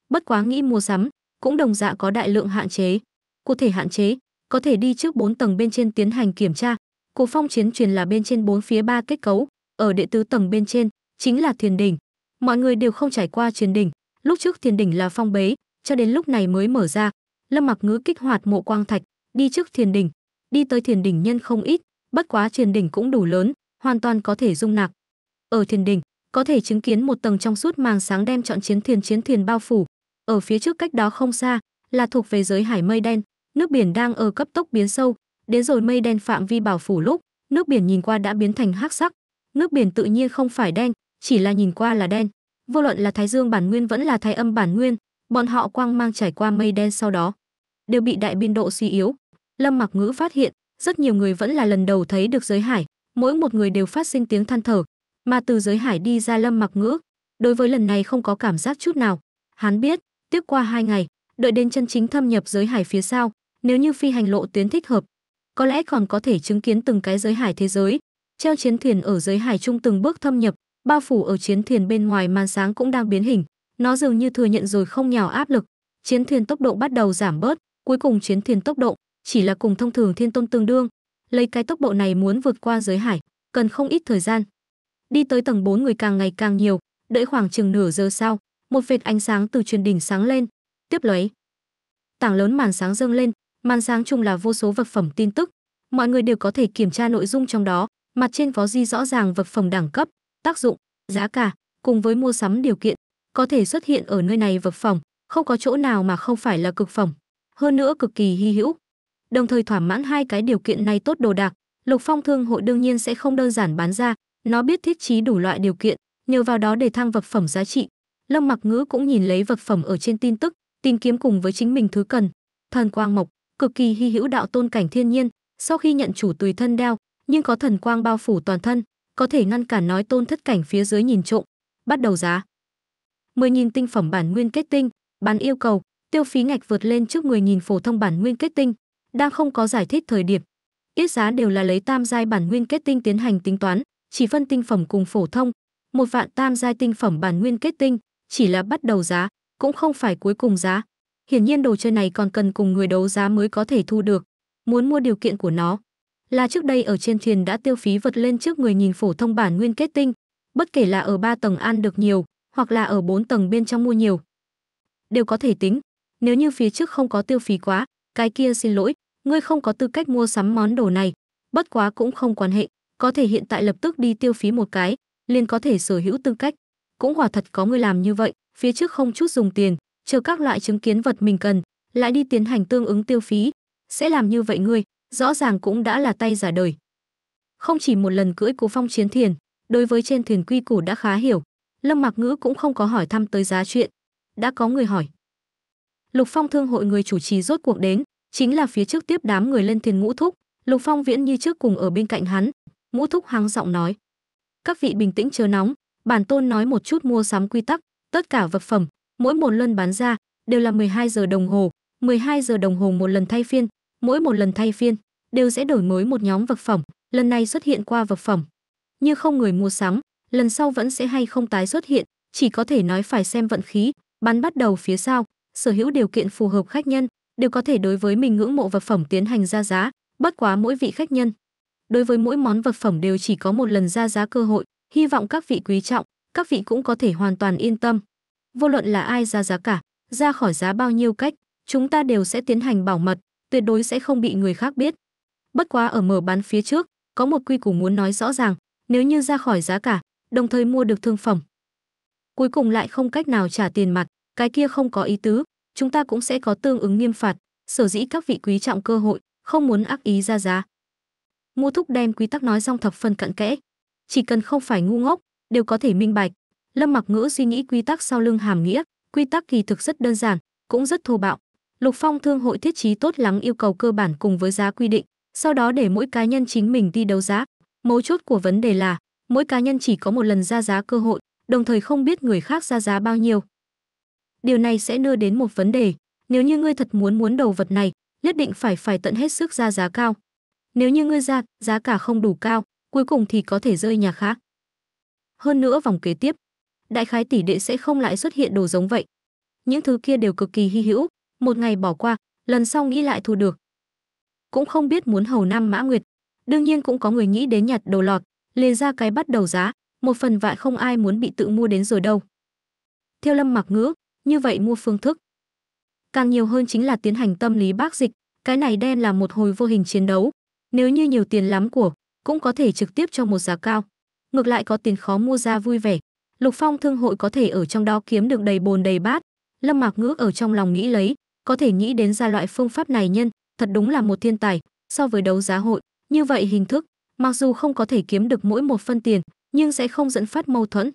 bất quá nghĩ mua sắm cũng đồng dạ có đại lượng hạn chế cụ thể hạn chế có thể đi trước bốn tầng bên trên tiến hành kiểm tra cổ phong chiến truyền là bên trên bốn phía ba kết cấu ở đệ tứ tầng bên trên chính là thiền đỉnh mọi người đều không trải qua truyền đỉnh lúc trước thiền đỉnh là phong bế cho đến lúc này mới mở ra lâm mặc ngứ kích hoạt mộ quang thạch đi trước thiền đỉnh đi tới thiền đỉnh nhân không ít bất quá thiền đỉnh cũng đủ lớn hoàn toàn có thể dung nạp ở thiền đỉnh có thể chứng kiến một tầng trong suốt màng sáng đem chọn chiến thiền chiến thiền bao phủ ở phía trước cách đó không xa là thuộc về giới hải mây đen nước biển đang ở cấp tốc biến sâu đến rồi mây đen phạm vi bảo phủ lúc nước biển nhìn qua đã biến thành hắc sắc nước biển tự nhiên không phải đen chỉ là nhìn qua là đen vô luận là thái dương bản nguyên vẫn là thái âm bản nguyên Bọn họ quang mang trải qua mây đen sau đó, đều bị đại biên độ suy yếu. Lâm Mặc Ngữ phát hiện, rất nhiều người vẫn là lần đầu thấy được giới hải, mỗi một người đều phát sinh tiếng than thở, mà từ giới hải đi ra Lâm Mặc Ngữ, đối với lần này không có cảm giác chút nào. Hắn biết, tiếp qua hai ngày, đợi đến chân chính thâm nhập giới hải phía sau, nếu như phi hành lộ tuyến thích hợp, có lẽ còn có thể chứng kiến từng cái giới hải thế giới, treo chiến thuyền ở giới hải trung từng bước thâm nhập, bao phủ ở chiến thuyền bên ngoài màn sáng cũng đang biến hình, nó dường như thừa nhận rồi không nhào áp lực, chiến thuyền tốc độ bắt đầu giảm bớt, cuối cùng chiến thuyền tốc độ chỉ là cùng thông thường thiên tôn tương đương, lấy cái tốc độ này muốn vượt qua giới hải, cần không ít thời gian. Đi tới tầng 4 người càng ngày càng nhiều, đợi khoảng chừng nửa giờ sau, một vệt ánh sáng từ truyền đỉnh sáng lên, tiếp lấy. Tảng lớn màn sáng dâng lên, màn sáng chung là vô số vật phẩm tin tức, mọi người đều có thể kiểm tra nội dung trong đó, mặt trên có di rõ ràng vật phẩm đẳng cấp, tác dụng, giá cả, cùng với mua sắm điều kiện có thể xuất hiện ở nơi này vật phẩm, không có chỗ nào mà không phải là cực phẩm, hơn nữa cực kỳ hy hữu. Đồng thời thỏa mãn hai cái điều kiện này tốt đồ đạc, Lục Phong thương hội đương nhiên sẽ không đơn giản bán ra, nó biết thiết trí đủ loại điều kiện, nhờ vào đó để thăng vật phẩm giá trị. Lâm Mặc Ngữ cũng nhìn lấy vật phẩm ở trên tin tức, tìm kiếm cùng với chính mình thứ cần. Thần quang mộc, cực kỳ hy hữu đạo tôn cảnh thiên nhiên, sau khi nhận chủ tùy thân đeo, nhưng có thần quang bao phủ toàn thân, có thể ngăn cản nói tôn thất cảnh phía dưới nhìn trộm. Bắt đầu giá. 10.000 tinh phẩm bản nguyên kết tinh, bán yêu cầu, tiêu phí ngạch vượt lên trước 10.000 phổ thông bản nguyên kết tinh, đang không có giải thích thời điểm. Yết giá đều là lấy tam giai bản nguyên kết tinh tiến hành tính toán, chỉ phân tinh phẩm cùng phổ thông. Một vạn tam giai tinh phẩm bản nguyên kết tinh chỉ là bắt đầu giá, cũng không phải cuối cùng giá. Hiển nhiên đồ chơi này còn cần cùng người đấu giá mới có thể thu được. Muốn mua điều kiện của nó là trước đây ở trên thuyền đã tiêu phí vượt lên trước 10.000 phổ thông bản nguyên kết tinh, bất kể là ở ba tầng ăn được nhiều, hoặc là ở 4 tầng bên trong mua nhiều. Đều có thể tính, nếu như phía trước không có tiêu phí quá, cái kia xin lỗi, ngươi không có tư cách mua sắm món đồ này, bất quá cũng không quan hệ, có thể hiện tại lập tức đi tiêu phí một cái, liền có thể sở hữu tư cách. Cũng quả thật có người làm như vậy, phía trước không chút dùng tiền, chờ các loại chứng kiến vật mình cần, lại đi tiến hành tương ứng tiêu phí, sẽ làm như vậy ngươi, rõ ràng cũng đã là tay giả đời. Không chỉ một lần cưỡi cố phong chiến thiền, đối với trên thuyền quy củ đã khá hiểu, Lâm Mạc Ngữ cũng không có hỏi thăm tới giá chuyện. Đã có người hỏi. Lục Phong thương hội người chủ trì rốt cuộc đến, chính là phía trước tiếp đám người lên Thiên ngũ thúc, Lục Phong viễn như trước cùng ở bên cạnh hắn, ngũ thúc hắng giọng nói. Các vị bình tĩnh chờ nóng, bản tôn nói một chút mua sắm quy tắc, tất cả vật phẩm, mỗi một lần bán ra, đều là 12 giờ đồng hồ, 12 giờ đồng hồ một lần thay phiên, mỗi một lần thay phiên, đều sẽ đổi mới một nhóm vật phẩm, lần này xuất hiện qua vật phẩm. Như không người mua sắm, lần sau vẫn sẽ hay không tái xuất hiện, chỉ có thể nói phải xem vận khí, bắn bắt đầu phía sau, sở hữu điều kiện phù hợp khách nhân, đều có thể đối với mình ngưỡng mộ vật phẩm tiến hành ra giá, bất quá mỗi vị khách nhân. Đối với mỗi món vật phẩm đều chỉ có một lần ra giá cơ hội, hy vọng các vị quý trọng, các vị cũng có thể hoàn toàn yên tâm. Vô luận là ai ra giá cả, ra khỏi giá bao nhiêu cách, chúng ta đều sẽ tiến hành bảo mật, tuyệt đối sẽ không bị người khác biết. Bất quá ở mở bán phía trước, có một quy củ muốn nói rõ ràng, nếu như ra khỏi giá cả, đồng thời mua được thương phẩm. Cuối cùng lại không cách nào trả tiền mặt, cái kia không có ý tứ, chúng ta cũng sẽ có tương ứng nghiêm phạt, sở dĩ các vị quý trọng cơ hội, không muốn ác ý ra giá. Mua thúc đem quy tắc nói xong thập phần cận kẽ, chỉ cần không phải ngu ngốc, đều có thể minh bạch. Lâm Mặc Ngữ suy nghĩ quy tắc sau lưng hàm nghĩa, quy tắc kỳ thực rất đơn giản, cũng rất thô bạo. Lục Phong thương hội thiết trí tốt lắm yêu cầu cơ bản cùng với giá quy định, sau đó để mỗi cá nhân chính mình đi đấu giá. Mấu chốt của vấn đề là mỗi cá nhân chỉ có một lần ra giá cơ hội, đồng thời không biết người khác ra giá bao nhiêu. Điều này sẽ đưa đến một vấn đề, nếu như ngươi thật muốn muốn đầu vật này, nhất định phải phải tận hết sức ra giá cao. Nếu như ngươi ra giá cả không đủ cao, cuối cùng thì có thể rơi nhà khác. Hơn nữa vòng kế tiếp, đại khái tỷ đệ sẽ không lại xuất hiện đồ giống vậy. Những thứ kia đều cực kỳ hy hữu, một ngày bỏ qua, lần sau nghĩ lại thu được. Cũng không biết muốn hầu năm mã nguyệt, đương nhiên cũng có người nghĩ đến nhặt đồ lọt, Lê ra cái bắt đầu giá, một phần vạn không ai muốn bị tự mua đến rồi đâu. Theo Lâm Mặc Ngữ, như vậy mua phương thức. Càng nhiều hơn chính là tiến hành tâm lý bác dịch, cái này đen là một hồi vô hình chiến đấu, nếu như nhiều tiền lắm của, cũng có thể trực tiếp cho một giá cao. Ngược lại có tiền khó mua ra vui vẻ, Lục Phong thương hội có thể ở trong đó kiếm được đầy bồn đầy bát. Lâm Mạc Ngữ ở trong lòng nghĩ lấy, có thể nghĩ đến ra loại phương pháp này nhân, thật đúng là một thiên tài, so với đấu giá hội, như vậy hình thức mặc dù không có thể kiếm được mỗi một phân tiền, nhưng sẽ không dẫn phát mâu thuẫn.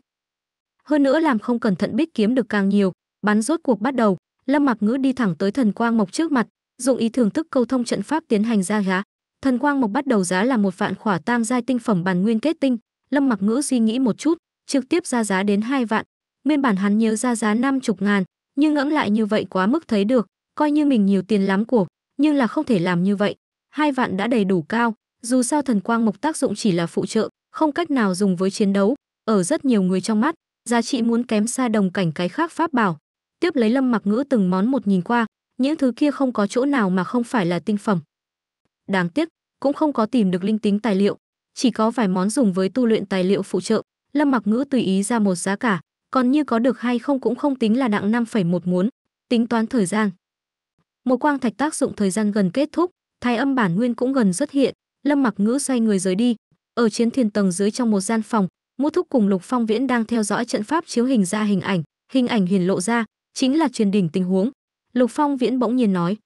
Hơn nữa làm không cẩn thận biết kiếm được càng nhiều, bắn rốt cuộc bắt đầu, Lâm Mặc Ngữ đi thẳng tới Thần Quang Mộc trước mặt, dụng ý thưởng thức câu thông trận pháp tiến hành ra giá. Thần Quang Mộc bắt đầu giá là một vạn khỏa tam giai tinh phẩm bản nguyên kết tinh, Lâm Mặc Ngữ suy nghĩ một chút, trực tiếp ra giá đến hai vạn. Nguyên bản hắn nhớ ra giá năm chục ngàn, nhưng ngẫm lại như vậy quá mức thấy được, coi như mình nhiều tiền lắm của, nhưng là không thể làm như vậy. Hai vạn đã đầy đủ cao, dù sao thần quang mộc tác dụng chỉ là phụ trợ, không cách nào dùng với chiến đấu, ở rất nhiều người trong mắt, giá trị muốn kém xa đồng cảnh cái khác pháp bảo. Tiếp lấy Lâm Mặc Ngữ từng món một nhìn qua, những thứ kia không có chỗ nào mà không phải là tinh phẩm. Đáng tiếc, cũng không có tìm được linh tính tài liệu, chỉ có vài món dùng với tu luyện tài liệu phụ trợ, Lâm Mặc Ngữ tùy ý ra một giá cả, còn như có được hay không cũng không tính là nặng 5,1 muốn, tính toán thời gian. Một quang thạch tác dụng thời gian gần kết thúc, thái âm bản nguyên cũng gần xuất hiện, lâm mặc ngữ xoay người rời đi ở chiến thiền tầng dưới trong một gian phòng mũ thúc cùng lục phong viễn đang theo dõi trận pháp chiếu hình ra hình ảnh hình ảnh hiển lộ ra chính là truyền đỉnh tình huống lục phong viễn bỗng nhiên nói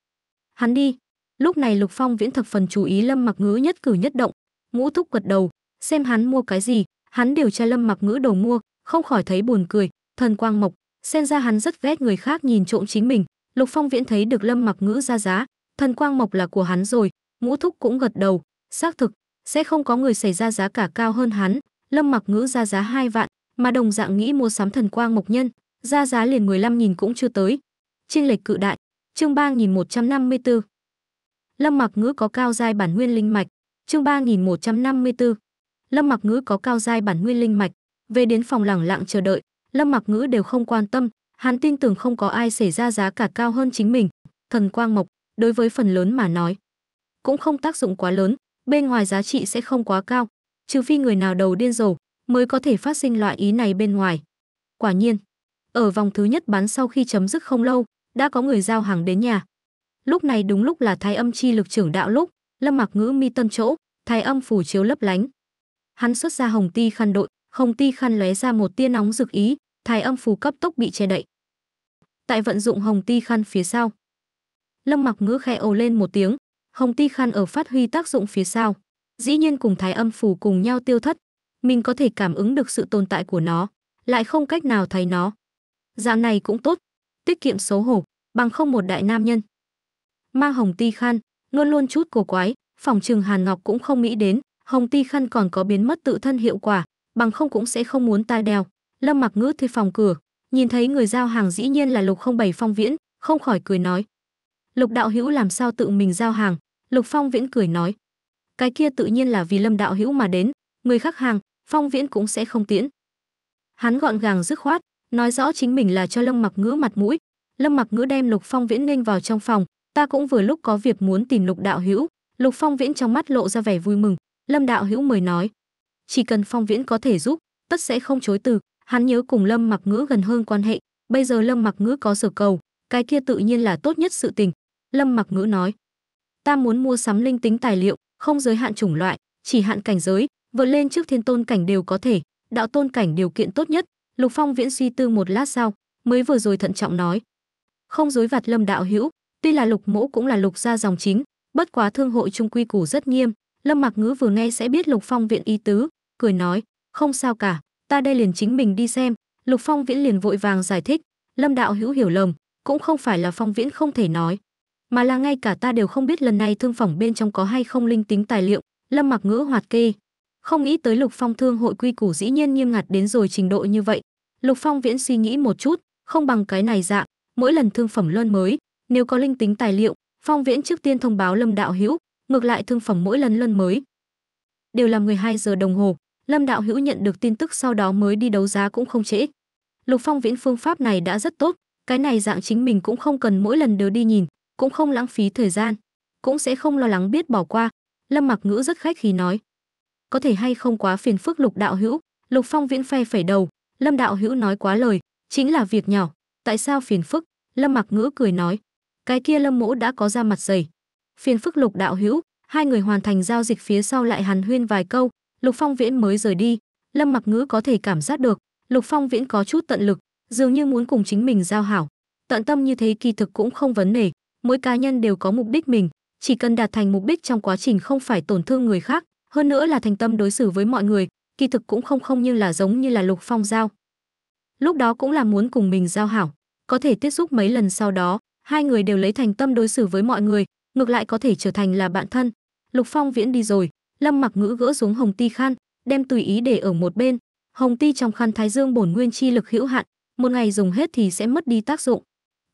hắn đi lúc này lục phong viễn thập phần chú ý lâm mặc ngữ nhất cử nhất động ngũ thúc gật đầu xem hắn mua cái gì hắn điều tra lâm mặc ngữ đầu mua không khỏi thấy buồn cười thần quang mộc xen ra hắn rất ghét người khác nhìn trộm chính mình lục phong viễn thấy được lâm mặc ngữ ra giá thần quang mộc là của hắn rồi ngũ thúc cũng gật đầu Xác thực, sẽ không có người xảy ra giá cả cao hơn hắn, Lâm Mặc Ngữ ra giá 2 vạn, mà đồng dạng nghĩ mua sắm thần quang mộc nhân, ra giá liền 15.000 cũng chưa tới. Chênh lệch cự đại. Chương 3154. Lâm Mặc Ngữ có cao giai bản nguyên linh mạch. Chương 3154. Lâm Mặc Ngữ có cao giai bản nguyên linh mạch. Về đến phòng lẳng lặng chờ đợi, Lâm Mặc Ngữ đều không quan tâm, hắn tin tưởng không có ai xảy ra giá cả cao hơn chính mình. Thần quang mộc, đối với phần lớn mà nói, cũng không tác dụng quá lớn, bên ngoài giá trị sẽ không quá cao, trừ phi người nào đầu điên rồ mới có thể phát sinh loại ý này bên ngoài. Quả nhiên, ở vòng thứ nhất bán sau khi chấm dứt không lâu, đã có người giao hàng đến nhà. Lúc này đúng lúc là thái âm chi lực trưởng đạo lúc, Lâm Mặc Ngữ mi tâm chỗ, thái âm phủ chiếu lấp lánh. Hắn xuất ra hồng ti khăn đội, hồng ti khăn lóe ra một tia nóng rực ý, thái âm phủ cấp tốc bị che đậy. Tại vận dụng hồng ti khăn phía sau, Lâm Mặc Ngữ khẽ ồ lên một tiếng, Hồng Ti Khan ở phát huy tác dụng phía sau. Dĩ nhiên cùng thái âm phù cùng nhau tiêu thất, mình có thể cảm ứng được sự tồn tại của nó, lại không cách nào thấy nó. Dạng này cũng tốt, tiết kiệm xấu hổ, bằng không một đại nam nhân. Mang Hồng Ti Khan, luôn luôn chút cổ quái, phòng trường Hàn Ngọc cũng không nghĩ đến, Hồng Ti Khan còn có biến mất tự thân hiệu quả, bằng không cũng sẽ không muốn tai đeo. Lâm Mặc Ngữ thuê phòng cửa, nhìn thấy người giao hàng dĩ nhiên là Lục Không Bảy Phong Viễn, không khỏi cười nói: "Lục đạo hữu làm sao tự mình giao hàng, Lục Phong Viễn cười nói, cái kia tự nhiên là vì Lâm đạo hữu mà đến, người khác hàng, Phong Viễn cũng sẽ không tiễn. Hắn gọn gàng dứt khoát, nói rõ chính mình là cho Lâm Mặc Ngữ mặt mũi. Lâm Mặc Ngữ đem Lục Phong Viễn nghênh vào trong phòng, ta cũng vừa lúc có việc muốn tìm Lục đạo hữu. Lục Phong Viễn trong mắt lộ ra vẻ vui mừng, Lâm đạo hữu mời nói, chỉ cần Phong Viễn có thể giúp, tất sẽ không chối từ. Hắn nhớ cùng Lâm Mặc Ngữ gần hơn quan hệ, bây giờ Lâm Mặc Ngữ có sở cầu, cái kia tự nhiên là tốt nhất sự tình. Lâm Mặc Ngữ nói, ta muốn mua sắm linh tính tài liệu không giới hạn chủng loại chỉ hạn cảnh giới vượt lên trước thiên tôn cảnh đều có thể đạo tôn cảnh điều kiện tốt nhất lục phong viễn suy tư một lát sau mới vừa rồi thận trọng nói không dối vặt lâm đạo hữu tuy là lục mỗ cũng là lục gia dòng chính bất quá thương hội trung quy củ rất nghiêm lâm mặc ngữ vừa nghe sẽ biết lục phong viện y tứ cười nói không sao cả ta đây liền chính mình đi xem lục phong viễn liền vội vàng giải thích lâm đạo hữu hiểu lầm cũng không phải là phong viễn không thể nói mà là ngay cả ta đều không biết lần này thương phòng bên trong có hay không linh tính tài liệu lâm mặc ngữ hoạt kê không nghĩ tới lục phong thương hội quy củ dĩ nhiên nghiêm ngặt đến rồi trình độ như vậy lục phong viễn suy nghĩ một chút không bằng cái này dạng mỗi lần thương phẩm luân mới nếu có linh tính tài liệu phong viễn trước tiên thông báo lâm đạo hữu ngược lại thương phẩm mỗi lần luân mới đều là 12 giờ đồng hồ lâm đạo hữu nhận được tin tức sau đó mới đi đấu giá cũng không trễ lục phong viễn phương pháp này đã rất tốt cái này dạng chính mình cũng không cần mỗi lần đều đi nhìn cũng không lãng phí thời gian, cũng sẽ không lo lắng biết bỏ qua. Lâm Mặc Ngữ rất khách khí nói, có thể hay không quá phiền phức Lục đạo hữu, Lục Phong Viễn phe phẩy đầu, Lâm đạo hữu nói quá lời, chính là việc nhỏ, tại sao phiền phức? Lâm Mặc Ngữ cười nói, cái kia Lâm Mỗ đã có ra mặt dày. Phiền phức Lục đạo hữu, hai người hoàn thành giao dịch phía sau lại hàn huyên vài câu, Lục Phong Viễn mới rời đi, Lâm Mặc Ngữ có thể cảm giác được, Lục Phong Viễn có chút tận lực, dường như muốn cùng chính mình giao hảo. Tận tâm như thế kỳ thực cũng không vấn đề, mỗi cá nhân đều có mục đích mình chỉ cần đạt thành mục đích trong quá trình không phải tổn thương người khác hơn nữa là thành tâm đối xử với mọi người kỳ thực cũng không không như là giống như là lục phong giao lúc đó cũng là muốn cùng mình giao hảo có thể tiếp xúc mấy lần sau đó hai người đều lấy thành tâm đối xử với mọi người ngược lại có thể trở thành là bạn thân lục phong viễn đi rồi lâm mặc ngữ gỡ xuống hồng ti khăn đem tùy ý để ở một bên hồng ti trong khăn thái dương bổn nguyên chi lực hữu hạn một ngày dùng hết thì sẽ mất đi tác dụng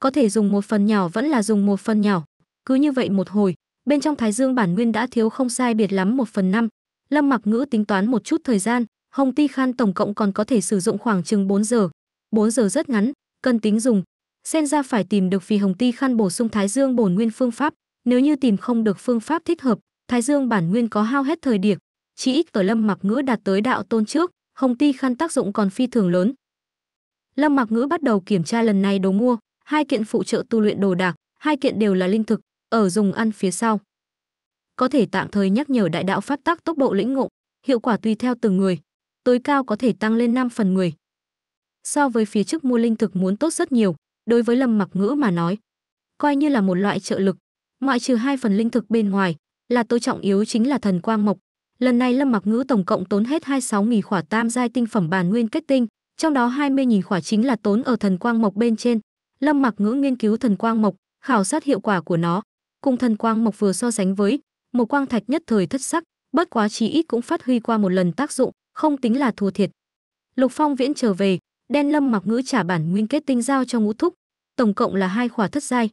có thể dùng một phần nhỏ vẫn là dùng một phần nhỏ. Cứ như vậy một hồi, bên trong Thái Dương bản nguyên đã thiếu không sai biệt lắm một phần năm. Lâm Mặc Ngữ tính toán một chút thời gian, Hồng Ti Khan tổng cộng còn có thể sử dụng khoảng chừng 4 giờ. 4 giờ rất ngắn, cần tính dùng. xen ra phải tìm được vì Hồng Ti Khan bổ sung Thái Dương bổn nguyên phương pháp, nếu như tìm không được phương pháp thích hợp, Thái Dương bản nguyên có hao hết thời điểm, chỉ ít ở Lâm Mặc Ngữ đạt tới đạo tôn trước, Hồng Ti Khan tác dụng còn phi thường lớn. Lâm Mặc Ngữ bắt đầu kiểm tra lần này đồ mua, hai kiện phụ trợ tu luyện đồ đạc, hai kiện đều là linh thực, ở dùng ăn phía sau. Có thể tạm thời nhắc nhở đại đạo pháp tắc tốc độ lĩnh ngộ, hiệu quả tùy theo từng người, tối cao có thể tăng lên 5 phần 10. So với phía trước mua linh thực muốn tốt rất nhiều, đối với Lâm Mặc Ngữ mà nói, coi như là một loại trợ lực, ngoại trừ hai phần linh thực bên ngoài, là tối trọng yếu chính là thần quang mộc. Lần này Lâm Mặc Ngữ tổng cộng tốn hết 26.000 khỏa tam giai tinh phẩm bản nguyên kết tinh, trong đó 20.000 khỏa chính là tốn ở thần quang mộc bên trên, Lâm Mặc Ngữ nghiên cứu thần quang mộc, khảo sát hiệu quả của nó, cùng thần quang mộc vừa so sánh với, một quang thạch nhất thời thất sắc, bất quá chí ít cũng phát huy qua một lần tác dụng, không tính là thua thiệt. Lục Phong Viễn trở về, đen Lâm Mặc Ngữ trả bản nguyên kết tinh giao cho Ngũ Thúc, tổng cộng là hai khỏa thất giai.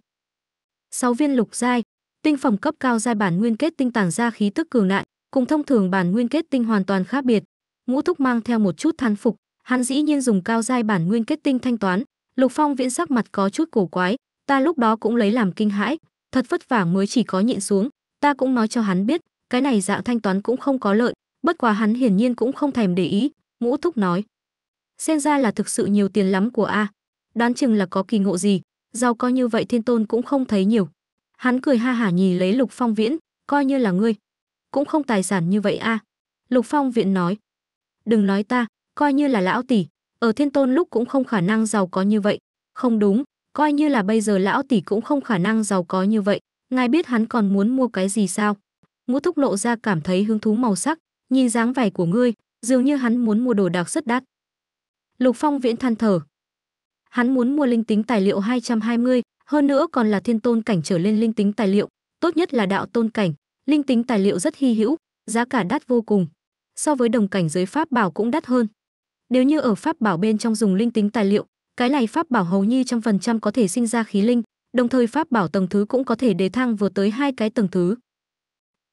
sáu viên lục giai, tinh phẩm cấp cao giai bản nguyên kết tinh tản ra khí tức cường đại, cùng thông thường bản nguyên kết tinh hoàn toàn khác biệt. Ngũ Thúc mang theo một chút thán phục, hắn dĩ nhiên dùng cao giai bản nguyên kết tinh thanh toán, Lục Phong Viễn sắc mặt có chút cổ quái, ta lúc đó cũng lấy làm kinh hãi, thật vất vả mới chỉ có nhịn xuống, ta cũng nói cho hắn biết, cái này dạng thanh toán cũng không có lợi, bất quá hắn hiển nhiên cũng không thèm để ý, Ngũ Thúc nói. Xem ra là thực sự nhiều tiền lắm của a, đoán chừng là có kỳ ngộ gì, giàu coi như vậy Thiên Tôn cũng không thấy nhiều. Hắn cười ha hả nhì lấy Lục Phong Viễn, coi như là ngươi, cũng không tài sản như vậy a. Lục Phong Viễn nói, đừng nói ta, coi như là lão tỷ, ở thiên tôn lúc cũng không khả năng giàu có như vậy. Không đúng, coi như là bây giờ lão tỷ cũng không khả năng giàu có như vậy. Ngài biết hắn còn muốn mua cái gì sao? Ngũ thúc lộ ra cảm thấy hứng thú màu sắc, nhìn dáng vẻ của ngươi, dường như hắn muốn mua đồ đạc rất đắt. Lục Phong viễn than thở. Hắn muốn mua linh tính tài liệu 220, hơn nữa còn là thiên tôn cảnh trở lên linh tính tài liệu, tốt nhất là đạo tôn cảnh, linh tính tài liệu rất hy hữu, giá cả đắt vô cùng. So với đồng cảnh giới pháp bảo cũng đắt hơn. Nếu như ở pháp bảo bên trong dùng linh tính tài liệu, cái này pháp bảo hầu như trăm phần trăm có thể sinh ra khí linh, đồng thời pháp bảo tầng thứ cũng có thể đề thăng vừa tới hai cái tầng thứ.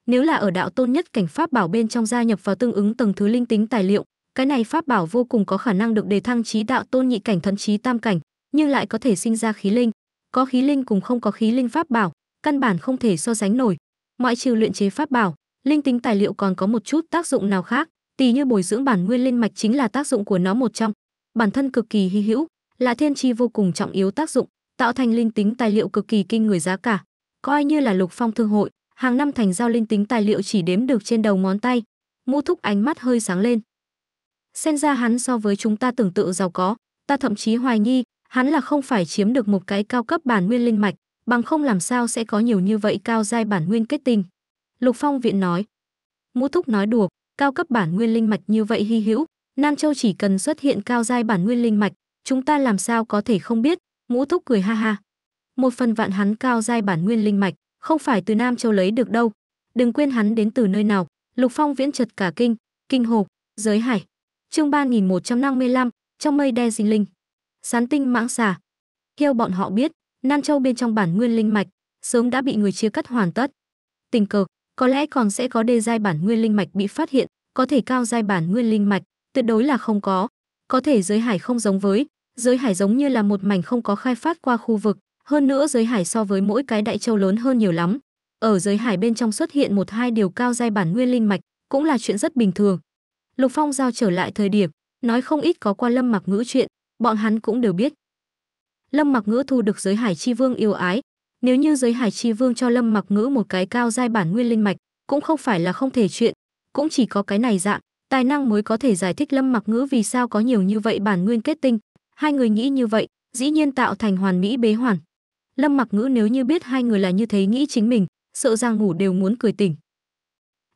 Nếu là ở đạo tôn nhất cảnh pháp bảo bên trong gia nhập vào tương ứng tầng thứ linh tính tài liệu, cái này pháp bảo vô cùng có khả năng được đề thăng trí đạo tôn nhị cảnh thậm chí tam cảnh, nhưng lại có thể sinh ra khí linh. Có khí linh cùng không có khí linh pháp bảo, căn bản không thể so sánh nổi. Ngoại trừ luyện chế pháp bảo, linh tính tài liệu còn có một chút tác dụng nào khác. Tỷ như bồi dưỡng bản nguyên linh mạch chính là tác dụng của nó một trong bản thân cực kỳ hy hữu là thiên tri vô cùng trọng yếu tác dụng tạo thành linh tính tài liệu cực kỳ kinh người giá cả coi như là lục phong thương hội hàng năm thành giao linh tính tài liệu chỉ đếm được trên đầu ngón tay Ngô Thúc ánh mắt hơi sáng lên. Xem ra hắn so với chúng ta tưởng tượng giàu có, ta thậm chí hoài nghi, hắn là không phải chiếm được một cái cao cấp bản nguyên linh mạch, bằng không làm sao sẽ có nhiều như vậy cao giai bản nguyên kết tinh. Lục Phong viện nói. Ngô Thúc nói đùa, cao cấp bản nguyên linh mạch như vậy hy hữu, Nam Châu chỉ cần xuất hiện cao giai bản nguyên linh mạch, chúng ta làm sao có thể không biết, ngũ thúc cười ha ha. Một phần vạn hắn cao giai bản nguyên linh mạch, không phải từ Nam Châu lấy được đâu. Đừng quên hắn đến từ nơi nào, Lục Phong viễn chật cả kinh, kinh hồ, giới hải. Chương ba nghìn một trăm năm mươi lăm, trong mây đe di linh. Sán tinh mãng xà. Theo bọn họ biết, Nam Châu bên trong bản nguyên linh mạch, sớm đã bị người chia cắt hoàn tất. Tình cờ, có lẽ còn sẽ có đề giai bản nguyên linh mạch bị phát hiện, có thể cao giai bản nguyên linh mạch, tuyệt đối là không có. Có thể giới hải không giống với, giới hải giống như là một mảnh không có khai phát qua khu vực, hơn nữa giới hải so với mỗi cái đại châu lớn hơn nhiều lắm. Ở giới hải bên trong xuất hiện một hai điều cao giai bản nguyên linh mạch, cũng là chuyện rất bình thường. Lục Phong giao trở lại thời điểm, nói không ít có qua Lâm Mặc Ngữ chuyện, bọn hắn cũng đều biết. Lâm Mặc Ngữ thu được giới hải chi vương yêu ái, nếu như giới Hải Chi Vương cho Lâm Mặc Ngữ một cái cao giai bản nguyên linh mạch, cũng không phải là không thể chuyện, cũng chỉ có cái này dạng, tài năng mới có thể giải thích Lâm Mặc Ngữ vì sao có nhiều như vậy bản nguyên kết tinh. Hai người nghĩ như vậy, dĩ nhiên tạo thành hoàn mỹ bế hoàn. Lâm Mặc Ngữ nếu như biết hai người là như thế nghĩ chính mình, sợ rằng ngủ đều muốn cười tỉnh.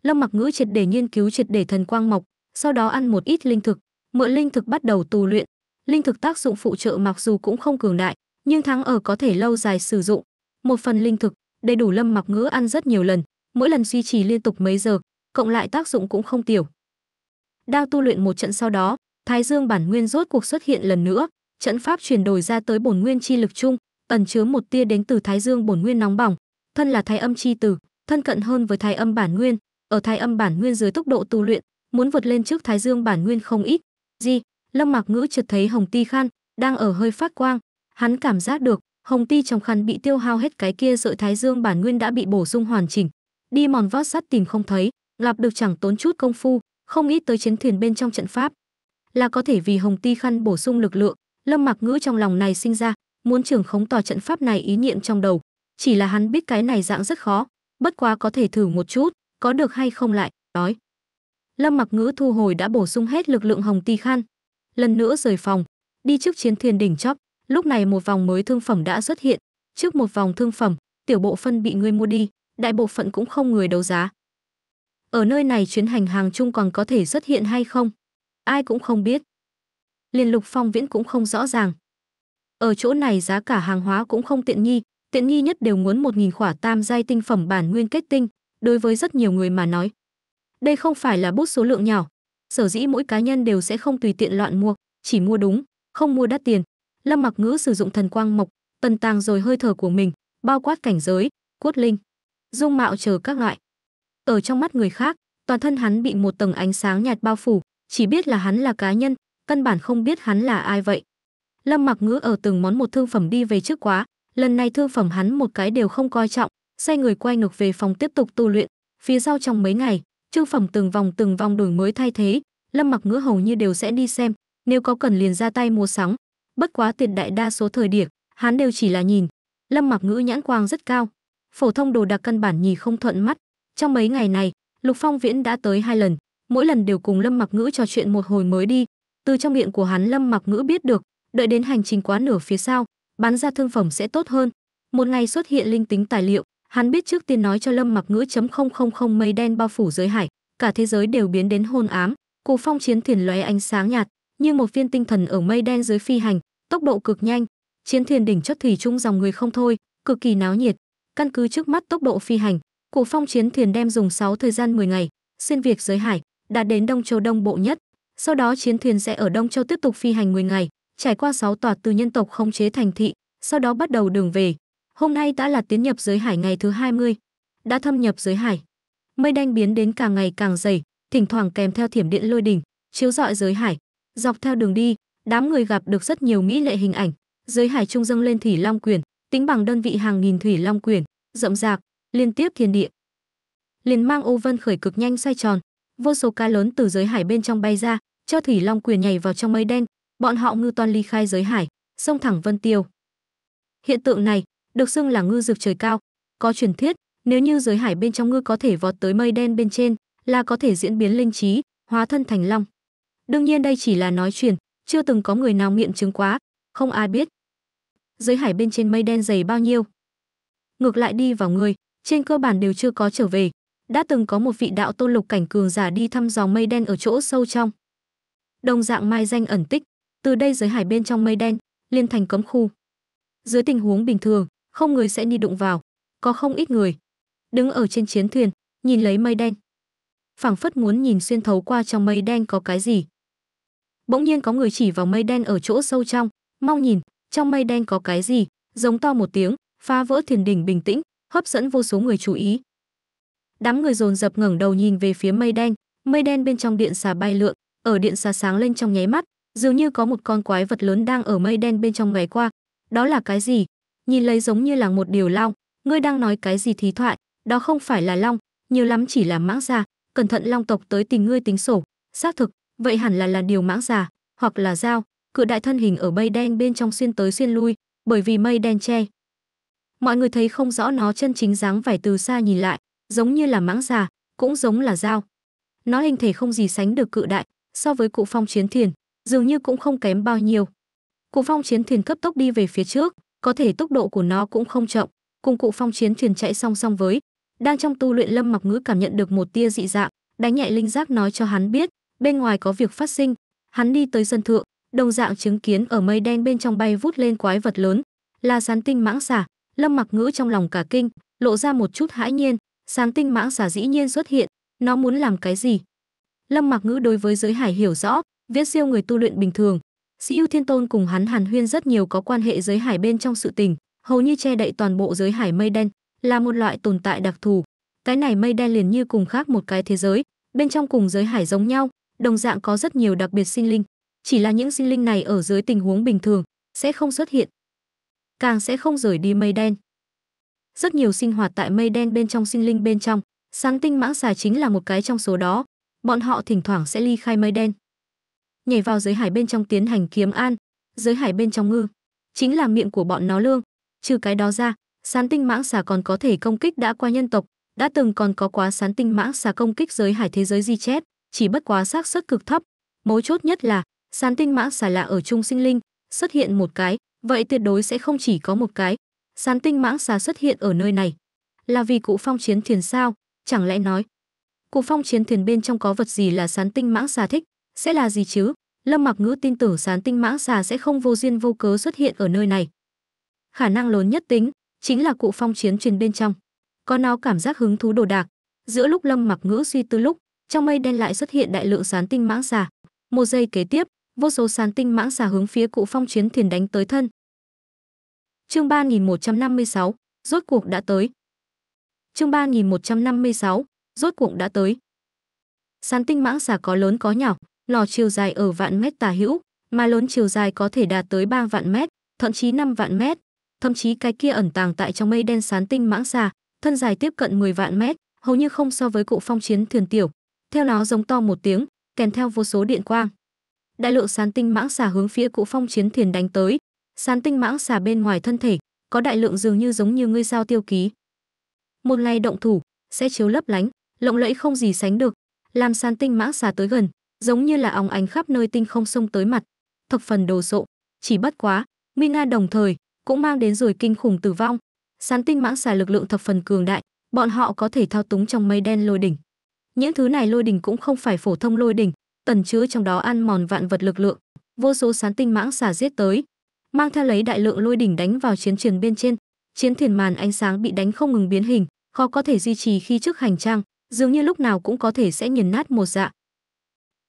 Lâm Mặc Ngữ triệt để nghiên cứu triệt để thần quang mộc sau đó ăn một ít linh thực, mượn linh thực bắt đầu tu luyện. Linh thực tác dụng phụ trợ mặc dù cũng không cường đại, nhưng thắng ở có thể lâu dài sử dụng, một phần linh thực đầy đủ lâm mặc ngữ ăn rất nhiều lần mỗi lần duy trì liên tục mấy giờ cộng lại tác dụng cũng không tiểu đao tu luyện một trận sau đó thái dương bản nguyên rốt cuộc xuất hiện lần nữa trận pháp chuyển đổi ra tới bổn nguyên chi lực chung ẩn chứa một tia đến từ thái dương bổn nguyên nóng bỏng thân là thái âm chi tử thân cận hơn với thái âm bản nguyên ở thái âm bản nguyên dưới tốc độ tu luyện muốn vượt lên trước thái dương bản nguyên không ít di lâm mặc ngữ chợt thấy hồng ti khan đang ở hơi phát quang hắn cảm giác được Hồng ti trong khăn bị tiêu hao hết cái kia sợi thái dương bản nguyên đã bị bổ sung hoàn chỉnh. Đi mòn vót sắt tìm không thấy, gặp được chẳng tốn chút công phu, không ít tới chiến thuyền bên trong trận pháp. Là có thể vì hồng ti khăn bổ sung lực lượng, lâm mặc ngữ trong lòng này sinh ra, muốn trưởng khống tòa trận pháp này ý niệm trong đầu. Chỉ là hắn biết cái này dạng rất khó, bất quá có thể thử một chút, có được hay không lại, đói. Lâm mặc ngữ thu hồi đã bổ sung hết lực lượng hồng ti khăn. Lần nữa rời phòng, đi trước chiến thuyền đỉnh chóp, Lúc này một vòng mới thương phẩm đã xuất hiện, trước một vòng thương phẩm, tiểu bộ phân bị ngươi mua đi, đại bộ phận cũng không người đấu giá. Ở nơi này chuyến hành hàng chung còn có thể xuất hiện hay không? Ai cũng không biết. Liên lục phong viễn cũng không rõ ràng. Ở chỗ này giá cả hàng hóa cũng không tiện nghi, tiện nghi nhất đều muốn một nghìn khỏa tam giai tinh phẩm bản nguyên kết tinh, đối với rất nhiều người mà nói. Đây không phải là bút số lượng nhỏ, sở dĩ mỗi cá nhân đều sẽ không tùy tiện loạn mua, chỉ mua đúng, không mua đắt tiền. Lâm Mặc Ngữ sử dụng thần quang mộc, tần tàng rồi hơi thở của mình, bao quát cảnh giới, cốt linh, dung mạo chờ các loại. Ở trong mắt người khác, toàn thân hắn bị một tầng ánh sáng nhạt bao phủ, chỉ biết là hắn là cá nhân, căn bản không biết hắn là ai vậy. Lâm Mặc Ngữ ở từng món một thương phẩm đi về trước quá, lần này thương phẩm hắn một cái đều không coi trọng, xoay người quay ngược về phòng tiếp tục tu luyện, phía sau trong mấy ngày, trương phẩm từng vòng từng vòng đổi mới thay thế, Lâm Mặc Ngữ hầu như đều sẽ đi xem, nếu có cần liền ra tay mua sắm, bất quá tuyệt đại đa số thời điểm hắn đều chỉ là nhìn lâm mặc ngữ nhãn quang rất cao phổ thông đồ đạc căn bản nhìn không thuận mắt trong mấy ngày này lục phong viễn đã tới hai lần mỗi lần đều cùng lâm mặc ngữ trò chuyện một hồi mới đi từ trong miệng của hắn lâm mặc ngữ biết được đợi đến hành trình quá nửa phía sau bán ra thương phẩm sẽ tốt hơn một ngày xuất hiện linh tính tài liệu hắn biết trước tiên nói cho lâm mặc ngữ chấm không không không mây đen bao phủ giới hải cả thế giới đều biến đến hôn ám cù phong chiến thuyền lóe ánh sáng nhạt như một viên tinh thần ở mây đen dưới phi hành tốc độ cực nhanh, chiến thuyền đỉnh chót thủy chung dòng người không thôi, cực kỳ náo nhiệt. Căn cứ trước mắt tốc độ phi hành, Cổ Phong chiến thuyền đem dùng 6 thời gian 10 ngày, xuyên việc giới hải, đạt đến Đông Châu Đông Bộ nhất. Sau đó chiến thuyền sẽ ở Đông Châu tiếp tục phi hành 10 ngày, trải qua 6 tòa từ nhân tộc không chế thành thị, sau đó bắt đầu đường về. Hôm nay đã là tiến nhập giới hải ngày thứ 20, đã thâm nhập giới hải. Mây đen biến đến càng ngày càng dày, thỉnh thoảng kèm theo thiểm điện lôi đỉnh, chiếu rọi giới hải. Dọc theo đường đi, đám người gặp được rất nhiều mỹ lệ hình ảnh dưới hải trung dâng lên thủy long quyền tính bằng đơn vị hàng nghìn thủy long quyền rộng rạc liên tiếp thiên địa liền mang ô vân khởi cực nhanh xoay tròn vô số cá lớn từ dưới hải bên trong bay ra cho thủy long quyền nhảy vào trong mây đen bọn họ ngư toàn ly khai dưới hải sông thẳng vân tiêu hiện tượng này được xưng là ngư dược trời cao có truyền thuyết nếu như dưới hải bên trong ngư có thể vọt tới mây đen bên trên là có thể diễn biến linh trí hóa thân thành long đương nhiên đây chỉ là nói truyền chưa từng có người nào miệng chứng quá, không ai biết. Dưới hải bên trên mây đen dày bao nhiêu. Ngược lại đi vào người, trên cơ bản đều chưa có trở về. Đã từng có một vị đạo tôn lục cảnh cường giả đi thăm dò mây đen ở chỗ sâu trong. Đồng dạng mai danh ẩn tích, từ đây dưới hải bên trong mây đen, liên thành cấm khu. Dưới tình huống bình thường, không người sẽ đi đụng vào, có không ít người. Đứng ở trên chiến thuyền, nhìn lấy mây đen. phảng phất muốn nhìn xuyên thấu qua trong mây đen có cái gì bỗng nhiên có người chỉ vào mây đen ở chỗ sâu trong mau nhìn trong mây đen có cái gì giống to một tiếng phá vỡ thiền đỉnh bình tĩnh hấp dẫn vô số người chú ý đám người dồn dập ngẩng đầu nhìn về phía mây đen mây đen bên trong điện xà bay lượn ở điện xà sáng lên trong nháy mắt dường như có một con quái vật lớn đang ở mây đen bên trong ngày qua đó là cái gì nhìn lấy giống như là một điều long ngươi đang nói cái gì thí thoại đó không phải là long nhiều lắm chỉ là mãng xà cẩn thận long tộc tới tìm ngươi tính sổ xác thực vậy hẳn là là điều mãng xà hoặc là dao cự đại thân hình ở mây đen bên trong xuyên tới xuyên lui bởi vì mây đen che mọi người thấy không rõ nó chân chính dáng vải từ xa nhìn lại giống như là mãng xà cũng giống là dao nó hình thể không gì sánh được cự đại so với cụ phong chiến thuyền dường như cũng không kém bao nhiêu cụ phong chiến thuyền cấp tốc đi về phía trước có thể tốc độ của nó cũng không chậm cùng cụ phong chiến thuyền chạy song song với đang trong tu luyện lâm mặc ngữ cảm nhận được một tia dị dạng đánh nhẹ linh giác nói cho hắn biết bên ngoài có việc phát sinh hắn đi tới sân thượng đồng dạng chứng kiến ở mây đen bên trong bay vút lên quái vật lớn là sán tinh mãng xà lâm mặc ngữ trong lòng cả kinh lộ ra một chút hãi nhiên sáng tinh mãng xà dĩ nhiên xuất hiện nó muốn làm cái gì lâm mặc ngữ đối với giới hải hiểu rõ viết siêu người tu luyện bình thường sĩ ưu thiên tôn cùng hắn hàn huyên rất nhiều có quan hệ giới hải bên trong sự tình hầu như che đậy toàn bộ giới hải mây đen là một loại tồn tại đặc thù cái này mây đen liền như cùng khác một cái thế giới bên trong cùng giới hải giống nhau đồng dạng có rất nhiều đặc biệt sinh linh. Chỉ là những sinh linh này ở dưới tình huống bình thường sẽ không xuất hiện, càng sẽ không rời đi mây đen. Rất nhiều sinh hoạt tại mây đen bên trong sinh linh bên trong, sáng tinh mãng xà chính là một cái trong số đó. Bọn họ thỉnh thoảng sẽ ly khai mây đen, nhảy vào giới hải bên trong tiến hành kiếm an, giới hải bên trong ngư, chính là miệng của bọn nó lương. Trừ cái đó ra, sán tinh mãng xà còn có thể công kích đã qua nhân tộc, đã từng còn có quá sán tinh mãng xà công kích giới hải thế giới di chép chỉ bất quá xác suất cực thấp. Mấu chốt nhất là sàn tinh mãng xà lạ ở trung sinh linh xuất hiện một cái, vậy tuyệt đối sẽ không chỉ có một cái. Sàn tinh mãng xà xuất hiện ở nơi này là vì cụ phong chiến thiền sao? Chẳng lẽ nói cụ phong chiến thiền bên trong có vật gì là sán tinh mãng xà thích? Sẽ là gì chứ? Lâm Mặc Ngữ tin tưởng sán tinh mãng xà sẽ không vô duyên vô cớ xuất hiện ở nơi này. Khả năng lớn nhất tính chính là cụ phong chiến truyền bên trong. Có nó cảm giác hứng thú đồ đạc. Giữa lúc Lâm Mặc Ngữ suy tư lúc, trong mây đen lại xuất hiện đại lượng sán tinh mãng xà một giây kế tiếp vô số sán tinh mãng xà hướng phía cụ phong chiến thiền đánh tới thân chương 3156, rốt cuộc đã tới chương 3156, rốt cuộc đã tới sán tinh mãng xà có lớn có nhỏ lò chiều dài ở vạn mét tà hữu mà lớn chiều dài có thể đạt tới 3 vạn mét thậm chí 5 vạn mét thậm chí cái kia ẩn tàng tại trong mây đen sán tinh mãng xà thân dài tiếp cận 10 vạn mét hầu như không so với cụ phong chiến thuyền tiểu theo nó giống to một tiếng, kèm theo vô số điện quang. Đại lượng sán tinh mãng xà hướng phía cụ phong chiến thiền đánh tới. Sán tinh mãng xà bên ngoài thân thể, có đại lượng dường như giống như ngươi sao tiêu ký. Một ngày động thủ, sẽ chiếu lấp lánh, lộng lẫy không gì sánh được, làm sán tinh mãng xà tới gần, giống như là óng ánh khắp nơi tinh không sông tới mặt, thập phần đồ sộ, chỉ bất quá, nguy nga đồng thời cũng mang đến rồi kinh khủng tử vong. Sán tinh mãng xà lực lượng thập phần cường đại, bọn họ có thể thao túng trong mây đen lôi đỉnh những thứ này lôi đỉnh cũng không phải phổ thông lôi đỉnh tần chứa trong đó ăn mòn vạn vật lực lượng vô số sán tinh mãng xả giết tới mang theo lấy đại lượng lôi đỉnh đánh vào chiến trường bên trên chiến thuyền màn ánh sáng bị đánh không ngừng biến hình khó có thể duy trì khi trước hành trang dường như lúc nào cũng có thể sẽ nghiền nát một dạ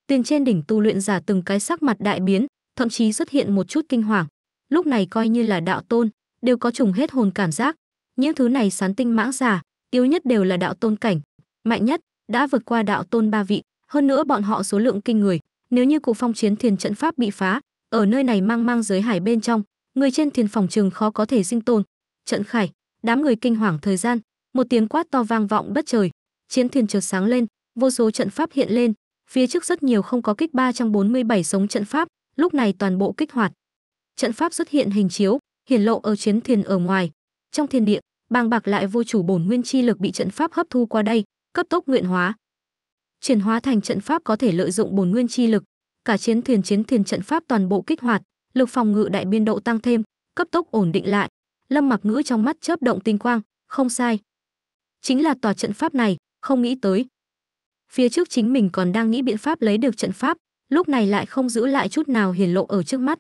tiền trên đỉnh tu luyện giả từng cái sắc mặt đại biến thậm chí xuất hiện một chút kinh hoàng lúc này coi như là đạo tôn đều có trùng hết hồn cảm giác những thứ này sán tinh mãng giả yếu nhất đều là đạo tôn cảnh mạnh nhất đã vượt qua đạo tôn ba vị, hơn nữa bọn họ số lượng kinh người, nếu như cuộc phong chiến thiền trận pháp bị phá, ở nơi này mang mang giới hải bên trong, người trên thiền phòng trường khó có thể sinh tồn. Trận khải, đám người kinh hoàng thời gian, một tiếng quát to vang vọng bất trời, chiến thiền chợt sáng lên, vô số trận pháp hiện lên, phía trước rất nhiều không có kích 347 sống trận pháp, lúc này toàn bộ kích hoạt. Trận pháp xuất hiện hình chiếu, hiển lộ ở chiến thiền ở ngoài. Trong thiên địa, bàng bạc lại vô chủ bổn nguyên chi lực bị trận pháp hấp thu qua đây, cấp tốc nguyện hóa. Chuyển hóa thành trận pháp có thể lợi dụng bổn nguyên chi lực, cả chiến thuyền chiến thuyền trận pháp toàn bộ kích hoạt, lực phòng ngự đại biên độ tăng thêm, cấp tốc ổn định lại. Lâm Mặc Ngữ trong mắt chớp động tinh quang, không sai. Chính là tòa trận pháp này, không nghĩ tới. Phía trước chính mình còn đang nghĩ biện pháp lấy được trận pháp, lúc này lại không giữ lại chút nào hiển lộ ở trước mắt.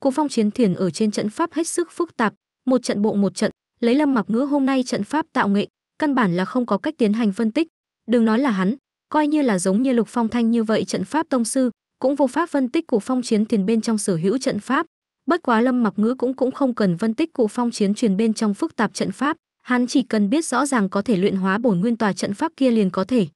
Cuộc phong chiến thuyền ở trên trận pháp hết sức phức tạp, một trận bộ một trận, lấy Lâm Mặc Ngữ hôm nay trận pháp tạo nghệ, căn bản là không có cách tiến hành phân tích đừng nói là hắn coi như là giống như lục phong thanh như vậy trận pháp tông sư cũng vô pháp phân tích cụ phong chiến thiền bên trong sở hữu trận pháp bất quá lâm mặc ngữ cũng cũng không cần phân tích cụ phong chiến truyền bên trong phức tạp trận pháp hắn chỉ cần biết rõ ràng có thể luyện hóa bổn nguyên tòa trận pháp kia liền có thể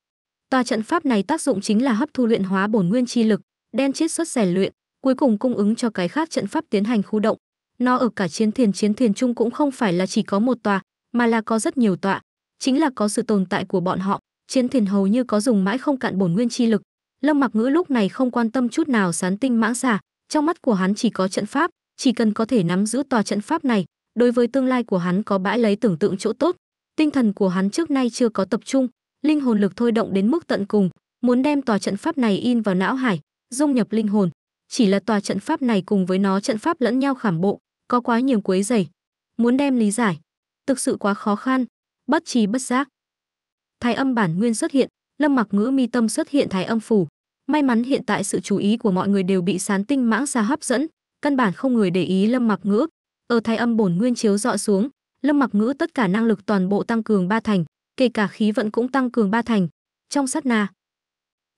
tòa trận pháp này tác dụng chính là hấp thu luyện hóa bổn nguyên chi lực đen chiết xuất rèn luyện cuối cùng cung ứng cho cái khác trận pháp tiến hành khu động nó ở cả chiến thiền chiến thiền chung cũng không phải là chỉ có một tòa mà là có rất nhiều tọa chính là có sự tồn tại của bọn họ chiến thuyền hầu như có dùng mãi không cạn bổn nguyên chi lực lâm mặc ngữ lúc này không quan tâm chút nào sán tinh mãng xà trong mắt của hắn chỉ có trận pháp chỉ cần có thể nắm giữ tòa trận pháp này đối với tương lai của hắn có bãi lấy tưởng tượng chỗ tốt tinh thần của hắn trước nay chưa có tập trung linh hồn lực thôi động đến mức tận cùng muốn đem tòa trận pháp này in vào não hải dung nhập linh hồn chỉ là tòa trận pháp này cùng với nó trận pháp lẫn nhau khảm bộ có quá nhiều quấy rầy muốn đem lý giải thực sự quá khó khăn bất trí bất giác. Thái âm bản nguyên xuất hiện, Lâm Mặc Ngữ mi tâm xuất hiện thái âm phủ. May mắn hiện tại sự chú ý của mọi người đều bị sán tinh mãng xa hấp dẫn, căn bản không người để ý Lâm Mặc Ngữ. Ở thái âm bổn nguyên chiếu dọi xuống, Lâm Mặc Ngữ tất cả năng lực toàn bộ tăng cường ba thành, kể cả khí vận cũng tăng cường ba thành. Trong sát na,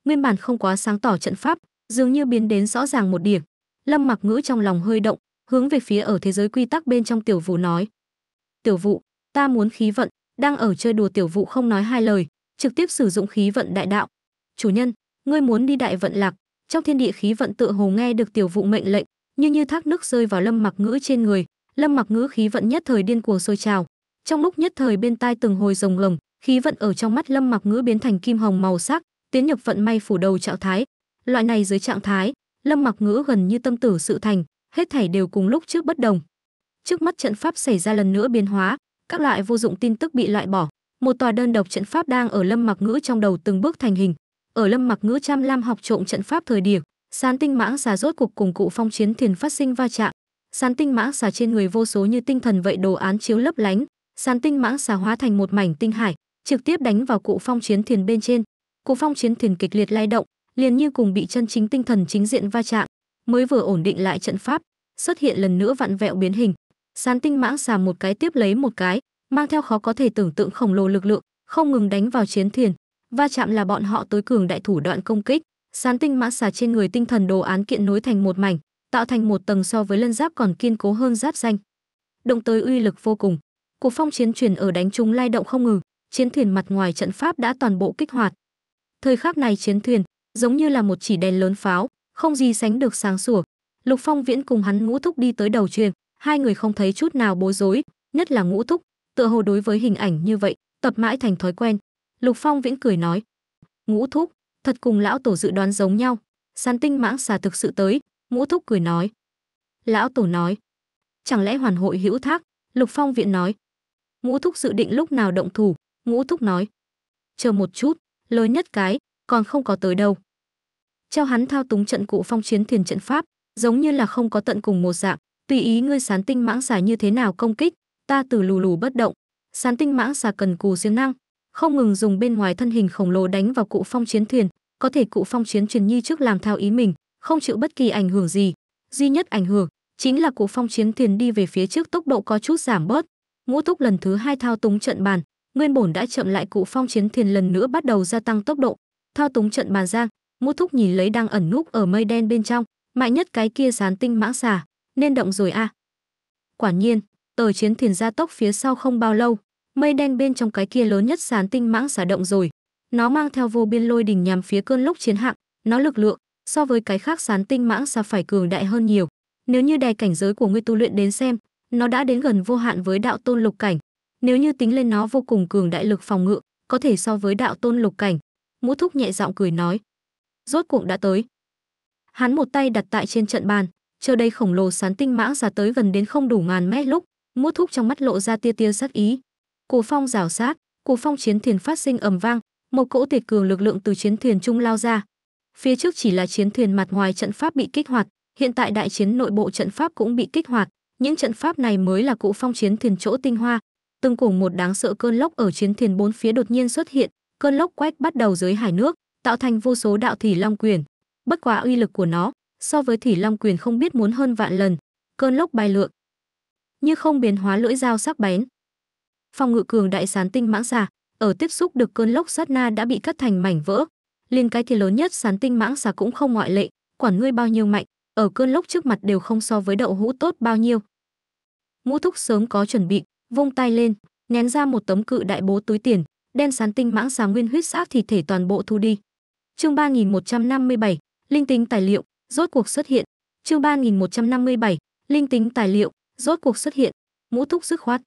nguyên bản không quá sáng tỏ trận pháp, dường như biến đến rõ ràng một điểm. Lâm Mặc Ngữ trong lòng hơi động, hướng về phía ở thế giới quy tắc bên trong tiểu vũ nói: "Tiểu vũ ta muốn khí vận, đang ở chơi đùa tiểu vụ không nói hai lời, trực tiếp sử dụng khí vận đại đạo. "Chủ nhân, ngươi muốn đi đại vận lạc?" Trong thiên địa khí vận tự hồ nghe được tiểu vụ mệnh lệnh, như như thác nước rơi vào Lâm Mặc Ngữ trên người, Lâm Mặc Ngữ khí vận nhất thời điên cuồng sôi trào. Trong lúc nhất thời bên tai từng hồi rồng lồng, khí vận ở trong mắt Lâm Mặc Ngữ biến thành kim hồng màu sắc, tiến nhập vận may phủ đầu trạng thái. Loại này dưới trạng thái, Lâm Mặc Ngữ gần như tâm tử sự thành, hết thảy đều cùng lúc trước bất đồng. Trước mắt trận pháp xảy ra lần nữa biến hóa, các loại vô dụng tin tức bị loại bỏ một tòa đơn độc trận pháp đang ở lâm mặc ngữ trong đầu từng bước thành hình ở lâm mặc ngữ trăm lam học trộm trận pháp thời điểm sán tinh mãng xà rốt cục cùng cụ phong chiến thiền phát sinh va chạm sán tinh mãng xà trên người vô số như tinh thần vậy đồ án chiếu lấp lánh sán tinh mãng xà hóa thành một mảnh tinh hải trực tiếp đánh vào cụ phong chiến thiền bên trên cụ phong chiến thiền kịch liệt lay động liền như cùng bị chân chính tinh thần chính diện va chạm mới vừa ổn định lại trận pháp xuất hiện lần nữa vặn vẹo biến hình sán tinh mãng xà một cái tiếp lấy một cái mang theo khó có thể tưởng tượng khổng lồ lực lượng không ngừng đánh vào chiến thuyền va chạm là bọn họ tối cường đại thủ đoạn công kích sán tinh mãng xà trên người tinh thần đồ án kiện nối thành một mảnh tạo thành một tầng so với lân giáp còn kiên cố hơn giáp danh động tới uy lực vô cùng cuộc phong chiến truyền ở đánh chúng lai động không ngừng chiến thuyền mặt ngoài trận pháp đã toàn bộ kích hoạt thời khắc này chiến thuyền giống như là một chỉ đèn lớn pháo không gì sánh được sáng sủa lục phong viễn cùng hắn ngũ thúc đi tới đầu truyền hai người không thấy chút nào bối rối nhất là ngũ thúc tựa hồ đối với hình ảnh như vậy tập mãi thành thói quen lục phong viễn cười nói ngũ thúc thật cùng lão tổ dự đoán giống nhau săn tinh mãng xà thực sự tới ngũ thúc cười nói lão tổ nói chẳng lẽ hoàn hội hữu thác lục phong viện nói ngũ thúc dự định lúc nào động thủ ngũ thúc nói chờ một chút lớn nhất cái còn không có tới đâu treo hắn thao túng trận cụ phong chiến thiền trận pháp giống như là không có tận cùng một dạng tùy ý ngươi sán tinh mãng xà như thế nào công kích ta từ lù lù bất động sán tinh mãng xà cần cù siêng năng không ngừng dùng bên ngoài thân hình khổng lồ đánh vào cụ phong chiến thuyền có thể cụ phong chiến truyền nhi trước làm theo ý mình không chịu bất kỳ ảnh hưởng gì duy nhất ảnh hưởng chính là cụ phong chiến thuyền đi về phía trước tốc độ có chút giảm bớt ngũ thúc lần thứ hai thao túng trận bàn nguyên bổn đã chậm lại cụ phong chiến thuyền lần nữa bắt đầu gia tăng tốc độ thao túng trận bàn giang ngũ thúc nhìn lấy đang ẩn núp ở mây đen bên trong mạnh nhất cái kia sán tinh mãng xà nên động rồi à. Quả nhiên, tờ chiến thuyền ra tốc phía sau không bao lâu, mây đen bên trong cái kia lớn nhất sán tinh mãng xả động rồi. Nó mang theo vô biên lôi đỉnh nhằm phía cơn lốc chiến hạng, nó lực lượng, so với cái khác sán tinh mãng xa phải cường đại hơn nhiều. Nếu như đài cảnh giới của ngươi tu luyện đến xem, nó đã đến gần vô hạn với đạo tôn lục cảnh. Nếu như tính lên nó vô cùng cường đại lực phòng ngự, có thể so với đạo tôn lục cảnh. Mũ thúc nhẹ giọng cười nói. Rốt cuộc đã tới. Hắn một tay đặt tại trên trận bàn, chờ đây khổng lồ sán tinh mãng giá tới gần đến không đủ ngàn mét lúc mút thúc trong mắt lộ ra tia tia sắc ý cổ phong rào sát cổ phong chiến thuyền phát sinh ầm vang một cỗ tuyệt cường lực lượng từ chiến thuyền trung lao ra phía trước chỉ là chiến thuyền mặt ngoài trận pháp bị kích hoạt hiện tại đại chiến nội bộ trận pháp cũng bị kích hoạt những trận pháp này mới là cổ phong chiến thuyền chỗ tinh hoa từng cùng một đáng sợ cơn lốc ở chiến thuyền bốn phía đột nhiên xuất hiện cơn lốc quét bắt đầu dưới hải nước tạo thành vô số đạo thủy long quyền bất quá uy lực của nó so với thủy long quyền không biết muốn hơn vạn lần, cơn lốc bay lượn. Như không biến hóa lưỡi dao sắc bén. Phòng ngự cường đại sán tinh mãng xà, ở tiếp xúc được cơn lốc sát na đã bị cắt thành mảnh vỡ. liền cái thì lớn nhất sán tinh mãng xà cũng không ngoại lệ, quản ngươi bao nhiêu mạnh, ở cơn lốc trước mặt đều không so với đậu hũ tốt bao nhiêu. ngũ thúc sớm có chuẩn bị, vung tay lên, nén ra một tấm cự đại bố túi tiền, đen sán tinh mãng xà nguyên huyết áp thì thể toàn bộ thu đi. Chương 3157, linh tính tài liệu, rốt cuộc xuất hiện. Chương 3157, linh tính tài liệu, rốt cuộc xuất hiện. mũ thúc dứt khoát.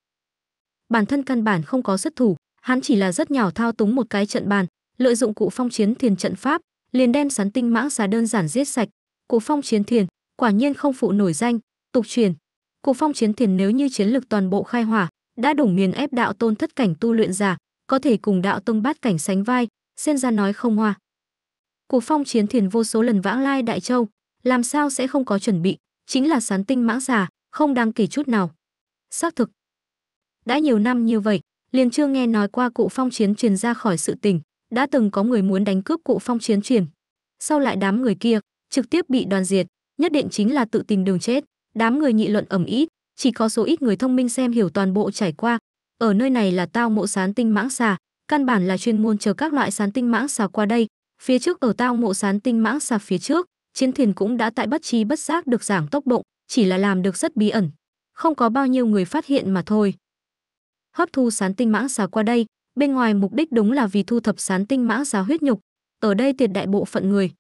Bản thân căn bản không có xuất thủ, hắn chỉ là rất nhỏ thao túng một cái trận bàn, lợi dụng cụ phong chiến thiền trận pháp, liền đem sắn tinh mãng xà đơn giản giết sạch. Cụ phong chiến thiền, quả nhiên không phụ nổi danh, tục truyền. Cụ phong chiến thiền nếu như chiến lực toàn bộ khai hỏa, đã đủ miền ép đạo tôn thất cảnh tu luyện giả, có thể cùng đạo tông bát cảnh sánh vai, xen ra nói không hoa. Cuộc phong chiến thiền vô số lần vãng lai Đại Châu, làm sao sẽ không có chuẩn bị, chính là sán tinh mãng xà, không đáng kể chút nào. Xác thực. Đã nhiều năm như vậy, liền chưa nghe nói qua cụ phong chiến truyền ra khỏi sự tình, đã từng có người muốn đánh cướp cụ phong chiến truyền. Sau lại đám người kia, trực tiếp bị đoàn diệt, nhất định chính là tự tìm đường chết. Đám người nghị luận ẩm ý, chỉ có số ít người thông minh xem hiểu toàn bộ trải qua. Ở nơi này là tao mộ sán tinh mãng xà, căn bản là chuyên môn chờ các loại sán tinh mãng xà qua đây, Phía trước ở tao mộ sán tinh mãng sạp phía trước, chiến thuyền cũng đã tại bất chi bất giác được giảm tốc độ, chỉ là làm được rất bí ẩn. Không có bao nhiêu người phát hiện mà thôi. Hấp thu sán tinh mãng xà qua đây, bên ngoài mục đích đúng là vì thu thập sán tinh mãng xà huyết nhục. Ở đây tuyệt đại bộ phận người.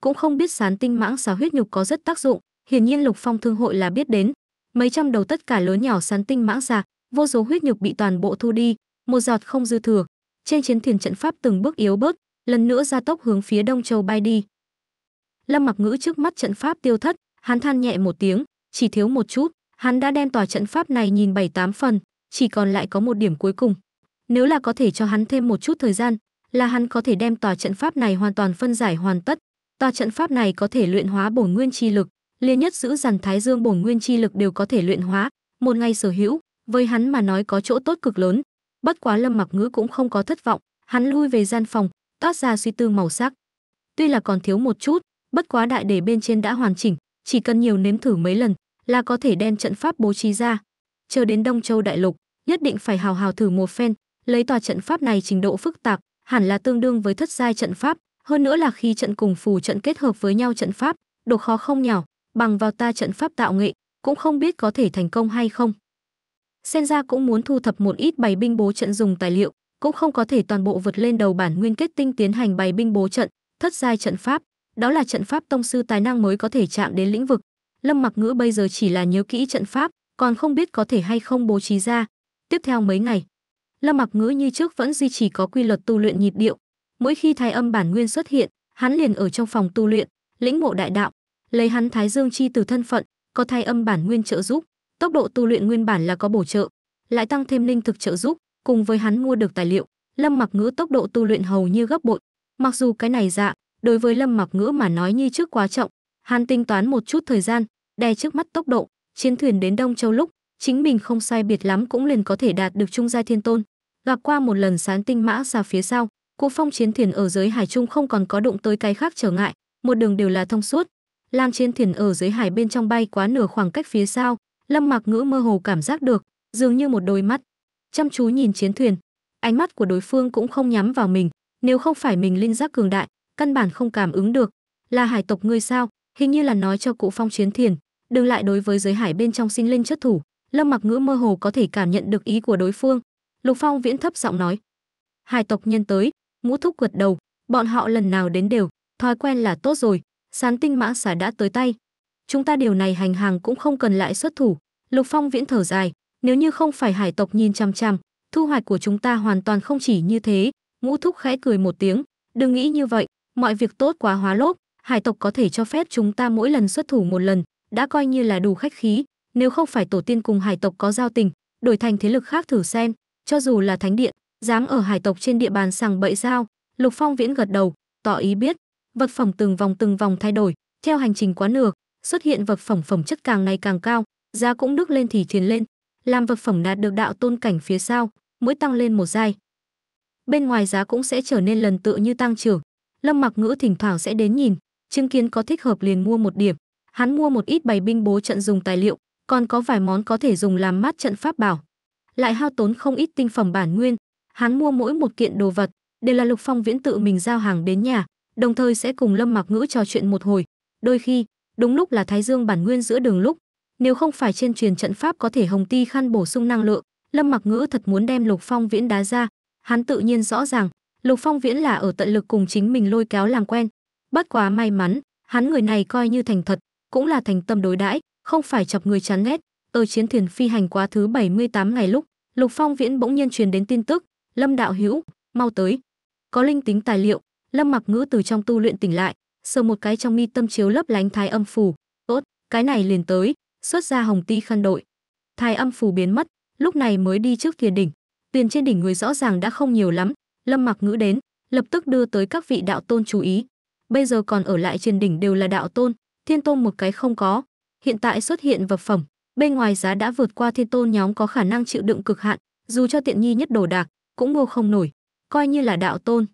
Cũng không biết sán tinh mãng xà huyết nhục có rất tác dụng, hiển nhiên lục phong thương hội là biết đến. Mấy trăm đầu tất cả lớn nhỏ sán tinh mãng xà, vô số huyết nhục bị toàn bộ thu đi, một giọt không dư thừa. Trên chiến thuyền trận pháp từng bước yếu bớt, lần nữa ra tốc hướng phía Đông Châu bay đi. Lâm Mặc Ngữ trước mắt trận pháp tiêu thất, hắn than nhẹ một tiếng, chỉ thiếu một chút, hắn đã đem tòa trận pháp này nhìn bảy tám phần, chỉ còn lại có một điểm cuối cùng. Nếu là có thể cho hắn thêm một chút thời gian, là hắn có thể đem tòa trận pháp này hoàn toàn phân giải hoàn tất. Tòa trận pháp này có thể luyện hóa bổn nguyên chi lực, liên nhất giữ dằn thái dương bổn nguyên chi lực đều có thể luyện hóa, một ngày sở hữu, với hắn mà nói có chỗ tốt cực lớn. Bất quá Lâm Mặc Ngữ cũng không có thất vọng, hắn lui về gian phòng, toát ra suy tư màu sắc. Tuy là còn thiếu một chút, bất quá đại đề bên trên đã hoàn chỉnh, chỉ cần nhiều nếm thử mấy lần là có thể đen trận pháp bố trí ra. Chờ đến Đông Châu đại lục, nhất định phải hào hào thử một phen, lấy tòa trận pháp này trình độ phức tạp, hẳn là tương đương với thất giai trận pháp, hơn nữa là khi trận cùng phù trận kết hợp với nhau trận pháp, độ khó không nhỏ, bằng vào ta trận pháp tạo nghệ, cũng không biết có thể thành công hay không. ra cũng muốn thu thập một ít bày binh bố trận dùng tài liệu, cũng không có thể toàn bộ vượt lên đầu bản nguyên kết tinh tiến hành bày binh bố trận, thất giai trận pháp, đó là trận pháp tông sư tài năng mới có thể chạm đến lĩnh vực. Lâm Mặc Ngữ bây giờ chỉ là nhớ kỹ trận pháp, còn không biết có thể hay không bố trí ra. Tiếp theo mấy ngày, Lâm Mặc Ngữ như trước vẫn duy trì có quy luật tu luyện nhịp điệu. Mỗi khi thái âm bản nguyên xuất hiện, hắn liền ở trong phòng tu luyện, lĩnh ngộ đại đạo, lấy hắn Thái Dương chi từ thân phận, có thái âm bản nguyên trợ giúp, tốc độ tu luyện nguyên bản là có bổ trợ, lại tăng thêm linh thực trợ giúp, cùng với hắn mua được tài liệu, Lâm Mặc Ngữ tốc độ tu luyện hầu như gấp bội. Mặc dù cái này dạ, đối với Lâm Mặc Ngữ mà nói như trước quá trọng, hắn tính toán một chút thời gian, đè trước mắt tốc độ, chiến thuyền đến Đông Châu lúc, chính mình không sai biệt lắm cũng liền có thể đạt được trung gia thiên tôn. Gặp qua một lần sán tinh mã ra phía sau, cụ phong chiến thuyền ở dưới hải trung không còn có đụng tới cái khác trở ngại, một đường đều là thông suốt. Lam chiến thuyền ở dưới hải bên trong bay quá nửa khoảng cách phía sau, Lâm Mặc Ngữ mơ hồ cảm giác được, dường như một đôi mắt chăm chú nhìn chiến thuyền. Ánh mắt của đối phương cũng không nhắm vào mình, nếu không phải mình linh giác cường đại, căn bản không cảm ứng được. Là hải tộc ngươi sao? Hình như là nói cho cụ Phong chiến thuyền. đừng lại đối với giới hải bên trong sinh linh chất thủ. Lâm Mặc Ngữ mơ hồ có thể cảm nhận được ý của đối phương. Lục Phong viễn thấp giọng nói: "Hải tộc nhân tới." Ngũ Thúc gật đầu, bọn họ lần nào đến đều, thói quen là tốt rồi, sán tinh mã xả đã tới tay. Chúng ta điều này hành hàng cũng không cần lại xuất thủ. Lục Phong viễn thở dài, nếu như không phải hải tộc nhìn chằm chằm thu hoạch của chúng ta hoàn toàn không chỉ như thế ngũ thúc khẽ cười một tiếng đừng nghĩ như vậy mọi việc tốt quá hóa lốp hải tộc có thể cho phép chúng ta mỗi lần xuất thủ một lần đã coi như là đủ khách khí nếu không phải tổ tiên cùng hải tộc có giao tình đổi thành thế lực khác thử xem cho dù là thánh điện dám ở hải tộc trên địa bàn sằng bậy sao lục phong viễn gật đầu tỏ ý biết vật phẩm từng vòng từng vòng thay đổi theo hành trình quá nửa xuất hiện vật phẩm phẩm chất càng ngày càng cao giá cũng đức lên thì thiền lên làm vật phẩm đạt được đạo tôn cảnh phía sau, mỗi tăng lên một giai. Bên ngoài giá cũng sẽ trở nên lần tự như tăng trưởng. Lâm Mặc Ngữ thỉnh thoảng sẽ đến nhìn, chứng kiến có thích hợp liền mua một điểm. Hắn mua một ít bày binh bố trận dùng tài liệu, còn có vài món có thể dùng làm mát trận pháp bảo. Lại hao tốn không ít tinh phẩm bản nguyên, hắn mua mỗi một kiện đồ vật đều là Lục Phong Viễn tự mình giao hàng đến nhà, đồng thời sẽ cùng Lâm Mặc Ngữ trò chuyện một hồi. Đôi khi, đúng lúc là Thái Dương bản nguyên giữa đường lúc, nếu không phải trên truyền trận pháp có thể Hồng Ti Khăn bổ sung năng lượng, Lâm Mặc Ngữ thật muốn đem Lục Phong Viễn đá ra. Hắn tự nhiên rõ ràng, Lục Phong Viễn là ở tận lực cùng chính mình lôi kéo làm quen. Bất quá may mắn, hắn người này coi như thành thật, cũng là thành tâm đối đãi, không phải chọc người chán ghét. Ở chiến thuyền phi hành quá thứ 78 ngày lúc, Lục Phong Viễn bỗng nhiên truyền đến tin tức, "Lâm đạo hữu, mau tới." Có linh tính tài liệu, Lâm Mặc Ngữ từ trong tu luyện tỉnh lại, sờ một cái trong mi tâm chiếu lấp lánh thái âm phù, "Tốt, cái này liền tới." xuất ra hồng ti khăn đội. Thái âm phù biến mất, lúc này mới đi trước thiền đỉnh. Tiền trên đỉnh người rõ ràng đã không nhiều lắm, Lâm Mặc ngữ đến, lập tức đưa tới các vị đạo tôn chú ý. Bây giờ còn ở lại trên đỉnh đều là đạo tôn, thiên tôn một cái không có. Hiện tại xuất hiện vật phẩm, bên ngoài giá đã vượt qua thiên tôn nhóm có khả năng chịu đựng cực hạn, dù cho tiện nhi nhất đồ đạc cũng mua không nổi, coi như là đạo tôn,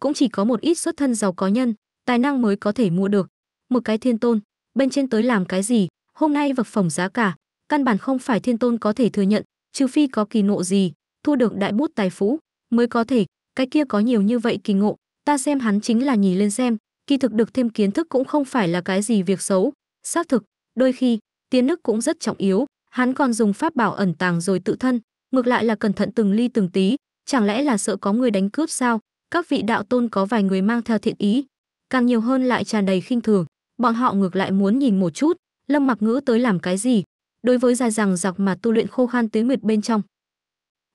cũng chỉ có một ít xuất thân giàu có nhân, tài năng mới có thể mua được. Một cái thiên tôn, bên trên tới làm cái gì? hôm nay vật phẩm giá cả căn bản không phải thiên tôn có thể thừa nhận trừ phi có kỳ ngộ gì thu được đại bút tài phú mới có thể cái kia có nhiều như vậy kỳ ngộ ta xem hắn chính là nhì lên xem kỳ thực được thêm kiến thức cũng không phải là cái gì việc xấu xác thực đôi khi tiến nước cũng rất trọng yếu hắn còn dùng pháp bảo ẩn tàng rồi tự thân ngược lại là cẩn thận từng ly từng tí chẳng lẽ là sợ có người đánh cướp sao các vị đạo tôn có vài người mang theo thiện ý càng nhiều hơn lại tràn đầy khinh thường bọn họ ngược lại muốn nhìn một chút Lâm Mặc Ngữ tới làm cái gì? Đối với dài rằng giặc mà tu luyện khô khan tuế nguyệt bên trong,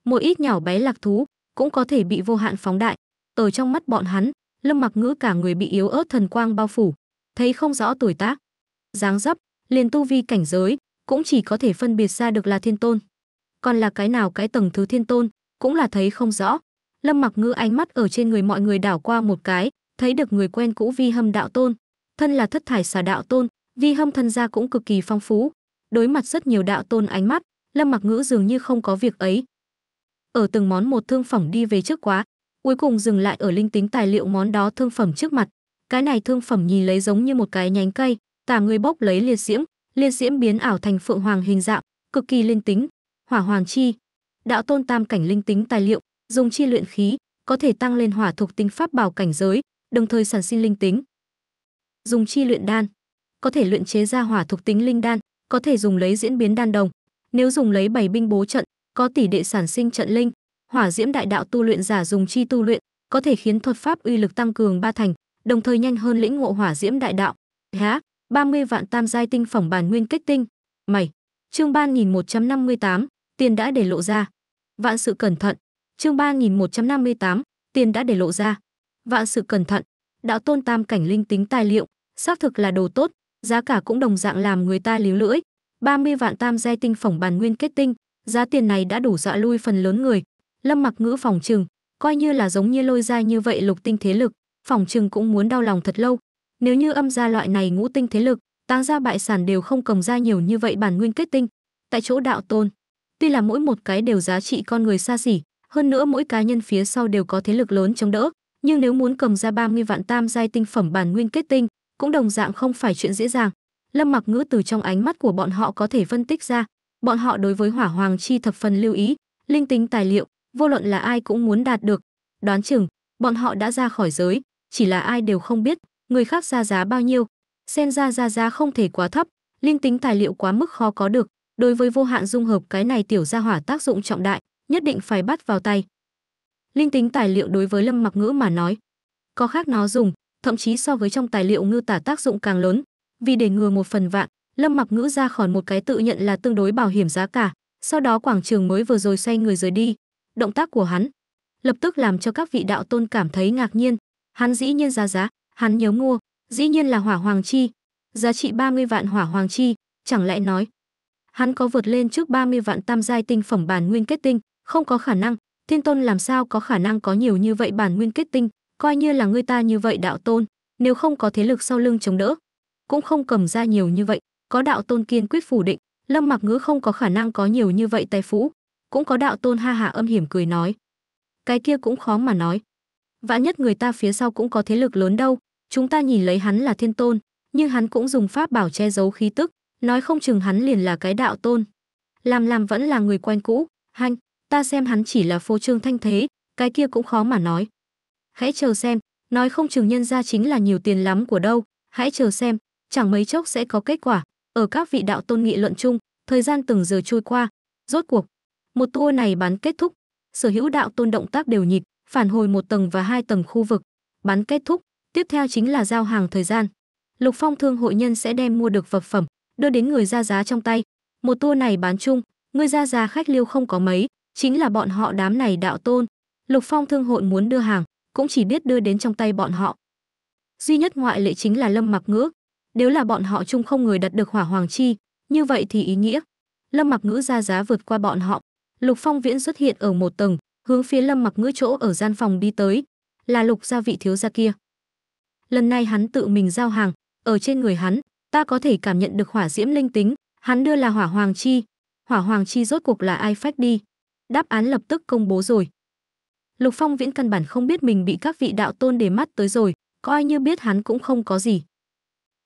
một ít nhỏ bé lạc thú cũng có thể bị vô hạn phóng đại. Ở trong mắt bọn hắn, Lâm Mặc Ngữ cả người bị yếu ớt thần quang bao phủ, thấy không rõ tuổi tác, dáng dấp, liền tu vi cảnh giới, cũng chỉ có thể phân biệt ra được là thiên tôn. Còn là cái nào cái tầng thứ thiên tôn, cũng là thấy không rõ. Lâm Mặc Ngữ ánh mắt ở trên người mọi người đảo qua một cái, thấy được người quen cũ Vi Hâm đạo tôn, thân là thất thải xà đạo tôn, Vi Hâm thân gia cũng cực kỳ phong phú, đối mặt rất nhiều đạo tôn ánh mắt, Lâm Mặc Ngữ dường như không có việc ấy. Ở từng món một thương phẩm đi về trước quá, cuối cùng dừng lại ở linh tính tài liệu món đó thương phẩm trước mặt. Cái này thương phẩm nhìn lấy giống như một cái nhánh cây, tả người bốc lấy liệt diễm, liệt diễm biến ảo thành phượng hoàng hình dạng, cực kỳ linh tính, hỏa hoàng chi. Đạo tôn tam cảnh linh tính tài liệu, dùng chi luyện khí, có thể tăng lên hỏa thuộc tinh pháp bảo cảnh giới, đồng thời sản sinh linh tính. Dùng chi luyện đan, có thể luyện chế ra hỏa thuộc tính linh đan, có thể dùng lấy diễn biến đan đồng. Nếu dùng lấy bảy binh bố trận, có tỷ đệ sản sinh trận linh, hỏa diễm đại đạo tu luyện giả dùng chi tu luyện, có thể khiến thuật pháp uy lực tăng cường ba thành, đồng thời nhanh hơn lĩnh ngộ hỏa diễm đại đạo. Há, 30 vạn tam giai tinh phẩm bản nguyên kết tinh. Mày. Chương 3158, tiền đã để lộ ra. Vạn sự cẩn thận. Chương 3158, tiền đã để lộ ra. Vạn sự cẩn thận. Đạo tôn tam cảnh linh tính tài liệu, xác thực là đồ tốt, giá cả cũng đồng dạng làm người ta líu lưỡi. 30 vạn tam giai tinh phẩm bản nguyên kết tinh, giá tiền này đã đủ dọa lui phần lớn người. Lâm Mặc Ngữ phòng trừng, coi như là giống như lôi ra như vậy lục tinh thế lực, phòng trừng cũng muốn đau lòng thật lâu. Nếu như âm gia loại này ngũ tinh thế lực, tăng gia bại sản đều không cầm ra nhiều như vậy bản nguyên kết tinh. Tại chỗ đạo tôn, tuy là mỗi một cái đều giá trị con người xa xỉ, hơn nữa mỗi cá nhân phía sau đều có thế lực lớn chống đỡ, nhưng nếu muốn cầm ra 30 vạn tam giai tinh phẩm bản nguyên kết tinh, cũng đồng dạng không phải chuyện dễ dàng. Lâm Mặc Ngữ từ trong ánh mắt của bọn họ có thể phân tích ra, bọn họ đối với hỏa hoàng chi thập phần lưu ý, linh tính tài liệu, vô luận là ai cũng muốn đạt được. Đoán chừng, bọn họ đã ra khỏi giới, chỉ là ai đều không biết, người khác ra giá bao nhiêu. xen ra ra giá không thể quá thấp, linh tính tài liệu quá mức khó có được, đối với vô hạn dung hợp cái này tiểu gia hỏa tác dụng trọng đại, nhất định phải bắt vào tay. Linh tính tài liệu đối với Lâm Mặc Ngữ mà nói, có khác nó dùng, thậm chí so với trong tài liệu ngư tả tác dụng càng lớn vì để ngừa một phần vạn lâm mặc ngữ ra khỏi một cái tự nhận là tương đối bảo hiểm giá cả sau đó quảng trường mới vừa rồi xoay người rời đi động tác của hắn lập tức làm cho các vị đạo tôn cảm thấy ngạc nhiên hắn dĩ nhiên giá giá hắn nhớ mua dĩ nhiên là hỏa hoàng chi giá trị 30 vạn hỏa hoàng chi chẳng lẽ nói hắn có vượt lên trước 30 vạn tam giai tinh phẩm bản nguyên kết tinh không có khả năng thiên tôn làm sao có khả năng có nhiều như vậy bản nguyên kết tinh coi như là người ta như vậy đạo tôn, nếu không có thế lực sau lưng chống đỡ, cũng không cầm ra nhiều như vậy, có đạo tôn kiên quyết phủ định, Lâm Mặc Ngữ không có khả năng có nhiều như vậy tài phú, cũng có đạo tôn ha hạ âm hiểm cười nói. Cái kia cũng khó mà nói. Vạn nhất người ta phía sau cũng có thế lực lớn đâu, chúng ta nhìn lấy hắn là thiên tôn, nhưng hắn cũng dùng pháp bảo che giấu khí tức, nói không chừng hắn liền là cái đạo tôn. Làm làm vẫn là người quen cũ, hanh, ta xem hắn chỉ là phô trương thanh thế, cái kia cũng khó mà nói hãy chờ xem, nói không chừng nhân ra chính là nhiều tiền lắm của đâu, hãy chờ xem, chẳng mấy chốc sẽ có kết quả. Ở các vị đạo tôn nghị luận chung, thời gian từng giờ trôi qua, rốt cuộc, một tour này bán kết thúc, sở hữu đạo tôn động tác đều nhịp, phản hồi một tầng và hai tầng khu vực, bán kết thúc, tiếp theo chính là giao hàng thời gian. Lục Phong thương hội nhân sẽ đem mua được vật phẩm, đưa đến người ra giá trong tay. Một tour này bán chung, người ra giá khách liêu không có mấy, chính là bọn họ đám này đạo tôn. Lục Phong thương hội muốn đưa hàng, cũng chỉ biết đưa đến trong tay bọn họ. Duy nhất ngoại lệ chính là Lâm Mặc Ngữ, nếu là bọn họ chung không người đặt được Hỏa Hoàng chi, như vậy thì ý nghĩa Lâm Mặc Ngữ ra giá vượt qua bọn họ. Lục Phong Viễn xuất hiện ở một tầng, hướng phía Lâm Mặc Ngữ chỗ ở gian phòng đi tới, là Lục gia vị thiếu gia kia. Lần này hắn tự mình giao hàng, ở trên người hắn, ta có thể cảm nhận được hỏa diễm linh tính, hắn đưa là Hỏa Hoàng chi. Hỏa Hoàng chi rốt cuộc là ai phách đi? Đáp án lập tức công bố rồi. Lục Phong Viễn căn bản không biết mình bị các vị đạo tôn để mắt tới rồi, coi như biết hắn cũng không có gì.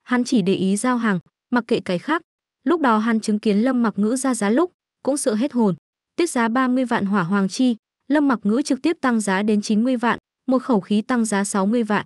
Hắn chỉ để ý giao hàng, mặc kệ cái khác. Lúc đó hắn chứng kiến Lâm Mặc Ngữ ra giá lúc, cũng sợ hết hồn. Tiết giá 30 vạn hỏa hoàng chi, Lâm Mặc Ngữ trực tiếp tăng giá đến 90 vạn, một khẩu khí tăng giá 60 vạn.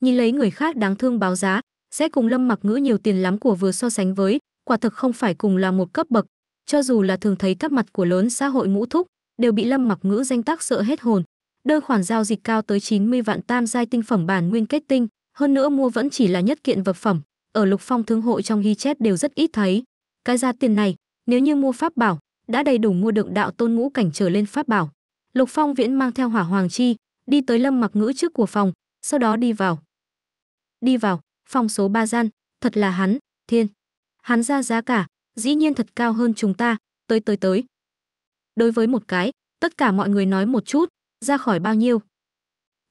Nhìn lấy người khác đáng thương báo giá, sẽ cùng Lâm Mặc Ngữ nhiều tiền lắm của vừa so sánh với, quả thực không phải cùng là một cấp bậc. Cho dù là thường thấy các mặt của lớn xã hội ngũ thúc, đều bị Lâm Mặc Ngữ danh tác sợ hết hồn, Đơn khoản giao dịch cao tới 90 vạn tam giai tinh phẩm bản nguyên kết tinh, hơn nữa mua vẫn chỉ là nhất kiện vật phẩm, ở Lục Phong thương hội trong ghi chép đều rất ít thấy. Cái giá tiền này, nếu như mua pháp bảo, đã đầy đủ mua được đạo tôn ngũ cảnh trở lên pháp bảo. Lục Phong Viễn mang theo Hỏa Hoàng Chi, đi tới Lâm Mặc Ngữ trước của phòng, sau đó đi vào. Đi vào, phòng số ba gian, thật là hắn, thiên. Hắn ra giá cả, dĩ nhiên thật cao hơn chúng ta, tới tới tới. Đối với một cái, tất cả mọi người nói một chút, ra khỏi bao nhiêu.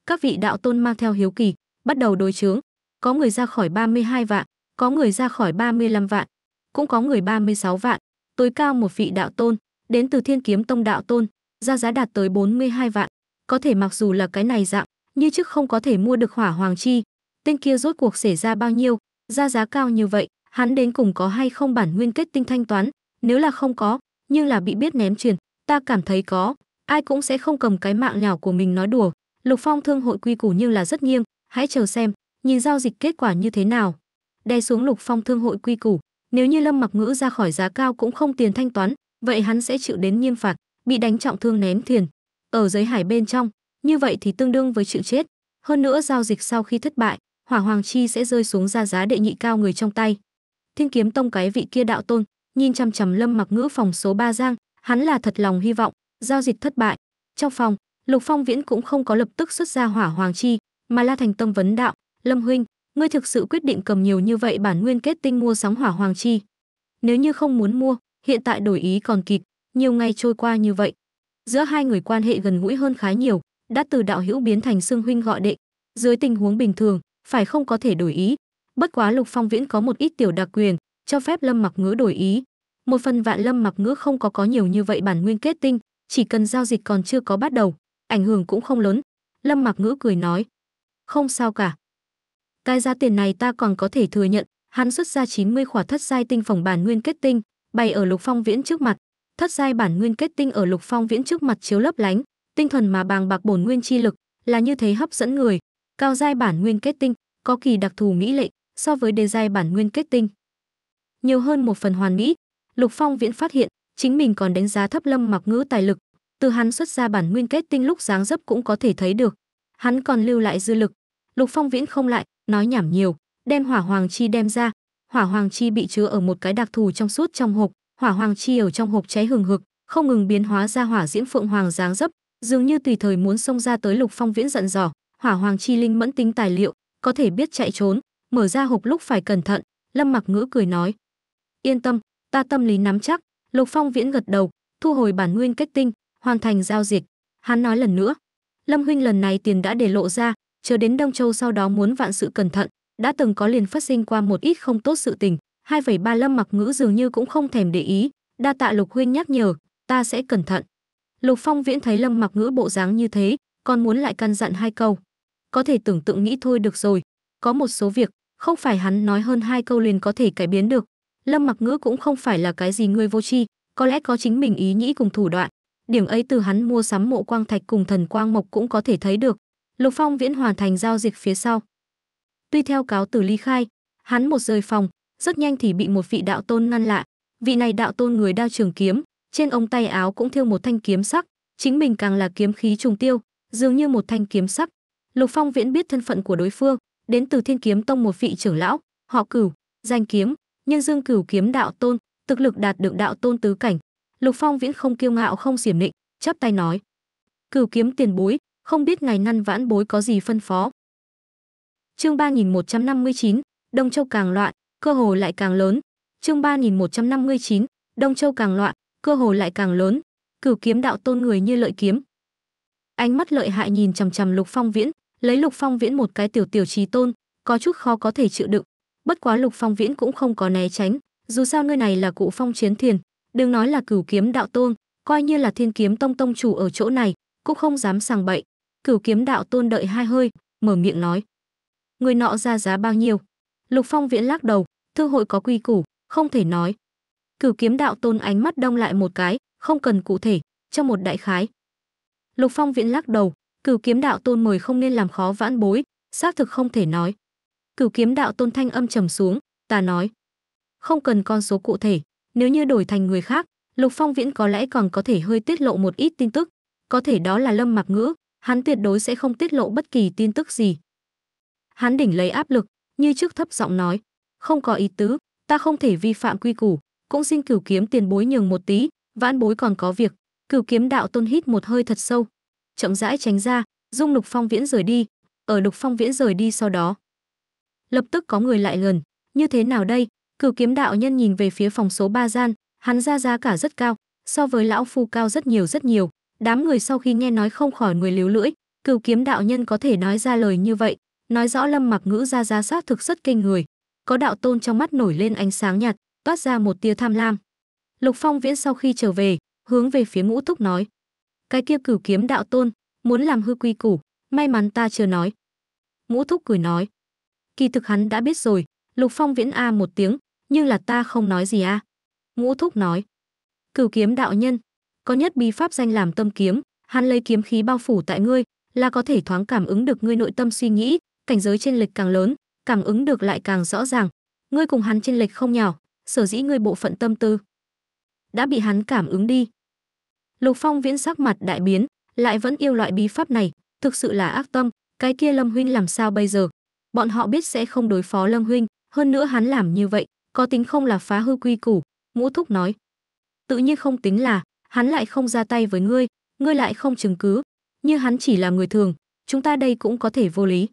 Các vị đạo tôn mang theo hiếu kỳ, bắt đầu đối chướng, có người ra khỏi 32 vạn, có người ra khỏi 35 vạn, cũng có người 36 vạn, tối cao một vị đạo tôn, đến từ Thiên Kiếm Tông đạo tôn, ra giá đạt tới 42 vạn, có thể mặc dù là cái này dạng, như trước không có thể mua được Hỏa Hoàng chi, tên kia rốt cuộc xảy ra bao nhiêu, ra giá cao như vậy, hắn đến cùng có hay không bản nguyên kết tinh thanh toán, nếu là không có, nhưng là bị biết ném truyền, ta cảm thấy có, ai cũng sẽ không cầm cái mạng nhỏ của mình nói đùa lục phong thương hội quy củ nhưng là rất nghiêm hãy chờ xem nhìn giao dịch kết quả như thế nào đè xuống lục phong thương hội quy củ nếu như lâm mặc ngữ ra khỏi giá cao cũng không tiền thanh toán vậy hắn sẽ chịu đến nghiêm phạt bị đánh trọng thương ném thuyền ở giới hải bên trong như vậy thì tương đương với chịu chết hơn nữa giao dịch sau khi thất bại hỏa hoàng chi sẽ rơi xuống ra giá đệ nhị cao người trong tay thiên kiếm tông cái vị kia đạo tôn nhìn chăm chằm lâm mặc ngữ phòng số ba giang hắn là thật lòng hy vọng giao dịch thất bại. Trong phòng, Lục Phong Viễn cũng không có lập tức xuất ra hỏa hoàng chi, mà La Thành tâm vấn đạo, Lâm Huynh, ngươi thực sự quyết định cầm nhiều như vậy bản nguyên kết tinh mua sóng hỏa hoàng chi. Nếu như không muốn mua, hiện tại đổi ý còn kịp, nhiều ngày trôi qua như vậy. Giữa hai người quan hệ gần gũi hơn khá nhiều, đã từ đạo hữu biến thành xương huynh gọi đệ. Dưới tình huống bình thường, phải không có thể đổi ý. Bất quá Lục Phong Viễn có một ít tiểu đặc quyền, cho phép Lâm Mặc Ngữ đổi ý. Một phần vạn Lâm Mặc Ngữ không có có nhiều như vậy bản nguyên kết tinh, chỉ cần giao dịch còn chưa có bắt đầu, ảnh hưởng cũng không lớn. Lâm Mạc Ngữ cười nói, không sao cả. Cái giá tiền này ta còn có thể thừa nhận, hắn xuất ra 90 khỏa thất giai tinh phòng bản nguyên kết tinh, bày ở Lục Phong Viễn trước mặt. Thất giai bản nguyên kết tinh ở Lục Phong Viễn trước mặt chiếu lấp lánh, tinh thuần mà bàng bạc bổn nguyên chi lực, là như thế hấp dẫn người. Cao giai bản nguyên kết tinh có kỳ đặc thù mỹ lệ so với đề giai bản nguyên kết tinh. Nhiều hơn một phần hoàn mỹ, Lục Phong Viễn phát hiện chính mình còn đánh giá thấp Lâm Mặc Ngữ tài lực, từ hắn xuất ra bản nguyên kết tinh lúc dáng dấp cũng có thể thấy được, hắn còn lưu lại dư lực. Lục Phong Viễn không lại nói nhảm nhiều, đem Hỏa Hoàng chi đem ra, Hỏa Hoàng chi bị chứa ở một cái đặc thù trong suốt trong hộp, Hỏa Hoàng chi ở trong hộp cháy hừng hực, không ngừng biến hóa ra hỏa diễm phượng hoàng dáng dấp, dường như tùy thời muốn xông ra tới Lục Phong Viễn giận dò, Hỏa Hoàng chi linh mẫn tính tài liệu, có thể biết chạy trốn, mở ra hộp lúc phải cẩn thận, Lâm Mặc Ngữ cười nói: "Yên tâm, ta tâm lý nắm chắc, Lục Phong Viễn gật đầu, thu hồi bản nguyên kết tinh, hoàn thành giao dịch. Hắn nói lần nữa, Lâm huynh lần này tiền đã để lộ ra, chờ đến Đông Châu sau đó muốn vạn sự cẩn thận, đã từng có liền phát sinh qua một ít không tốt sự tình, Hai ba Lâm Mặc Ngữ dường như cũng không thèm để ý, đa tạ Lục huynh nhắc nhở, ta sẽ cẩn thận. Lục Phong Viễn thấy Lâm Mặc Ngữ bộ dáng như thế, còn muốn lại căn dặn hai câu. Có thể tưởng tượng nghĩ thôi được rồi, có một số việc, không phải hắn nói hơn hai câu liền có thể cải biến được, lâm mặc ngữ cũng không phải là cái gì người vô tri có lẽ có chính mình ý nghĩ cùng thủ đoạn điểm ấy từ hắn mua sắm mộ quang thạch cùng thần quang mộc cũng có thể thấy được lục phong viễn hoàn thành giao dịch phía sau tuy theo cáo từ ly khai hắn một rời phòng rất nhanh thì bị một vị đạo tôn ngăn lại vị này đạo tôn người đao trường kiếm trên ông tay áo cũng thiêu một thanh kiếm sắc chính mình càng là kiếm khí trùng tiêu dường như một thanh kiếm sắc lục phong viễn biết thân phận của đối phương đến từ thiên kiếm tông một vị trưởng lão họ cửu danh kiếm Nhân dương cửu kiếm đạo tôn thực lực đạt được đạo tôn tứ cảnh lục phong viễn không kiêu ngạo không xiểm nịnh chắp tay nói cửu kiếm tiền bối không biết ngày năn vãn bối có gì phân phó chương 3159, đông châu càng loạn cơ hồ lại càng lớn chương 3159, đông châu càng loạn cơ hồ lại càng lớn cửu kiếm đạo tôn người như lợi kiếm ánh mắt lợi hại nhìn chằm chằm lục phong viễn lấy lục phong viễn một cái tiểu tiểu trí tôn có chút khó có thể chịu đựng bất quá lục phong viễn cũng không có né tránh dù sao nơi này là cụ phong chiến thiền đừng nói là cửu kiếm đạo tôn coi như là thiên kiếm tông tông chủ ở chỗ này cũng không dám sàng bậy cửu kiếm đạo tôn đợi hai hơi mở miệng nói người nọ ra giá bao nhiêu lục phong viễn lắc đầu thương hội có quy củ không thể nói cửu kiếm đạo tôn ánh mắt đông lại một cái không cần cụ thể cho một đại khái lục phong viễn lắc đầu cửu kiếm đạo tôn mời không nên làm khó vãn bối xác thực không thể nói Cửu kiếm đạo tôn thanh âm trầm xuống, ta nói. Không cần con số cụ thể, nếu như đổi thành người khác, Lục Phong Viễn có lẽ còn có thể hơi tiết lộ một ít tin tức, có thể đó là Lâm Mạc Ngữ, hắn tuyệt đối sẽ không tiết lộ bất kỳ tin tức gì. Hắn đỉnh lấy áp lực, như trước thấp giọng nói, không có ý tứ, ta không thể vi phạm quy củ, cũng xin cửu kiếm tiền bối nhường một tí, vãn bối còn có việc. Cửu kiếm đạo tôn hít một hơi thật sâu, chậm rãi tránh ra, dung Lục Phong Viễn rời đi. Ở Lục Phong Viễn rời đi sau đó, lập tức có người lại gần như thế nào đây cửu kiếm đạo nhân nhìn về phía phòng số ba gian hắn ra giá cả rất cao so với lão phu cao rất nhiều rất nhiều đám người sau khi nghe nói không khỏi người liếu lưỡi cửu kiếm đạo nhân có thể nói ra lời như vậy nói rõ lâm mặc ngữ ra giá xác thực rất kinh người có đạo tôn trong mắt nổi lên ánh sáng nhạt toát ra một tia tham lam lục phong viễn sau khi trở về hướng về phía ngũ thúc nói cái kia cửu kiếm đạo tôn muốn làm hư quy củ may mắn ta chưa nói ngũ thúc cười nói kỳ thực hắn đã biết rồi lục phong viễn a một tiếng nhưng là ta không nói gì a ngũ thúc nói cửu kiếm đạo nhân có nhất bí pháp danh làm tâm kiếm hắn lấy kiếm khí bao phủ tại ngươi là có thể thoáng cảm ứng được ngươi nội tâm suy nghĩ cảnh giới trên lệch càng lớn cảm ứng được lại càng rõ ràng ngươi cùng hắn trên lệch không nhỏ sở dĩ ngươi bộ phận tâm tư đã bị hắn cảm ứng đi lục phong viễn sắc mặt đại biến lại vẫn yêu loại bí pháp này thực sự là ác tâm cái kia lâm huynh làm sao bây giờ bọn họ biết sẽ không đối phó lâm huynh hơn nữa hắn làm như vậy có tính không là phá hư quy củ ngũ thúc nói tự nhiên không tính là hắn lại không ra tay với ngươi ngươi lại không chứng cứ như hắn chỉ là người thường chúng ta đây cũng có thể vô lý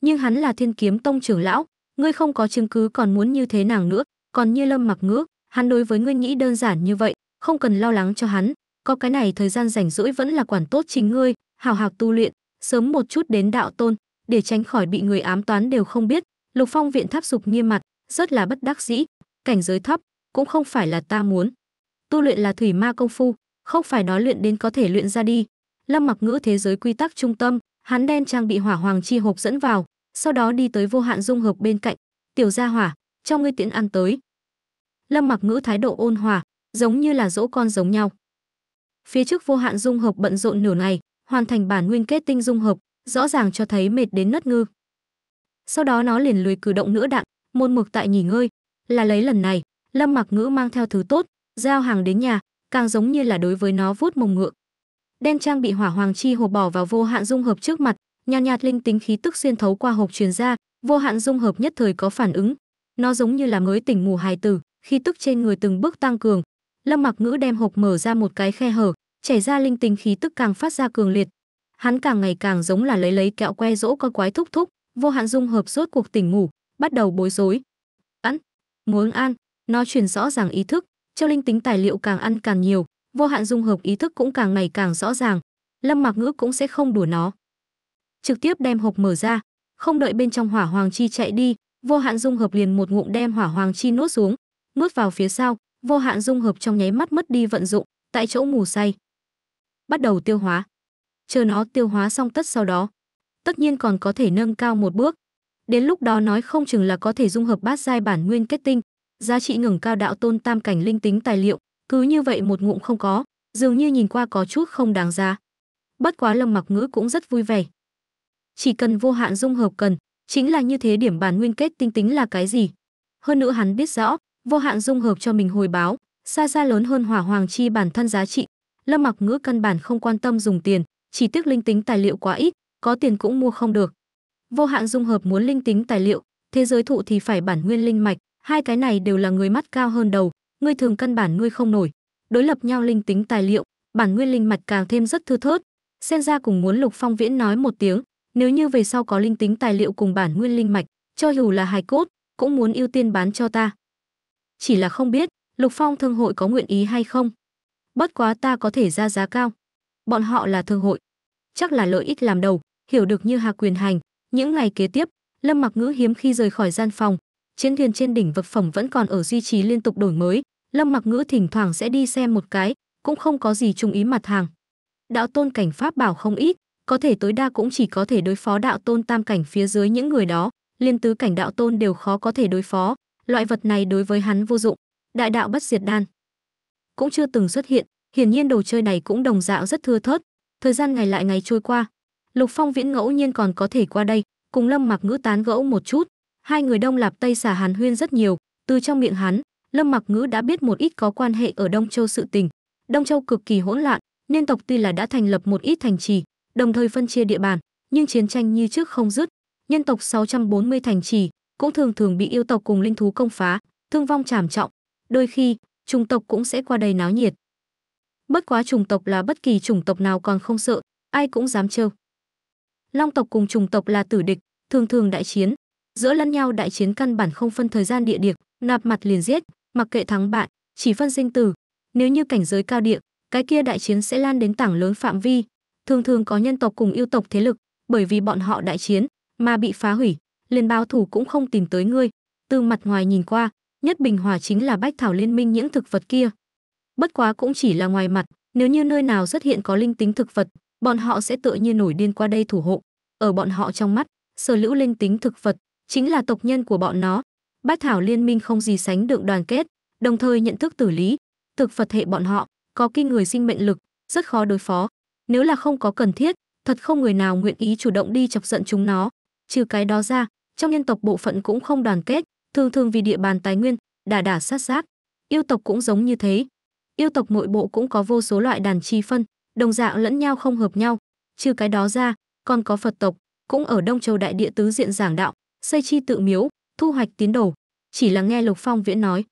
nhưng hắn là thiên kiếm tông trưởng lão ngươi không có chứng cứ còn muốn như thế nàng nữa còn như lâm mặc ngữ hắn đối với ngươi nghĩ đơn giản như vậy không cần lo lắng cho hắn có cái này thời gian rảnh rỗi vẫn là quản tốt chính ngươi hào hào tu luyện sớm một chút đến đạo tôn để tránh khỏi bị người ám toán đều không biết, Lục Phong viện tháp dục nghiêm mặt, rất là bất đắc dĩ, cảnh giới thấp, cũng không phải là ta muốn. Tu luyện là thủy ma công phu, không phải nói luyện đến có thể luyện ra đi. Lâm Mặc Ngữ thế giới quy tắc trung tâm, hắn đen trang bị hỏa hoàng chi hộp dẫn vào, sau đó đi tới vô hạn dung hợp bên cạnh, "Tiểu gia hỏa, cho ngươi tiễn ăn tới." Lâm Mặc Ngữ thái độ ôn hòa, giống như là dỗ con giống nhau. Phía trước vô hạn dung hợp bận rộn nửa ngày, hoàn thành bản nguyên kết tinh dung hợp, rõ ràng cho thấy mệt đến ngất ngư. Sau đó nó liền lười cử động nữa đặng, môn mực tại nghỉ ngơi, là lấy lần này, Lâm Mặc Ngữ mang theo thứ tốt, giao hàng đến nhà, càng giống như là đối với nó vuốt mông ngựa. đem trang bị hỏa hoàng chi hộp bỏ vào vô hạn dung hợp trước mặt, nhàn nhạt, nhạt linh tính khí tức xuyên thấu qua hộp truyền ra, vô hạn dung hợp nhất thời có phản ứng. Nó giống như là mới tỉnh ngủ hài tử, khí tức trên người từng bước tăng cường. Lâm Mặc Ngữ đem hộp mở ra một cái khe hở, chảy ra linh tính khí tức càng phát ra cường liệt, hắn càng ngày càng giống là lấy lấy kẹo que dỗ con quái thúc thúc vô hạn dung hợp rốt cuộc tỉnh ngủ bắt đầu bối rối ăn muốn ăn nó truyền rõ ràng ý thức cho linh tính tài liệu càng ăn càng nhiều vô hạn dung hợp ý thức cũng càng ngày càng rõ ràng lâm mạc ngữ cũng sẽ không đùa nó trực tiếp đem hộp mở ra không đợi bên trong hỏa hoàng chi chạy đi vô hạn dung hợp liền một ngụm đem hỏa hoàng chi nuốt xuống nuốt vào phía sau vô hạn dung hợp trong nháy mắt mất đi vận dụng tại chỗ mù say bắt đầu tiêu hóa chờ nó tiêu hóa xong tất sau đó. Tất nhiên còn có thể nâng cao một bước. Đến lúc đó nói không chừng là có thể dung hợp bát giai bản nguyên kết tinh, giá trị ngừng cao đạo tôn tam cảnh linh tính tài liệu, cứ như vậy một ngụm không có, dường như nhìn qua có chút không đáng giá. Bất quá Lâm Mặc Ngữ cũng rất vui vẻ. Chỉ cần vô hạn dung hợp cần, chính là như thế điểm bản nguyên kết tinh tính là cái gì. Hơn nữa hắn biết rõ, vô hạn dung hợp cho mình hồi báo, xa xa lớn hơn hỏa hoàng chi bản thân giá trị. Lâm Mặc Ngữ căn bản không quan tâm dùng tiền, chỉ tiếc linh tính tài liệu quá ít, có tiền cũng mua không được. Vô hạn dung hợp muốn linh tính tài liệu, thế giới thụ thì phải bản nguyên linh mạch, hai cái này đều là người mắt cao hơn đầu, người thường căn bản nuôi không nổi. Đối lập nhau linh tính tài liệu, bản nguyên linh mạch càng thêm rất thưa thớt. Xem ra cùng muốn Lục Phong Viễn nói một tiếng, nếu như về sau có linh tính tài liệu cùng bản nguyên linh mạch, cho dù là hài cốt, cũng muốn ưu tiên bán cho ta. Chỉ là không biết, Lục Phong thương hội có nguyện ý hay không. Bất quá ta có thể ra giá cao bọn họ là thương hội. Chắc là lợi ích làm đầu, hiểu được như Hà Quyền Hành. Những ngày kế tiếp, Lâm Mặc Ngữ hiếm khi rời khỏi gian phòng, chiến thuyền trên đỉnh vật phẩm vẫn còn ở duy trì liên tục đổi mới, Lâm Mặc Ngữ thỉnh thoảng sẽ đi xem một cái, cũng không có gì trung ý mặt hàng. Đạo tôn cảnh pháp bảo không ít, có thể tối đa cũng chỉ có thể đối phó đạo tôn tam cảnh phía dưới những người đó, liên tứ cảnh đạo tôn đều khó có thể đối phó, loại vật này đối với hắn vô dụng. Đại đạo bất diệt đan cũng chưa từng xuất hiện, Hiển nhiên đồ chơi này cũng đồng dạng rất thưa thớt. Thời gian ngày lại ngày trôi qua, Lục Phong Viễn ngẫu nhiên còn có thể qua đây, cùng Lâm Mặc Ngữ tán gẫu một chút. Hai người Đông Lạp Tây xả Hàn Huyên rất nhiều, từ trong miệng hắn, Lâm Mặc Ngữ đã biết một ít có quan hệ ở Đông Châu sự tình. Đông Châu cực kỳ hỗn loạn, nên tộc tuy là đã thành lập một ít thành trì, đồng thời phân chia địa bàn, nhưng chiến tranh như trước không dứt. Nhân tộc 640 thành trì cũng thường thường bị yêu tộc cùng linh thú công phá, thương vong trảm trọng. Đôi khi, trùng tộc cũng sẽ qua đây náo nhiệt. Bất quá chủng tộc là bất kỳ chủng tộc nào còn không sợ, ai cũng dám trêu. Long tộc cùng chủng tộc là tử địch, thường thường đại chiến, giữa lẫn nhau đại chiến căn bản không phân thời gian địa điểm, nạp mặt liền giết, mặc kệ thắng bại, chỉ phân sinh tử. Nếu như cảnh giới cao địa, cái kia đại chiến sẽ lan đến tảng lớn phạm vi, thường thường có nhân tộc cùng yêu tộc thế lực, bởi vì bọn họ đại chiến mà bị phá hủy, liền báo thủ cũng không tìm tới ngươi. Từ mặt ngoài nhìn qua, nhất bình hòa chính là bách thảo liên minh những thực vật kia, bất quá cũng chỉ là ngoài mặt nếu như nơi nào xuất hiện có linh tính thực vật bọn họ sẽ tựa như nổi điên qua đây thủ hộ ở bọn họ trong mắt sở hữu linh tính thực vật chính là tộc nhân của bọn nó bát thảo liên minh không gì sánh được đoàn kết đồng thời nhận thức tử lý thực vật hệ bọn họ có kinh người sinh mệnh lực rất khó đối phó nếu là không có cần thiết thật không người nào nguyện ý chủ động đi chọc giận chúng nó trừ cái đó ra trong nhân tộc bộ phận cũng không đoàn kết thường thường vì địa bàn tài nguyên đả đả sát sát yêu tộc cũng giống như thế yêu tộc nội bộ cũng có vô số loại đàn chi phân, đồng dạng lẫn nhau không hợp nhau. Trừ cái đó ra, còn có Phật tộc, cũng ở Đông Châu Đại Địa Tứ Diện giảng đạo, xây chi tự miếu, thu hoạch tín đồ. Chỉ là nghe Lục Phong Viễn nói.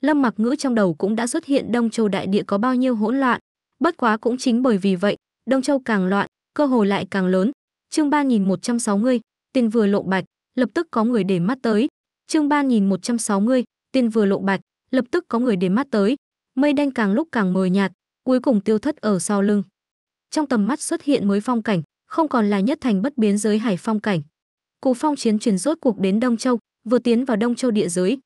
Lâm mặc ngữ trong đầu cũng đã xuất hiện Đông Châu Đại Địa có bao nhiêu hỗn loạn. Bất quá cũng chính bởi vì vậy, Đông Châu càng loạn, cơ hội lại càng lớn. Chương 3160, tiền vừa lộ bạch, lập tức có người để mắt tới. Chương 3160, tiền vừa lộ bạch, lập tức có người để mắt tới mây đen càng lúc càng mờ nhạt, cuối cùng tiêu thất ở sau lưng. Trong tầm mắt xuất hiện mới phong cảnh, không còn là nhất thành bất biến giới hải phong cảnh. Cú phong chiến truyền rốt cuộc đến Đông Châu, vừa tiến vào Đông Châu địa giới.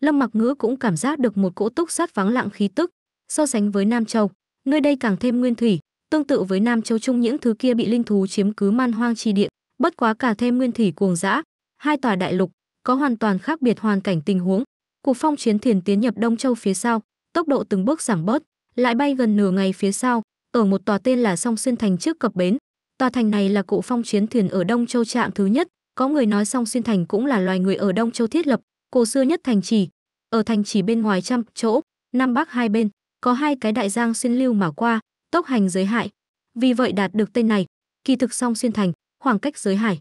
Lâm Mặc Ngữ cũng cảm giác được một cỗ túc sát vắng lặng khí tức, so sánh với Nam Châu, nơi đây càng thêm nguyên thủy, tương tự với Nam Châu Trung những thứ kia bị linh thú chiếm cứ man hoang chi địa, bất quá cả thêm nguyên thủy cuồng dã, hai tòa đại lục có hoàn toàn khác biệt hoàn cảnh tình huống. Cú phong chiến thiền tiến nhập Đông Châu phía sau, tốc độ từng bước giảm bớt, lại bay gần nửa ngày phía sau, ở một tòa tên là Song Xuyên Thành trước cập bến. Tòa thành này là cụ phong chiến thuyền ở Đông Châu trạng thứ nhất, có người nói Song Xuyên Thành cũng là loài người ở Đông Châu thiết lập, cổ xưa nhất thành trì. Ở thành trì bên ngoài trăm chỗ, Nam Bắc hai bên, có hai cái đại giang xuyên lưu mà qua, tốc hành giới hại. Vì vậy đạt được tên này, kỳ thực Song Xuyên Thành, khoảng cách giới hải.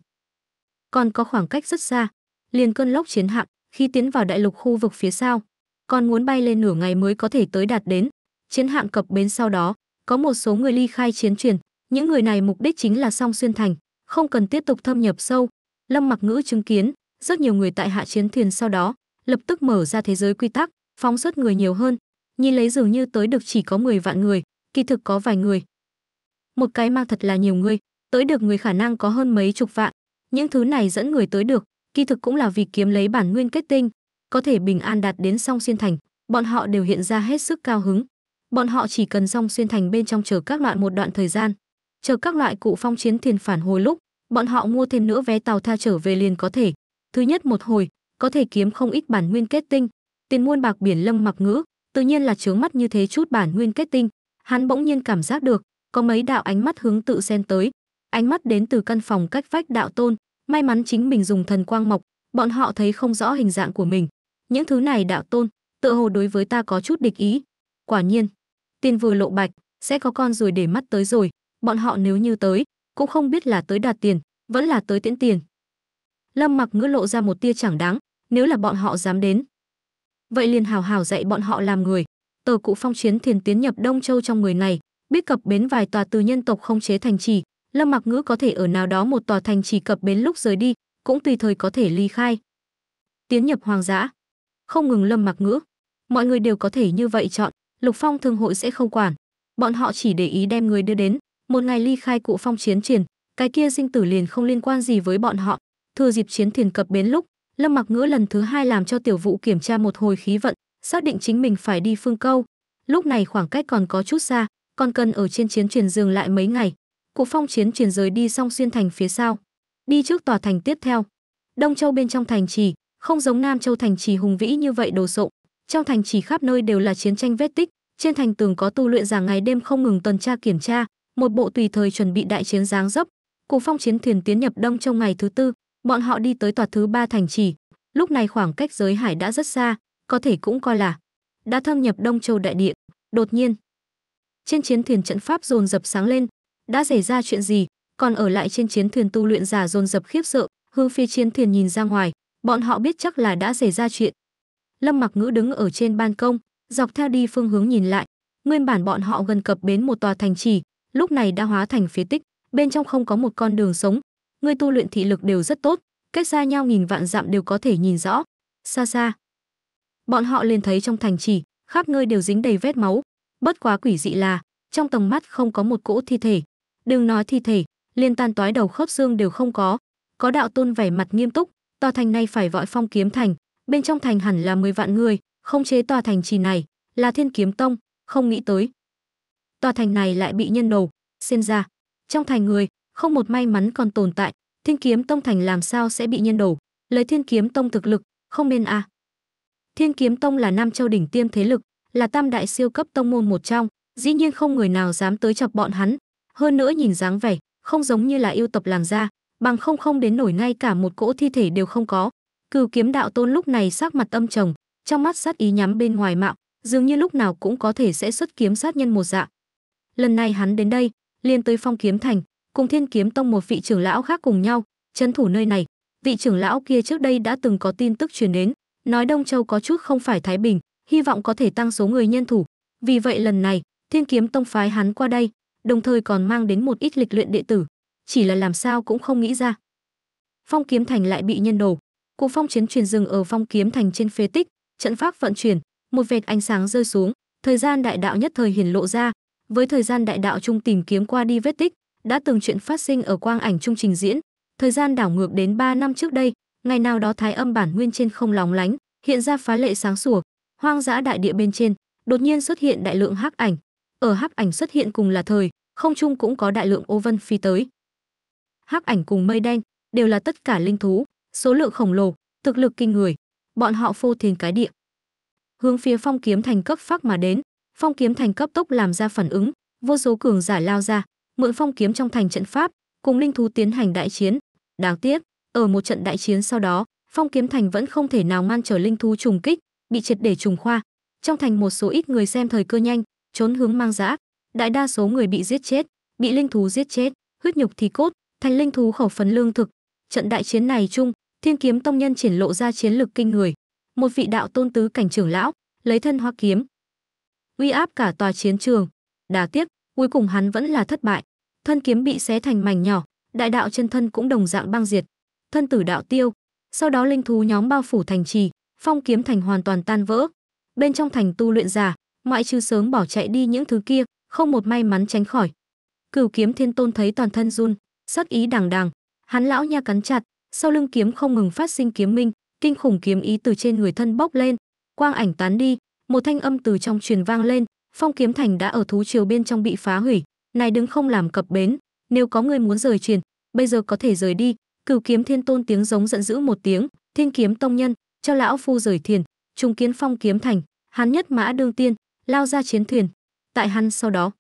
Còn có khoảng cách rất xa, liền cơn lốc chiến hạm, khi tiến vào đại lục khu vực phía sau, còn muốn bay lên nửa ngày mới có thể tới đạt đến. Chiến hạm cập bến sau đó, có một số người ly khai chiến truyền, những người này mục đích chính là song xuyên thành, không cần tiếp tục thâm nhập sâu. Lâm Mặc Ngữ chứng kiến, rất nhiều người tại hạ chiến thuyền sau đó, lập tức mở ra thế giới quy tắc, phóng xuất người nhiều hơn, nhìn lấy dường như tới được chỉ có 10 vạn người, kỳ thực có vài người. Một cái mang thật là nhiều người, tới được người khả năng có hơn mấy chục vạn. Những thứ này dẫn người tới được, kỳ thực cũng là vì kiếm lấy bản nguyên kết tinh, có thể bình an đạt đến song xuyên thành, bọn họ đều hiện ra hết sức cao hứng. Bọn họ chỉ cần song xuyên thành bên trong chờ các loại một đoạn thời gian, chờ các loại cụ phong chiến thiền phản hồi lúc, bọn họ mua thêm nữa vé tàu tha trở về liền có thể. Thứ nhất một hồi, có thể kiếm không ít bản nguyên kết tinh, tiền muôn bạc biển lâm mặc ngữ, tự nhiên là chướng mắt như thế chút bản nguyên kết tinh, hắn bỗng nhiên cảm giác được, có mấy đạo ánh mắt hướng tự xen tới. Ánh mắt đến từ căn phòng cách vách đạo tôn, may mắn chính mình dùng thần quang mộc, bọn họ thấy không rõ hình dạng của mình, những thứ này đạo tôn tựa hồ đối với ta có chút địch ý quả nhiên tiền vừa lộ bạch sẽ có con rồi để mắt tới rồi bọn họ nếu như tới cũng không biết là tới đạt tiền vẫn là tới tiễn tiền lâm mặc ngữ lộ ra một tia chẳng đáng nếu là bọn họ dám đến vậy liền hào hào dạy bọn họ làm người tờ cụ phong chiến thiền tiến nhập đông châu trong người này biết cập bến vài tòa từ nhân tộc không chế thành trì lâm mặc ngữ có thể ở nào đó một tòa thành trì cập bến lúc rời đi cũng tùy thời có thể ly khai tiến nhập hoàng giã không ngừng lâm mặc ngữ mọi người đều có thể như vậy chọn lục phong thương hội sẽ không quản bọn họ chỉ để ý đem người đưa đến một ngày ly khai cụ phong chiến triển cái kia sinh tử liền không liên quan gì với bọn họ thừa dịp chiến thuyền cập bến lúc lâm mặc ngữ lần thứ hai làm cho tiểu vụ kiểm tra một hồi khí vận xác định chính mình phải đi phương câu lúc này khoảng cách còn có chút xa còn cần ở trên chiến truyền dừng lại mấy ngày cụ phong chiến truyền rời đi xong xuyên thành phía sau đi trước tòa thành tiếp theo đông châu bên trong thành trì không giống Nam Châu thành trì hùng vĩ như vậy đồ sộ, trong thành trì khắp nơi đều là chiến tranh vết tích, trên thành tường có tu luyện giả ngày đêm không ngừng tuần tra kiểm tra, một bộ tùy thời chuẩn bị đại chiến giáng dấp. Cùng phong chiến thuyền tiến nhập đông trong ngày thứ tư, bọn họ đi tới tòa thứ ba thành trì. Lúc này khoảng cách giới hải đã rất xa, có thể cũng coi là đã thâm nhập Đông Châu đại địa. Đột nhiên, trên chiến thuyền trận pháp dồn dập sáng lên, đã xảy ra chuyện gì? Còn ở lại trên chiến thuyền tu luyện giả dồn dập khiếp sợ, hư phi chiến thuyền nhìn ra ngoài, bọn họ biết chắc là đã xảy ra chuyện. Lâm Mặc Ngữ đứng ở trên ban công, dọc theo đi phương hướng nhìn lại, nguyên bản bọn họ gần cập bến một tòa thành trì, lúc này đã hóa thành phế tích, bên trong không có một con đường sống. Người tu luyện thị lực đều rất tốt, cách xa nhau nghìn vạn dặm đều có thể nhìn rõ. Xa xa, bọn họ liền thấy trong thành trì, khắp nơi đều dính đầy vết máu, bất quá quỷ dị là, trong tầm mắt không có một cỗ thi thể. Đừng nói thi thể, liền tan toái đầu khớp xương đều không có. Có đạo tôn vẻ mặt nghiêm túc, tòa thành này phải vội phong kiếm thành, bên trong thành hẳn là 10 vạn người, không chế tòa thành trì này, là thiên kiếm tông, không nghĩ tới. Tòa thành này lại bị nhân đầu, xên ra. Trong thành người, không một may mắn còn tồn tại, thiên kiếm tông thành làm sao sẽ bị nhân đầu, lấy thiên kiếm tông thực lực, không nên à. Thiên kiếm tông là Nam Châu đỉnh tiêm thế lực, là tam đại siêu cấp tông môn một trong, dĩ nhiên không người nào dám tới chọc bọn hắn. Hơn nữa nhìn dáng vẻ, không giống như là yêu tộc làng gia, bằng không không đến nổi ngay cả một cỗ thi thể đều không có. Cửu kiếm đạo tôn lúc này sắc mặt âm trầm, trong mắt sát ý nhắm bên ngoài mạo, dường như lúc nào cũng có thể sẽ xuất kiếm sát nhân một dạng. Lần này hắn đến đây, liền tới phong kiếm thành, cùng thiên kiếm tông một vị trưởng lão khác cùng nhau, chấn thủ nơi này. Vị trưởng lão kia trước đây đã từng có tin tức truyền đến, nói Đông Châu có chút không phải Thái Bình, hy vọng có thể tăng số người nhân thủ. Vì vậy lần này, thiên kiếm tông phái hắn qua đây, đồng thời còn mang đến một ít lịch luyện đệ tử, chỉ là làm sao cũng không nghĩ ra. Phong kiếm thành lại bị nhân đổ Cuộc phong chiến truyền dừng ở phong kiếm thành trên phế tích, trận pháp vận chuyển, một vệt ánh sáng rơi xuống, thời gian đại đạo nhất thời hiển lộ ra, với thời gian đại đạo trung tìm kiếm qua đi vết tích, đã từng chuyện phát sinh ở quang ảnh trung trình diễn, thời gian đảo ngược đến 3 năm trước đây, ngày nào đó thái âm bản nguyên trên không lóng lánh, hiện ra phá lệ sáng sủa, hoang dã đại địa bên trên, đột nhiên xuất hiện đại lượng hắc ảnh. Ở hắc ảnh xuất hiện cùng là thời, không trung cũng có đại lượng ô vân phi tới, hắc ảnh cùng mây đen, đều là tất cả linh thú, số lượng khổng lồ, thực lực kinh người, bọn họ phô thiên cái địa. Hướng phía phong kiếm thành cấp phát mà đến, phong kiếm thành cấp tốc làm ra phản ứng, vô số cường giả lao ra, mượn phong kiếm trong thành trận pháp, cùng linh thú tiến hành đại chiến. Đáng tiếc, ở một trận đại chiến sau đó, phong kiếm thành vẫn không thể nào ngăn trở linh thú trùng kích, bị triệt để trùng khoa. Trong thành một số ít người xem thời cơ nhanh, trốn hướng mang dã, đại đa số người bị giết chết, bị linh thú giết chết, huyết nhục thì cốt, Thành linh thú khẩu phần lương thực, trận đại chiến này chung, Thiên kiếm tông nhân triển lộ ra chiến lực kinh người. Một vị đạo tôn tứ cảnh trưởng lão, lấy thân hoa kiếm, uy áp cả tòa chiến trường. Đà tiếc, cuối cùng hắn vẫn là thất bại, thân kiếm bị xé thành mảnh nhỏ, đại đạo chân thân cũng đồng dạng băng diệt, thân tử đạo tiêu. Sau đó linh thú nhóm bao phủ thành trì, phong kiếm thành hoàn toàn tan vỡ. Bên trong thành tu luyện giả, ngoại trừ sớm bỏ chạy đi những thứ kia, không một may mắn tránh khỏi. Cửu kiếm thiên tôn thấy toàn thân run, sát ý đằng đằng hắn lão nha cắn chặt sau lưng kiếm không ngừng phát sinh kiếm minh kinh khủng kiếm ý từ trên người thân bốc lên quang ảnh tán đi một thanh âm từ trong truyền vang lên phong kiếm thành đã ở thú triều bên trong bị phá hủy này đứng không làm cập bến nếu có người muốn rời truyền bây giờ có thể rời đi cửu kiếm thiên tôn tiếng giống giận dữ một tiếng thiên kiếm tông nhân cho lão phu rời thiền trùng kiến phong kiếm thành hắn nhất mã đương tiên lao ra chiến thuyền tại hắn sau đó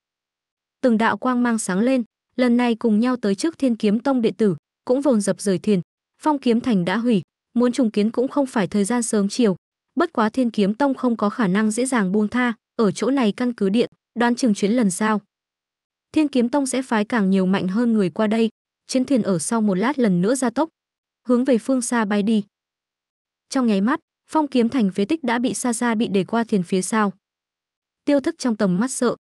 từng đạo quang mang sáng lên lần này cùng nhau tới trước thiên kiếm tông đệ tử cũng vồn dập rời thiền phong kiếm thành đã hủy muốn trùng kiến cũng không phải thời gian sớm chiều bất quá thiên kiếm tông không có khả năng dễ dàng buông tha ở chỗ này căn cứ điện đoán chừng chuyến lần sau thiên kiếm tông sẽ phái càng nhiều mạnh hơn người qua đây chiến thuyền ở sau một lát lần nữa ra tốc hướng về phương xa bay đi trong nháy mắt phong kiếm thành phế tích đã bị xa xa bị để qua thiền phía sau tiêu thức trong tầm mắt sợ